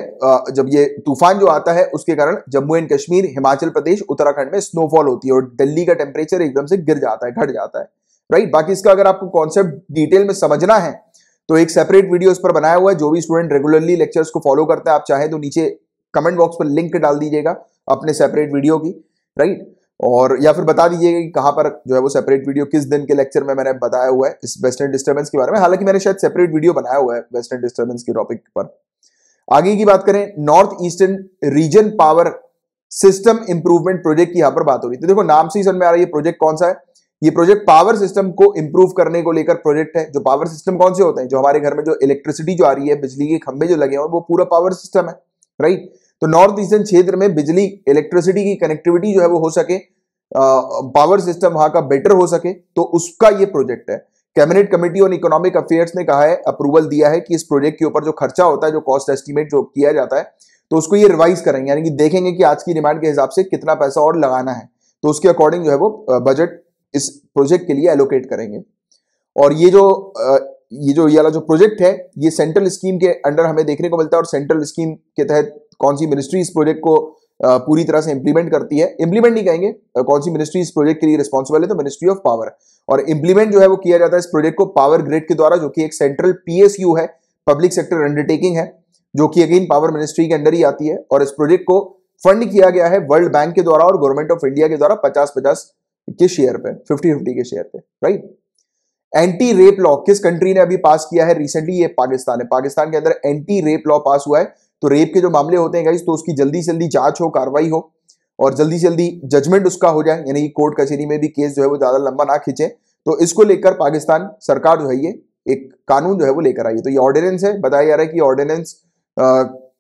जब ये तूफान जो आता है उसके कारण जम्मू एंड कश्मीर हिमाचल प्रदेश उत्तराखंड में स्नोफॉल होती है और दिल्ली का टेम्परेचर एकदम से गिर जाता है घट जाता है राइट बाकी इसका अगर आपको कॉन्सेप्ट डिटेल में समझना है तो एक सेपरेट वीडियो इस पर बनाया हुआ है जो भी स्टूडेंट रेगुलरली लेक्चर्स को फॉलो करता है आप चाहे तो नीचे कमेंट बॉक्स पर लिंक डाल दीजिएगा अपने सेपरेट वीडियो की राइट और या फिर बता दीजिएगा कि कहाँ पर जो है वो सेपरेट वीडियो किस दिन के लेक्चर में मैंने बताया हुआ है इस वेस्टर्न डिस्टर्बेंस के बारे में हालांकि मैंने शायद सेपरेट वीडियो बनाया हुआ है वेस्टर्न डिस्टर्बेंस के टॉपिक पर आगे की बात करें north eastern region power system improvement project की यहाँ पर बात हो रही है तो देखो नाम से ही समझ में आ रहा है ये प्रोजेक्ट कौन सा है ये प्रोजेक्ट पावर सिस्टम को इंप्रूव करने को लेकर प्रोजेक्ट है जो पावर सिस्टम कौन से होते हैं जो हमारे घर में जो इलेक्ट्रिसिटी जो आ रही है बिजली के खंभे जो लगे हुए वो पूरा पावर सिस्टम है राइट तो नॉर्थ ईस्टर्न क्षेत्र में बिजली इलेक्ट्रिसिटी की कनेक्टिविटी जो है वो हो सके पावर सिस्टम वहां का बेटर हो सके तो उसका ये प्रोजेक्ट है cabinet committee on economic affairs ने कहा है अप्रूवल दिया है कि इस प्रोजेक्ट के ऊपर जो खर्चा होता है जो कॉस्ट एस्टिमेट जो किया जाता है तो उसको ये रिवाइज करेंगे यानी कि देखेंगे कि आज की डिमांड के हिसाब से कितना पैसा और लगाना है तो उसके अकॉर्डिंग जो है वो बजट इस प्रोजेक्ट के लिए एलोकेट करेंगे और ये जो ये जो ये वाला जो प्रोजेक्ट है ये सेंट्रल स्कीम के अंडर हमें देखने को मिलता है और सेंट्रल स्कीम के तहत कौन सी मिनिस्ट्री इस प्रोजेक्ट को पूरी तरह से इंप्लीमेंट करती है इंप्लीमेंट नहीं कहेंगे कौन सी मिनिस्ट्री इस प्रोजेक्ट के लिए रिस्पॉन्सिबल है तो मिनिस्ट्री ऑफ पावर और इंप्लीमेंट जो है वो किया जाता है इस प्रोजेक्ट को पावर ग्रिड के द्वारा जो कि एक सेंट्रल पीएसयू है पब्लिक सेक्टर अंडरटेकिंग है जो कि अगेन पावर मिनिस्ट्री के अंडर ही आती है और इस प्रोजेक्ट को फंड किया गया है वर्ल्ड बैंक के द्वारा और गवर्नमेंट ऑफ इंडिया के द्वारा पचास पचास के शेयर पे फिफ्टी फिफ्टी के शेयर पे राइट एंटी रेप लॉ किस कंट्री ने अभी पास किया है रिसेंटली ये पाकिस्तान है पाकिस्तान के अंदर एंटी रेप लॉ पास हुआ है तो रेप के जो मामले होते हैं गाइज तो उसकी जल्दी से जल्दी जांच हो कार्रवाई हो और जल्दी से जल्दी जजमेंट उसका हो जाए यानी कि कोर्ट कचहरी में भी केस जो है वो ज़्यादा लंबा ना खींचे तो इसको लेकर पाकिस्तान सरकार जो है ये एक कानून जो है वो लेकर आई है तो ये ऑर्डिनेंस है बताया जा रहा है कि ऑर्डिनेंस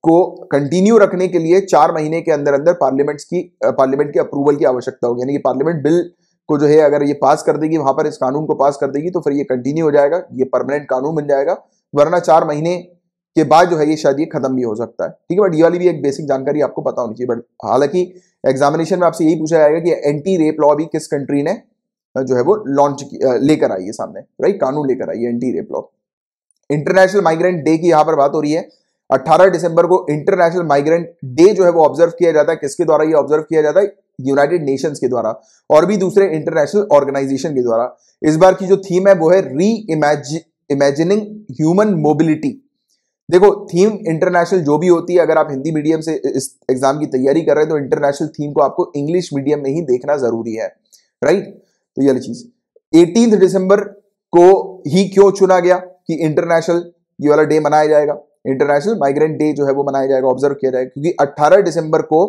को कंटिन्यू रखने के लिए चार महीने के अंदर अंदर पार्लियामेंट्स की पार्लियामेंट की अप्रूवल की आवश्यकता होगी यानी कि पार्लियामेंट बिल को जो है अगर ये पास कर देगी वहां पर इस कानून को पास कर देगी तो फिर ये कंटिन्यू हो जाएगा ये परमानेंट कानून बन जाएगा वरना चार महीने के बाद जो है ये शायद ये खत्म भी हो सकता है ठीक है बट ये वाली भी एक बेसिक जानकारी आपको पता होनी चाहिए बट हालांकि एग्जामिनेशन में आपसे यही पूछा जाएगा कि एंटी रेप लॉ भी किस कंट्री ने जो है वो लॉन्च लेकर आई है सामने राइट कानून लेकर आई है anti rape law international migrant day की यहां पर बात हो रही है 18 दिसंबर को इंटरनेशनल माइग्रेंट डे जो है वो ऑब्जर्व किया जाता है किसके द्वारा ये ऑब्जर्व किया जाता है यूनाइटेड नेशंस के द्वारा और भी दूसरे इंटरनेशनल ऑर्गेनाइजेशन के द्वारा इस बार की जो थीम है वो है री इमेजिनिंग ह्यूमन मोबिलिटी देखो थीम इंटरनेशनल जो भी होती है अगर आप हिंदी मीडियम से इस एग्जाम की तैयारी कर रहे हैं तो इंटरनेशनल थीम को आपको इंग्लिश मीडियम में ही देखना जरूरी है राइट तो ये चीज एटीन दिसंबर को ही क्यों चुना गया कि इंटरनेशनल ये वाला डे मनाया जाएगा इंटरनेशनल माइग्रेंट डे जो है वो मनाया जाएगा ऑब्जर्व किया जाएगा क्योंकि 18 दिसंबर को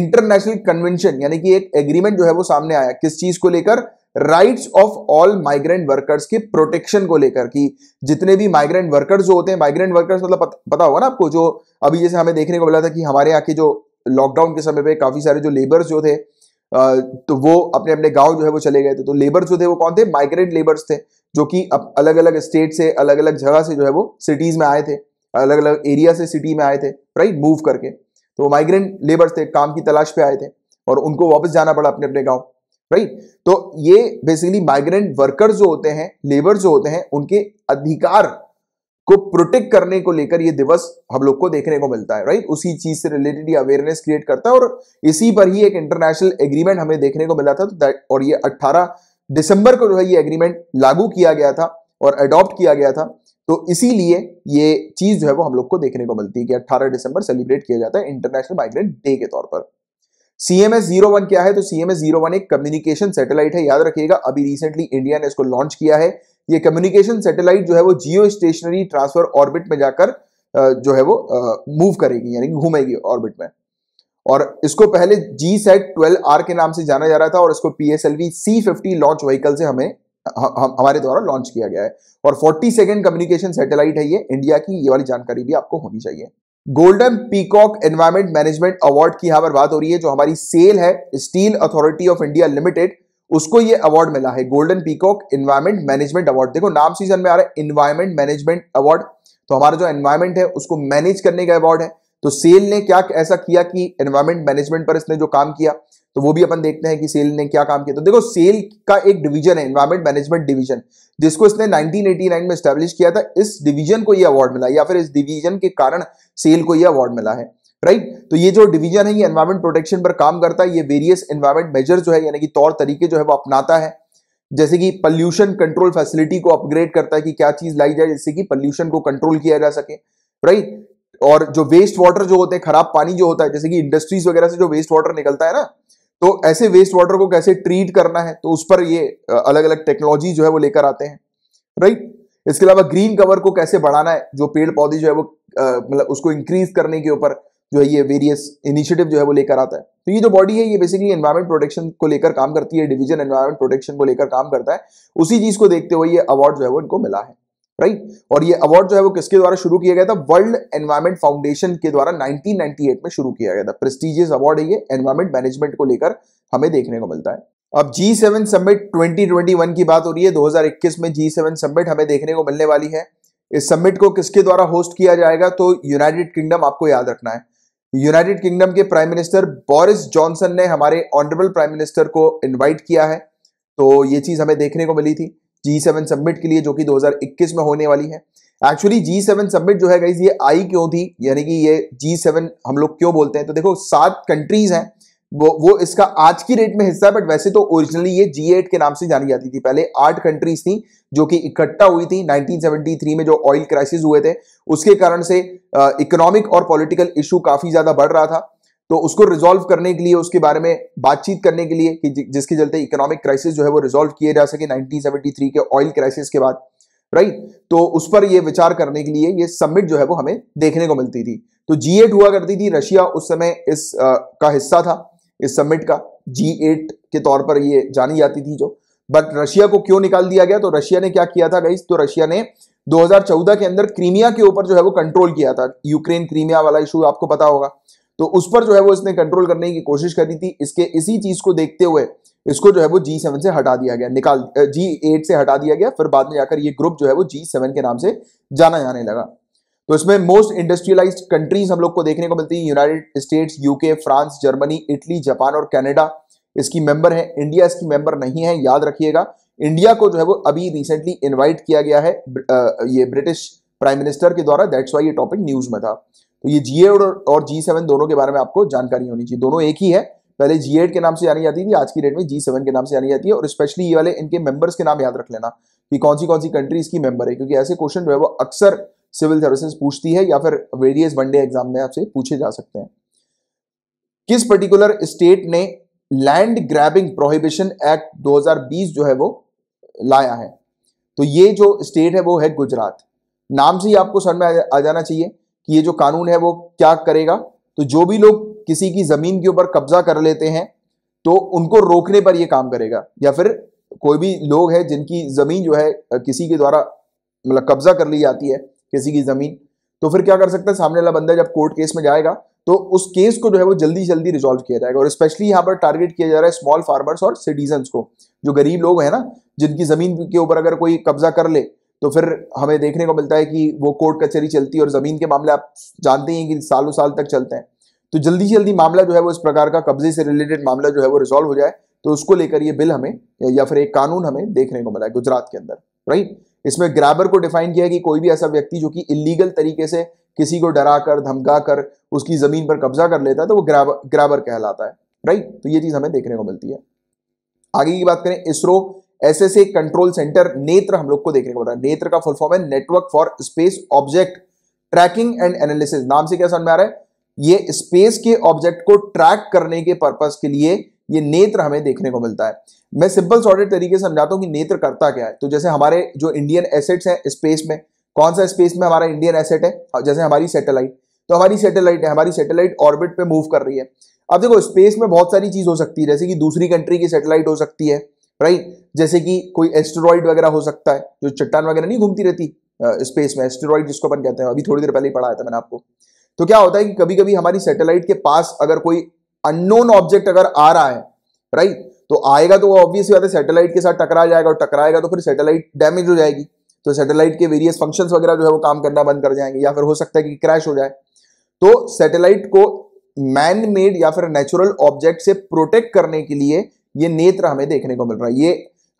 इंटरनेशनल कन्वेंशन यानी कि एक एग्रीमेंट जो है वो सामने आया किस चीज को लेकर rights of all migrant workers की प्रोटेक्शन को लेकर कि जितने भी माइग्रेंट वर्कर्स जो होते हैं माइग्रेंट वर्कर्स मतलब पता होगा ना आपको जो अभी जैसे हमें देखने को मिला था कि हमारे यहाँ के जो लॉकडाउन के समय पे काफी सारे जो लेबर्स जो थे तो वो अपने अपने गांव जो है वो चले गए थे तो लेबर्स जो थे वो कौन थे माइग्रेंट लेबर्स थे जो कि अब अलग अलग स्टेट से अलग अलग जगह से जो है वो सिटीज में आए थे अलग अलग एरिया से सिटी में आए थे राइट मूव करके तो माइग्रेंट लेबर्स थे काम की तलाश पे आए थे और उनको वापस जाना पड़ा अपने अपने गाँव राइट तो ये बेसिकली माइग्रेंट वर्कर जो होते हैं लेबर जो होते हैं उनके अधिकार को प्रोटेक्ट करने को लेकर ये दिवस हम लोग को देखने को मिलता है राइट उसी चीज से रिलेटेड ये अवेयरनेस क्रिएट करता है और इसी पर ही एक इंटरनेशनल एग्रीमेंट हमें देखने को मिला था तो और ये 18 दिसंबर को जो है ये एग्रीमेंट लागू किया गया था और अडॉप्ट किया गया था तो इसीलिए ये चीज जो है वो हम लोग को देखने को मिलती है कि अट्ठारह दिसंबर सेलिब्रेट किया जाता है इंटरनेशनल माइग्रेंट डे के तौर पर सीएमएस जीरो वन क्या है तो सीएमएस जीरो वन एक कम्युनिकेशन सैटेलाइट है याद रखिएगा अभी रिसेंटली इंडिया ने इसको लॉन्च किया है ये कम्युनिकेशन सैटेलाइट जो है वो जियो स्टेशनरी ट्रांसफर ऑर्बिट में जाकर जो है वो मूव करेगी यानी कि घूमेगी ऑर्बिट में और इसको पहले जी सेट ट्वेल्व आर के नाम से जाना जा रहा था और इसको P S L V C fifty launch vehicle से हमें हम, हमारे द्वारा लॉन्च किया गया है और फोर्टी सेकेंड कम्युनिकेशन सैटेलाइट है ये इंडिया की ये वाली जानकारी भी आपको होनी चाहिए golden peacock environment management award की यहां पर बात हो रही है जो हमारी सेल है steel authority of India limited उसको ये अवार्ड मिला है golden peacock environment management award देखो नाम सीजन में आ रहा है एनवायरमेंट मैनेजमेंट अवार्ड तो हमारा जो एनवायरमेंट है उसको मैनेज करने का अवार्ड है तो सेल ने क्या ऐसा किया कि एनवायरमेंट मैनेजमेंट पर इसने जो काम किया तो वो भी अपन देखते हैं कि सेल ने क्या काम किया तो देखो सेल का एक डिवीजन है एनवायरमेंट मैनेजमेंट डिवीजन जिसको इसने 1989 में स्टैब्लिश किया था इस डिवीजन को ये अवार्ड मिला या फिर इस डिवीजन के कारण सेल को ये अवार्ड मिला है राइट right? तो ये जो डिवीजन है ये एनवायरमेंट प्रोटेक्शन पर काम करता है ये वेरियस एनवायरमेंट मेजर जो है यानी कि तौर तरीके जो है वो अपनाता है जैसे कि पॉल्यूशन कंट्रोल फैसिलिटी को अपग्रेड करता है कि क्या चीज लाई जाए जिससे कि पल्यूशन को कंट्रोल किया जा सके राइट right? और जो वेस्ट वाटर जो होते हैं खराब पानी जो होता है जैसे कि इंडस्ट्रीज वगैरह से जो वेस्ट वाटर निकलता है ना तो ऐसे वेस्ट वाटर को कैसे ट्रीट करना है तो उस पर ये अलग अलग टेक्नोलॉजी जो है वो लेकर आते हैं राइट इसके अलावा ग्रीन कवर को कैसे बढ़ाना है जो पेड़ पौधे जो है वो मतलब उसको इंक्रीज करने के ऊपर जो है ये वेरियस इनिशिएटिव जो है वो लेकर आता है तो ये जो बॉडी है ये बेसिकली एनवायरमेंट प्रोटेक्शन को लेकर काम करती है डिवीजन एनवायरमेंट प्रोटेक्शन को लेकर काम करता है उसी चीज को देखते हुए ये अवार्ड जो है वो इनको मिला है राइट और ये अवार्ड जो है वो किसके द्वारा शुरू किया गया था वर्ल्ड एनवायरमेंट फाउंडेशन के द्वारा 1998 में शुरू किया गया था प्रेस्टीजियस अवार्ड है ये एनवायरमेंट मैनेजमेंट को लेकर हमें देखने को मिलता है अब G7 सेवन समिट ट्वेंटी की बात हो रही है 2021 में जी सेवन समिट हमें देखने को मिलने वाली है इस समिट को किसके द्वारा होस्ट किया जाएगा तो यूनाइटेड किंगडम आपको याद रखना है यूनाइटेड किंगडम के प्राइम मिनिस्टर बोरिस जॉनसन ने हमारे ऑनरेबल प्राइम मिनिस्टर को इनवाइट किया है तो ये चीज हमें देखने को मिली थी जी सेवन सबमिट के लिए जो कि 2021 में होने वाली है एक्चुअली जी सेवन सबमिट जो है गाइज ये आई क्यों थी यानी कि ये जी सेवन हम लोग क्यों बोलते हैं तो देखो सात कंट्रीज हैं वो वो इसका आज की रेट में हिस्सा है बट वैसे तो ओरिजिनली ये जी एट के नाम से जानी जाती थी पहले आठ कंट्रीज थी जो कि इकट्ठा हुई थी 1973 में जो ऑयल क्राइसिस हुए थे उसके कारण से इकोनॉमिक और पॉलिटिकल इशू काफी ज्यादा बढ़ रहा था तो उसको रिजोल्व करने के लिए उसके बारे में बातचीत करने के लिए कि जिसके चलते इकोनॉमिक क्राइसिस जो है वो रिजोल्व किए जा सके 1973 के ऑयल क्राइसिस के बाद राइट तो उस पर ये विचार करने के लिए ये समिट जो है वो हमें देखने को मिलती थी तो जी एट हुआ करती थी रशिया उस समय इस आ, का हिस्सा था इस समिट का जी एट के तौर पर ये जानी जाती थी जो बट रशिया को क्यों निकाल दिया गया तो रशिया ने क्या किया था गई तो रशिया ने 2014 के अंदर क्रीमिया के ऊपर जो है वो कंट्रोल किया था यूक्रेन क्रीमिया वाला इशू आपको पता होगा तो उस पर जो है वो इसने कंट्रोल करने की कोशिश करी थी इसके इसी चीज को देखते हुए इसको जो है वो जी सेवन से हटा दिया गया निकाल जी एट से हटा दिया गया फिर बाद में जाकर ये ग्रुप जो है वो जी सेवन के नाम से जाना जाने लगा तो इसमें मोस्ट इंडस्ट्रियलाइज कंट्रीज हम लोग को देखने को मिलती है United States UK France Germany Italy Japan और कैनेडा इसकी मेंबर है इंडिया इसकी मेंबर नहीं है याद रखिएगा इंडिया को जो है वो अभी रिसेंटली इन्वाइट किया गया है ये ब्रिटिश प्राइम मिनिस्टर के द्वारा दैट्स वाई ये टॉपिक न्यूज में था तो ये जी और जी सेवन दोनों के बारे में आपको जानकारी होनी चाहिए दोनों एक ही है पहले जी के नाम से जानी जाती थी आज की डेट में जी सेवन के नाम से जानी जाती है और स्पेशली ये वाले इनके मेंबर्स के नाम याद रख लेना कि कौन सी कौन सी कंट्री इसकी मेंबर है क्योंकि ऐसे क्वेश्चन जो है वो अक्सर सिविल सर्विसेज पूछती है या फिर वेरियस वनडे एग्जाम में आपसे पूछे जा सकते हैं किस पर्टिकुलर स्टेट ने लैंड ग्रैबिंग प्रोहिबिशन एक्ट 2020 जो है वो लाया है तो ये जो स्टेट है वो है गुजरात नाम से ही आपको समझ में आ जाना चाहिए ये जो कानून है वो क्या करेगा तो जो भी लोग किसी की जमीन के ऊपर कब्जा कर लेते हैं तो उनको रोकने पर यह काम करेगा या फिर कोई भी लोग है जिनकी जमीन जो है किसी के द्वारा मतलब कब्जा कर ली जाती है किसी की जमीन तो फिर क्या कर सकता है सामने वाला बंदा जब कोर्ट केस में जाएगा तो उस केस को जो है वो जल्दी जल्दी रिजॉल्व किया जाएगा और स्पेशली यहाँ पर टारगेट किया जा रहा है स्मॉल फार्मर्स और सिटीजन को जो गरीब लोग हैं ना जिनकी जमीन के ऊपर अगर कोई कब्जा कर ले तो फिर हमें देखने को मिलता है कि वो कोर्ट कचहरी चलती है और ज़मीन के मामले आप जानते ही हैं कि सालों साल तक चलते हैं तो जल्दी से जल्दी मामला जो है वो इस प्रकार का कब्जे से रिलेटेड मामला जो है वो रिजॉल्व हो जाए तो उसको लेकर ये बिल हमें या फिर एक कानून हमें देखने को मिला है गुजरात के अंदर राइट इसमें ग्रैबर को डिफाइन किया है कि कोई भी ऐसा व्यक्ति जो कि इलीगल तरीके से किसी को डरा कर धमका कर उसकी जमीन पर कब्जा कर लेता है तो वो ग्राबर ग्राबर कहलाता है राइट तो ये चीज हमें देखने को मिलती है आगे की बात करें इसरो ऐसे से कंट्रोल सेंटर नेत्र हम लोग को देखने को मिल रहा है नेत्र का फुल फॉर्म है network for space object tracking and analysis नाम से क्या समझ में आ रहा है ये स्पेस के ऑब्जेक्ट को ट्रैक करने के पर्पज के लिए ये नेत्र हमें देखने को मिलता है मैं सिंपल सॉर्टेड तरीके से समझाता हूँ कि नेत्र करता क्या है तो जैसे हमारे जो इंडियन एसेट्स हैं स्पेस में कौन सा स्पेस में हमारा इंडियन एसेट है हाँ, जैसे हमारी सैटेलाइट तो हमारी सैटेलाइट है हमारी सैटेलाइट ऑर्बिट पे मूव कर रही है अब देखो स्पेस में बहुत सारी चीज हो सकती है जैसे कि दूसरी कंट्री की सैटेलाइट हो सकती है राइट जैसे कि कोई एस्टेरॉइड वगैरह हो सकता है जो चट्टान वगैरह नहीं घूमती रहती स्पेस में एस्टेरॉइड जिसको अपन कहते हैं अभी थोड़ी देर पहले ही पढ़ाया था मैंने आपको तो क्या होता है कि कभी कभी हमारी सैटेलाइट के पास अगर कोई अननोन ऑब्जेक्ट अगर आ रहा है राइट तो आएगा तो वो ऑब्वियस बात है सैटेलाइट के साथ टकरा जाएगा और टकराएगा तो फिर सैटेलाइट डैमेज हो जाएगी तो सैटेलाइट के वेरियस फंक्शन वगैरह जो है वो काम करना बंद कर जाएंगे या फिर हो सकता है कि क्रैश हो जाए तो सैटेलाइट को मैन मेड या फिर नेचुरल ऑब्जेक्ट से प्रोटेक्ट करने के लिए ये नेत्र हमें देखने को मिल रहा है ये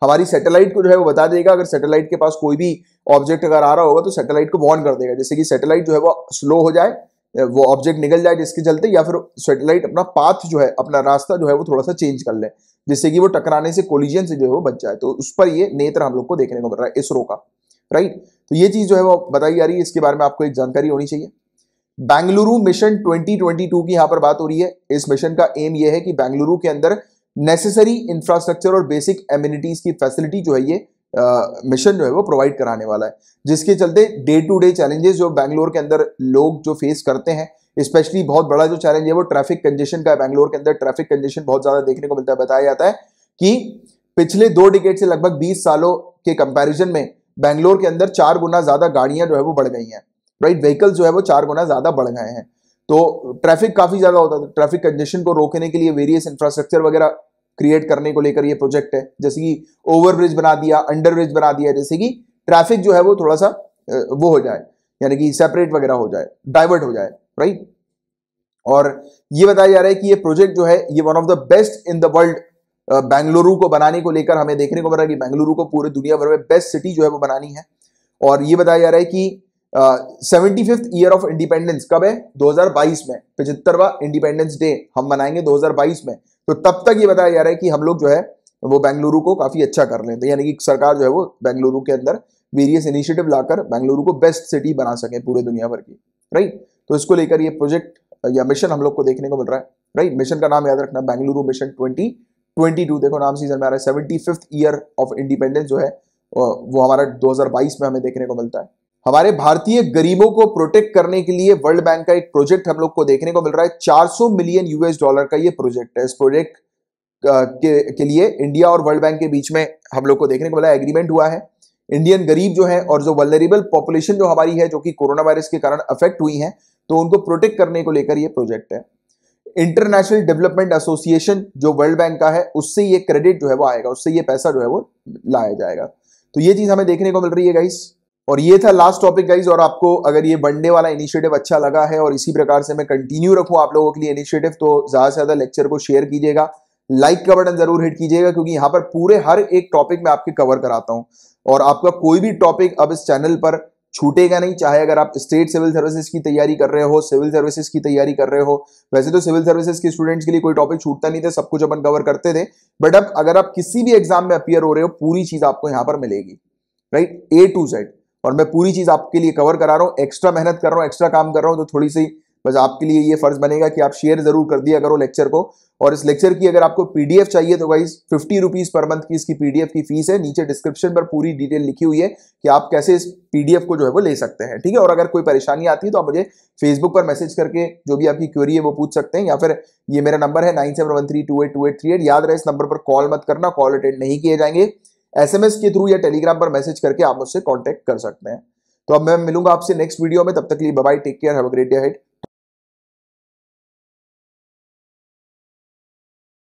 हमारी सैटेलाइट को जो है वो बता देगा अगर सैटेलाइट के पास कोई भी ऑब्जेक्ट अगर आ रहा होगा तो सैटेलाइट को वॉर्न कर देगा जैसे कि सैटेलाइट जो है वो स्लो हो जाए वो ऑब्जेक्ट निकल जाए जिसके चलते या फिर सैटेलाइट अपना पाथ जो है अपना रास्ता जो है वो थोड़ा सा चेंज कर ले जिससे कि वो टकराने से कोलिजियन से जो है वो बच जाए तो उस पर ये नेत्र हम लोग को देखने को मिल रहा है इसरो का राइट तो ये चीज जो है वो बताई जा रही है इसके बारे में आपको एक जानकारी होनी चाहिए बेंगलुरु मिशन 2022 की यहाँ पर बात हो रही है इस मिशन का एम यह है कि बेंगलुरु के अंदर नेसेसरी इंफ्रास्ट्रक्चर और बेसिक एम्यूनिटीज की फैसिलिटी जो है ये मिशन uh, जो है वो प्रोवाइड कराने वाला है जिसके चलते डे टू डे चैलेंजेस जो बैंगलोर के अंदर लोग जो फेस करते हैं स्पेशली बहुत बड़ा जो चैलेंज है वो ट्रैफिक कंजेशन का है बैंगलोर के अंदर ट्रैफिक कंजेशन बहुत ज़्यादा देखने को मिलता है बताया जाता है कि पिछले दो डिकेट से लगभग बीस सालों के कंपेरिजन में बैंगलोर के अंदर चार गुना ज़्यादा गाड़ियां जो है वो बढ़ गई हैं राइट व्हीकल्स जो है वो चार गुना ज़्यादा बढ़ गए हैं तो ट्रैफिक काफ़ी ज़्यादा होता था ट्रैफिक कंजेशन को रोकने के लिए वेरियस इंफ्रास्ट्रक्चर वगैरह क्रिएट करने को लेकर ये प्रोजेक्ट है जैसे कि ओवरब्रिज बना दिया अंडरब्रिज बना दिया जैसे कि ट्रैफिक जो है वो थोड़ा सा वो हो जाए यानी कि सेपरेट वगैरह हो जाए डाइवर्ट हो जाए राइट और ये बताया जा रहा है कि ये प्रोजेक्ट जो है ये one of the best in the world Bengaluru को बनाने को लेकर हमें देखने को मिल रहा है कि बेंगलुरु को पूरे दुनिया भर में बेस्ट सिटी जो है वो बनानी है और ये बताया जा रहा है कि seventy fifth year of independence कब है 2022 में पिछहत्तरवा इंडिपेंडेंस डे हम मनाएंगे 2022 में तो तब तक ये बताया जा रहा है कि हम लोग जो है वो बेंगलुरु को काफी अच्छा कर रहे थे तो यानी कि सरकार जो है वो बेंगलुरु के अंदर वेरियस इनिशिएटिव लाकर बेंगलुरु को बेस्ट सिटी बना सके पूरे दुनिया भर की राइट तो इसको लेकर ये प्रोजेक्ट या मिशन हम लोग को देखने को मिल रहा है राइट मिशन का नाम याद रखना Bengaluru mission twenty twenty two देखो नाम सीजन में आ रहा है seventy fifth year of independence जो है वो हमारा 2022 में हमें देखने को मिलता है हमारे भारतीय गरीबों को प्रोटेक्ट करने के लिए वर्ल्ड बैंक का एक प्रोजेक्ट हम लोग को देखने को मिल रहा है 400 मिलियन यूएस डॉलर का ये प्रोजेक्ट है इस प्रोजेक्ट के, के लिए इंडिया और वर्ल्ड बैंक के बीच में हम लोग को देखने को मिला एग्रीमेंट हुआ है इंडियन गरीब जो है और जो वलरेबल पॉपुलेशन जो हमारी है जो कि कोरोना वायरस के कारण अफेक्ट हुई है तो उनको प्रोटेक्ट करने को लेकर यह प्रोजेक्ट है इंटरनेशनल डेवलपमेंट एसोसिएशन जो वर्ल्ड बैंक का है उससे ये क्रेडिट जो है वो आएगा उससे ये पैसा जो है वो लाया जाएगा तो ये चीज हमें देखने को मिल रही है गाइस और ये था लास्ट टॉपिक गाइज और आपको अगर ये बनने वाला इनिशिएटिव अच्छा लगा है और इसी प्रकार से मैं कंटिन्यू रखूँ आप लोगों के लिए इनिशिएटिव तो ज़्यादा से ज़्यादा लेक्चर को शेयर कीजिएगा लाइक का बटन जरूर हिट कीजिएगा क्योंकि यहाँ पर पूरे हर एक टॉपिक में आपके कवर कराता हूँ और आपका कोई भी टॉपिक अब इस चैनल पर छूटेगा नहीं चाहे अगर आप स्टेट सिविल सर्विसेज की तैयारी कर रहे हो सिविल सर्विसेज की तैयारी कर रहे हो वैसे तो सिविल सर्विसेज के स्टूडेंट्स के लिए कोई टॉपिक छूटता नहीं था सब कुछ अपन कवर करते थे बट अब अगर आप किसी भी एग्जाम में अपियर हो रहे हो पूरी चीज आपको यहाँ पर मिलेगी राइट ए टू जेड और मैं पूरी चीज़ आपके लिए कवर करा रहा हूँ एक्स्ट्रा मेहनत कर रहा हूँ एक्स्ट्रा काम कर रहा हूँ तो थोड़ी सी बस आपके लिए ये फर्ज बनेगा कि आप शेयर जरूर कर दिया करो लेक्चर को और इस लेक्चर की अगर आपको पीडीएफ चाहिए तो guys fifty rupees per month की इसकी पीडीएफ की फीस है नीचे डिस्क्रिप्शन पर पूरी डिटेल लिखी हुई है कि आप कैसे इस पीडीएफ को जो है वो ले सकते हैं ठीक है और अगर कोई परेशानी आती है तो आप मुझे फेसबुक पर मैसेज करके जो भी आपकी क्वेरी है वो पूछ सकते हैं या फिर ये मेरा नंबर है नाइन याद रहे इस नंबर पर कॉल मत करना कॉल अटेंड नहीं किए जाएंगे एसएमएस के थ्रू या टेलीग्राम पर मैसेज करके आप मुझसे कॉन्टैक्ट कर सकते हैं तो अब मैं मिलूंगा आपसे नेक्स्ट वीडियो में तब तक लिए bye take care have a great day head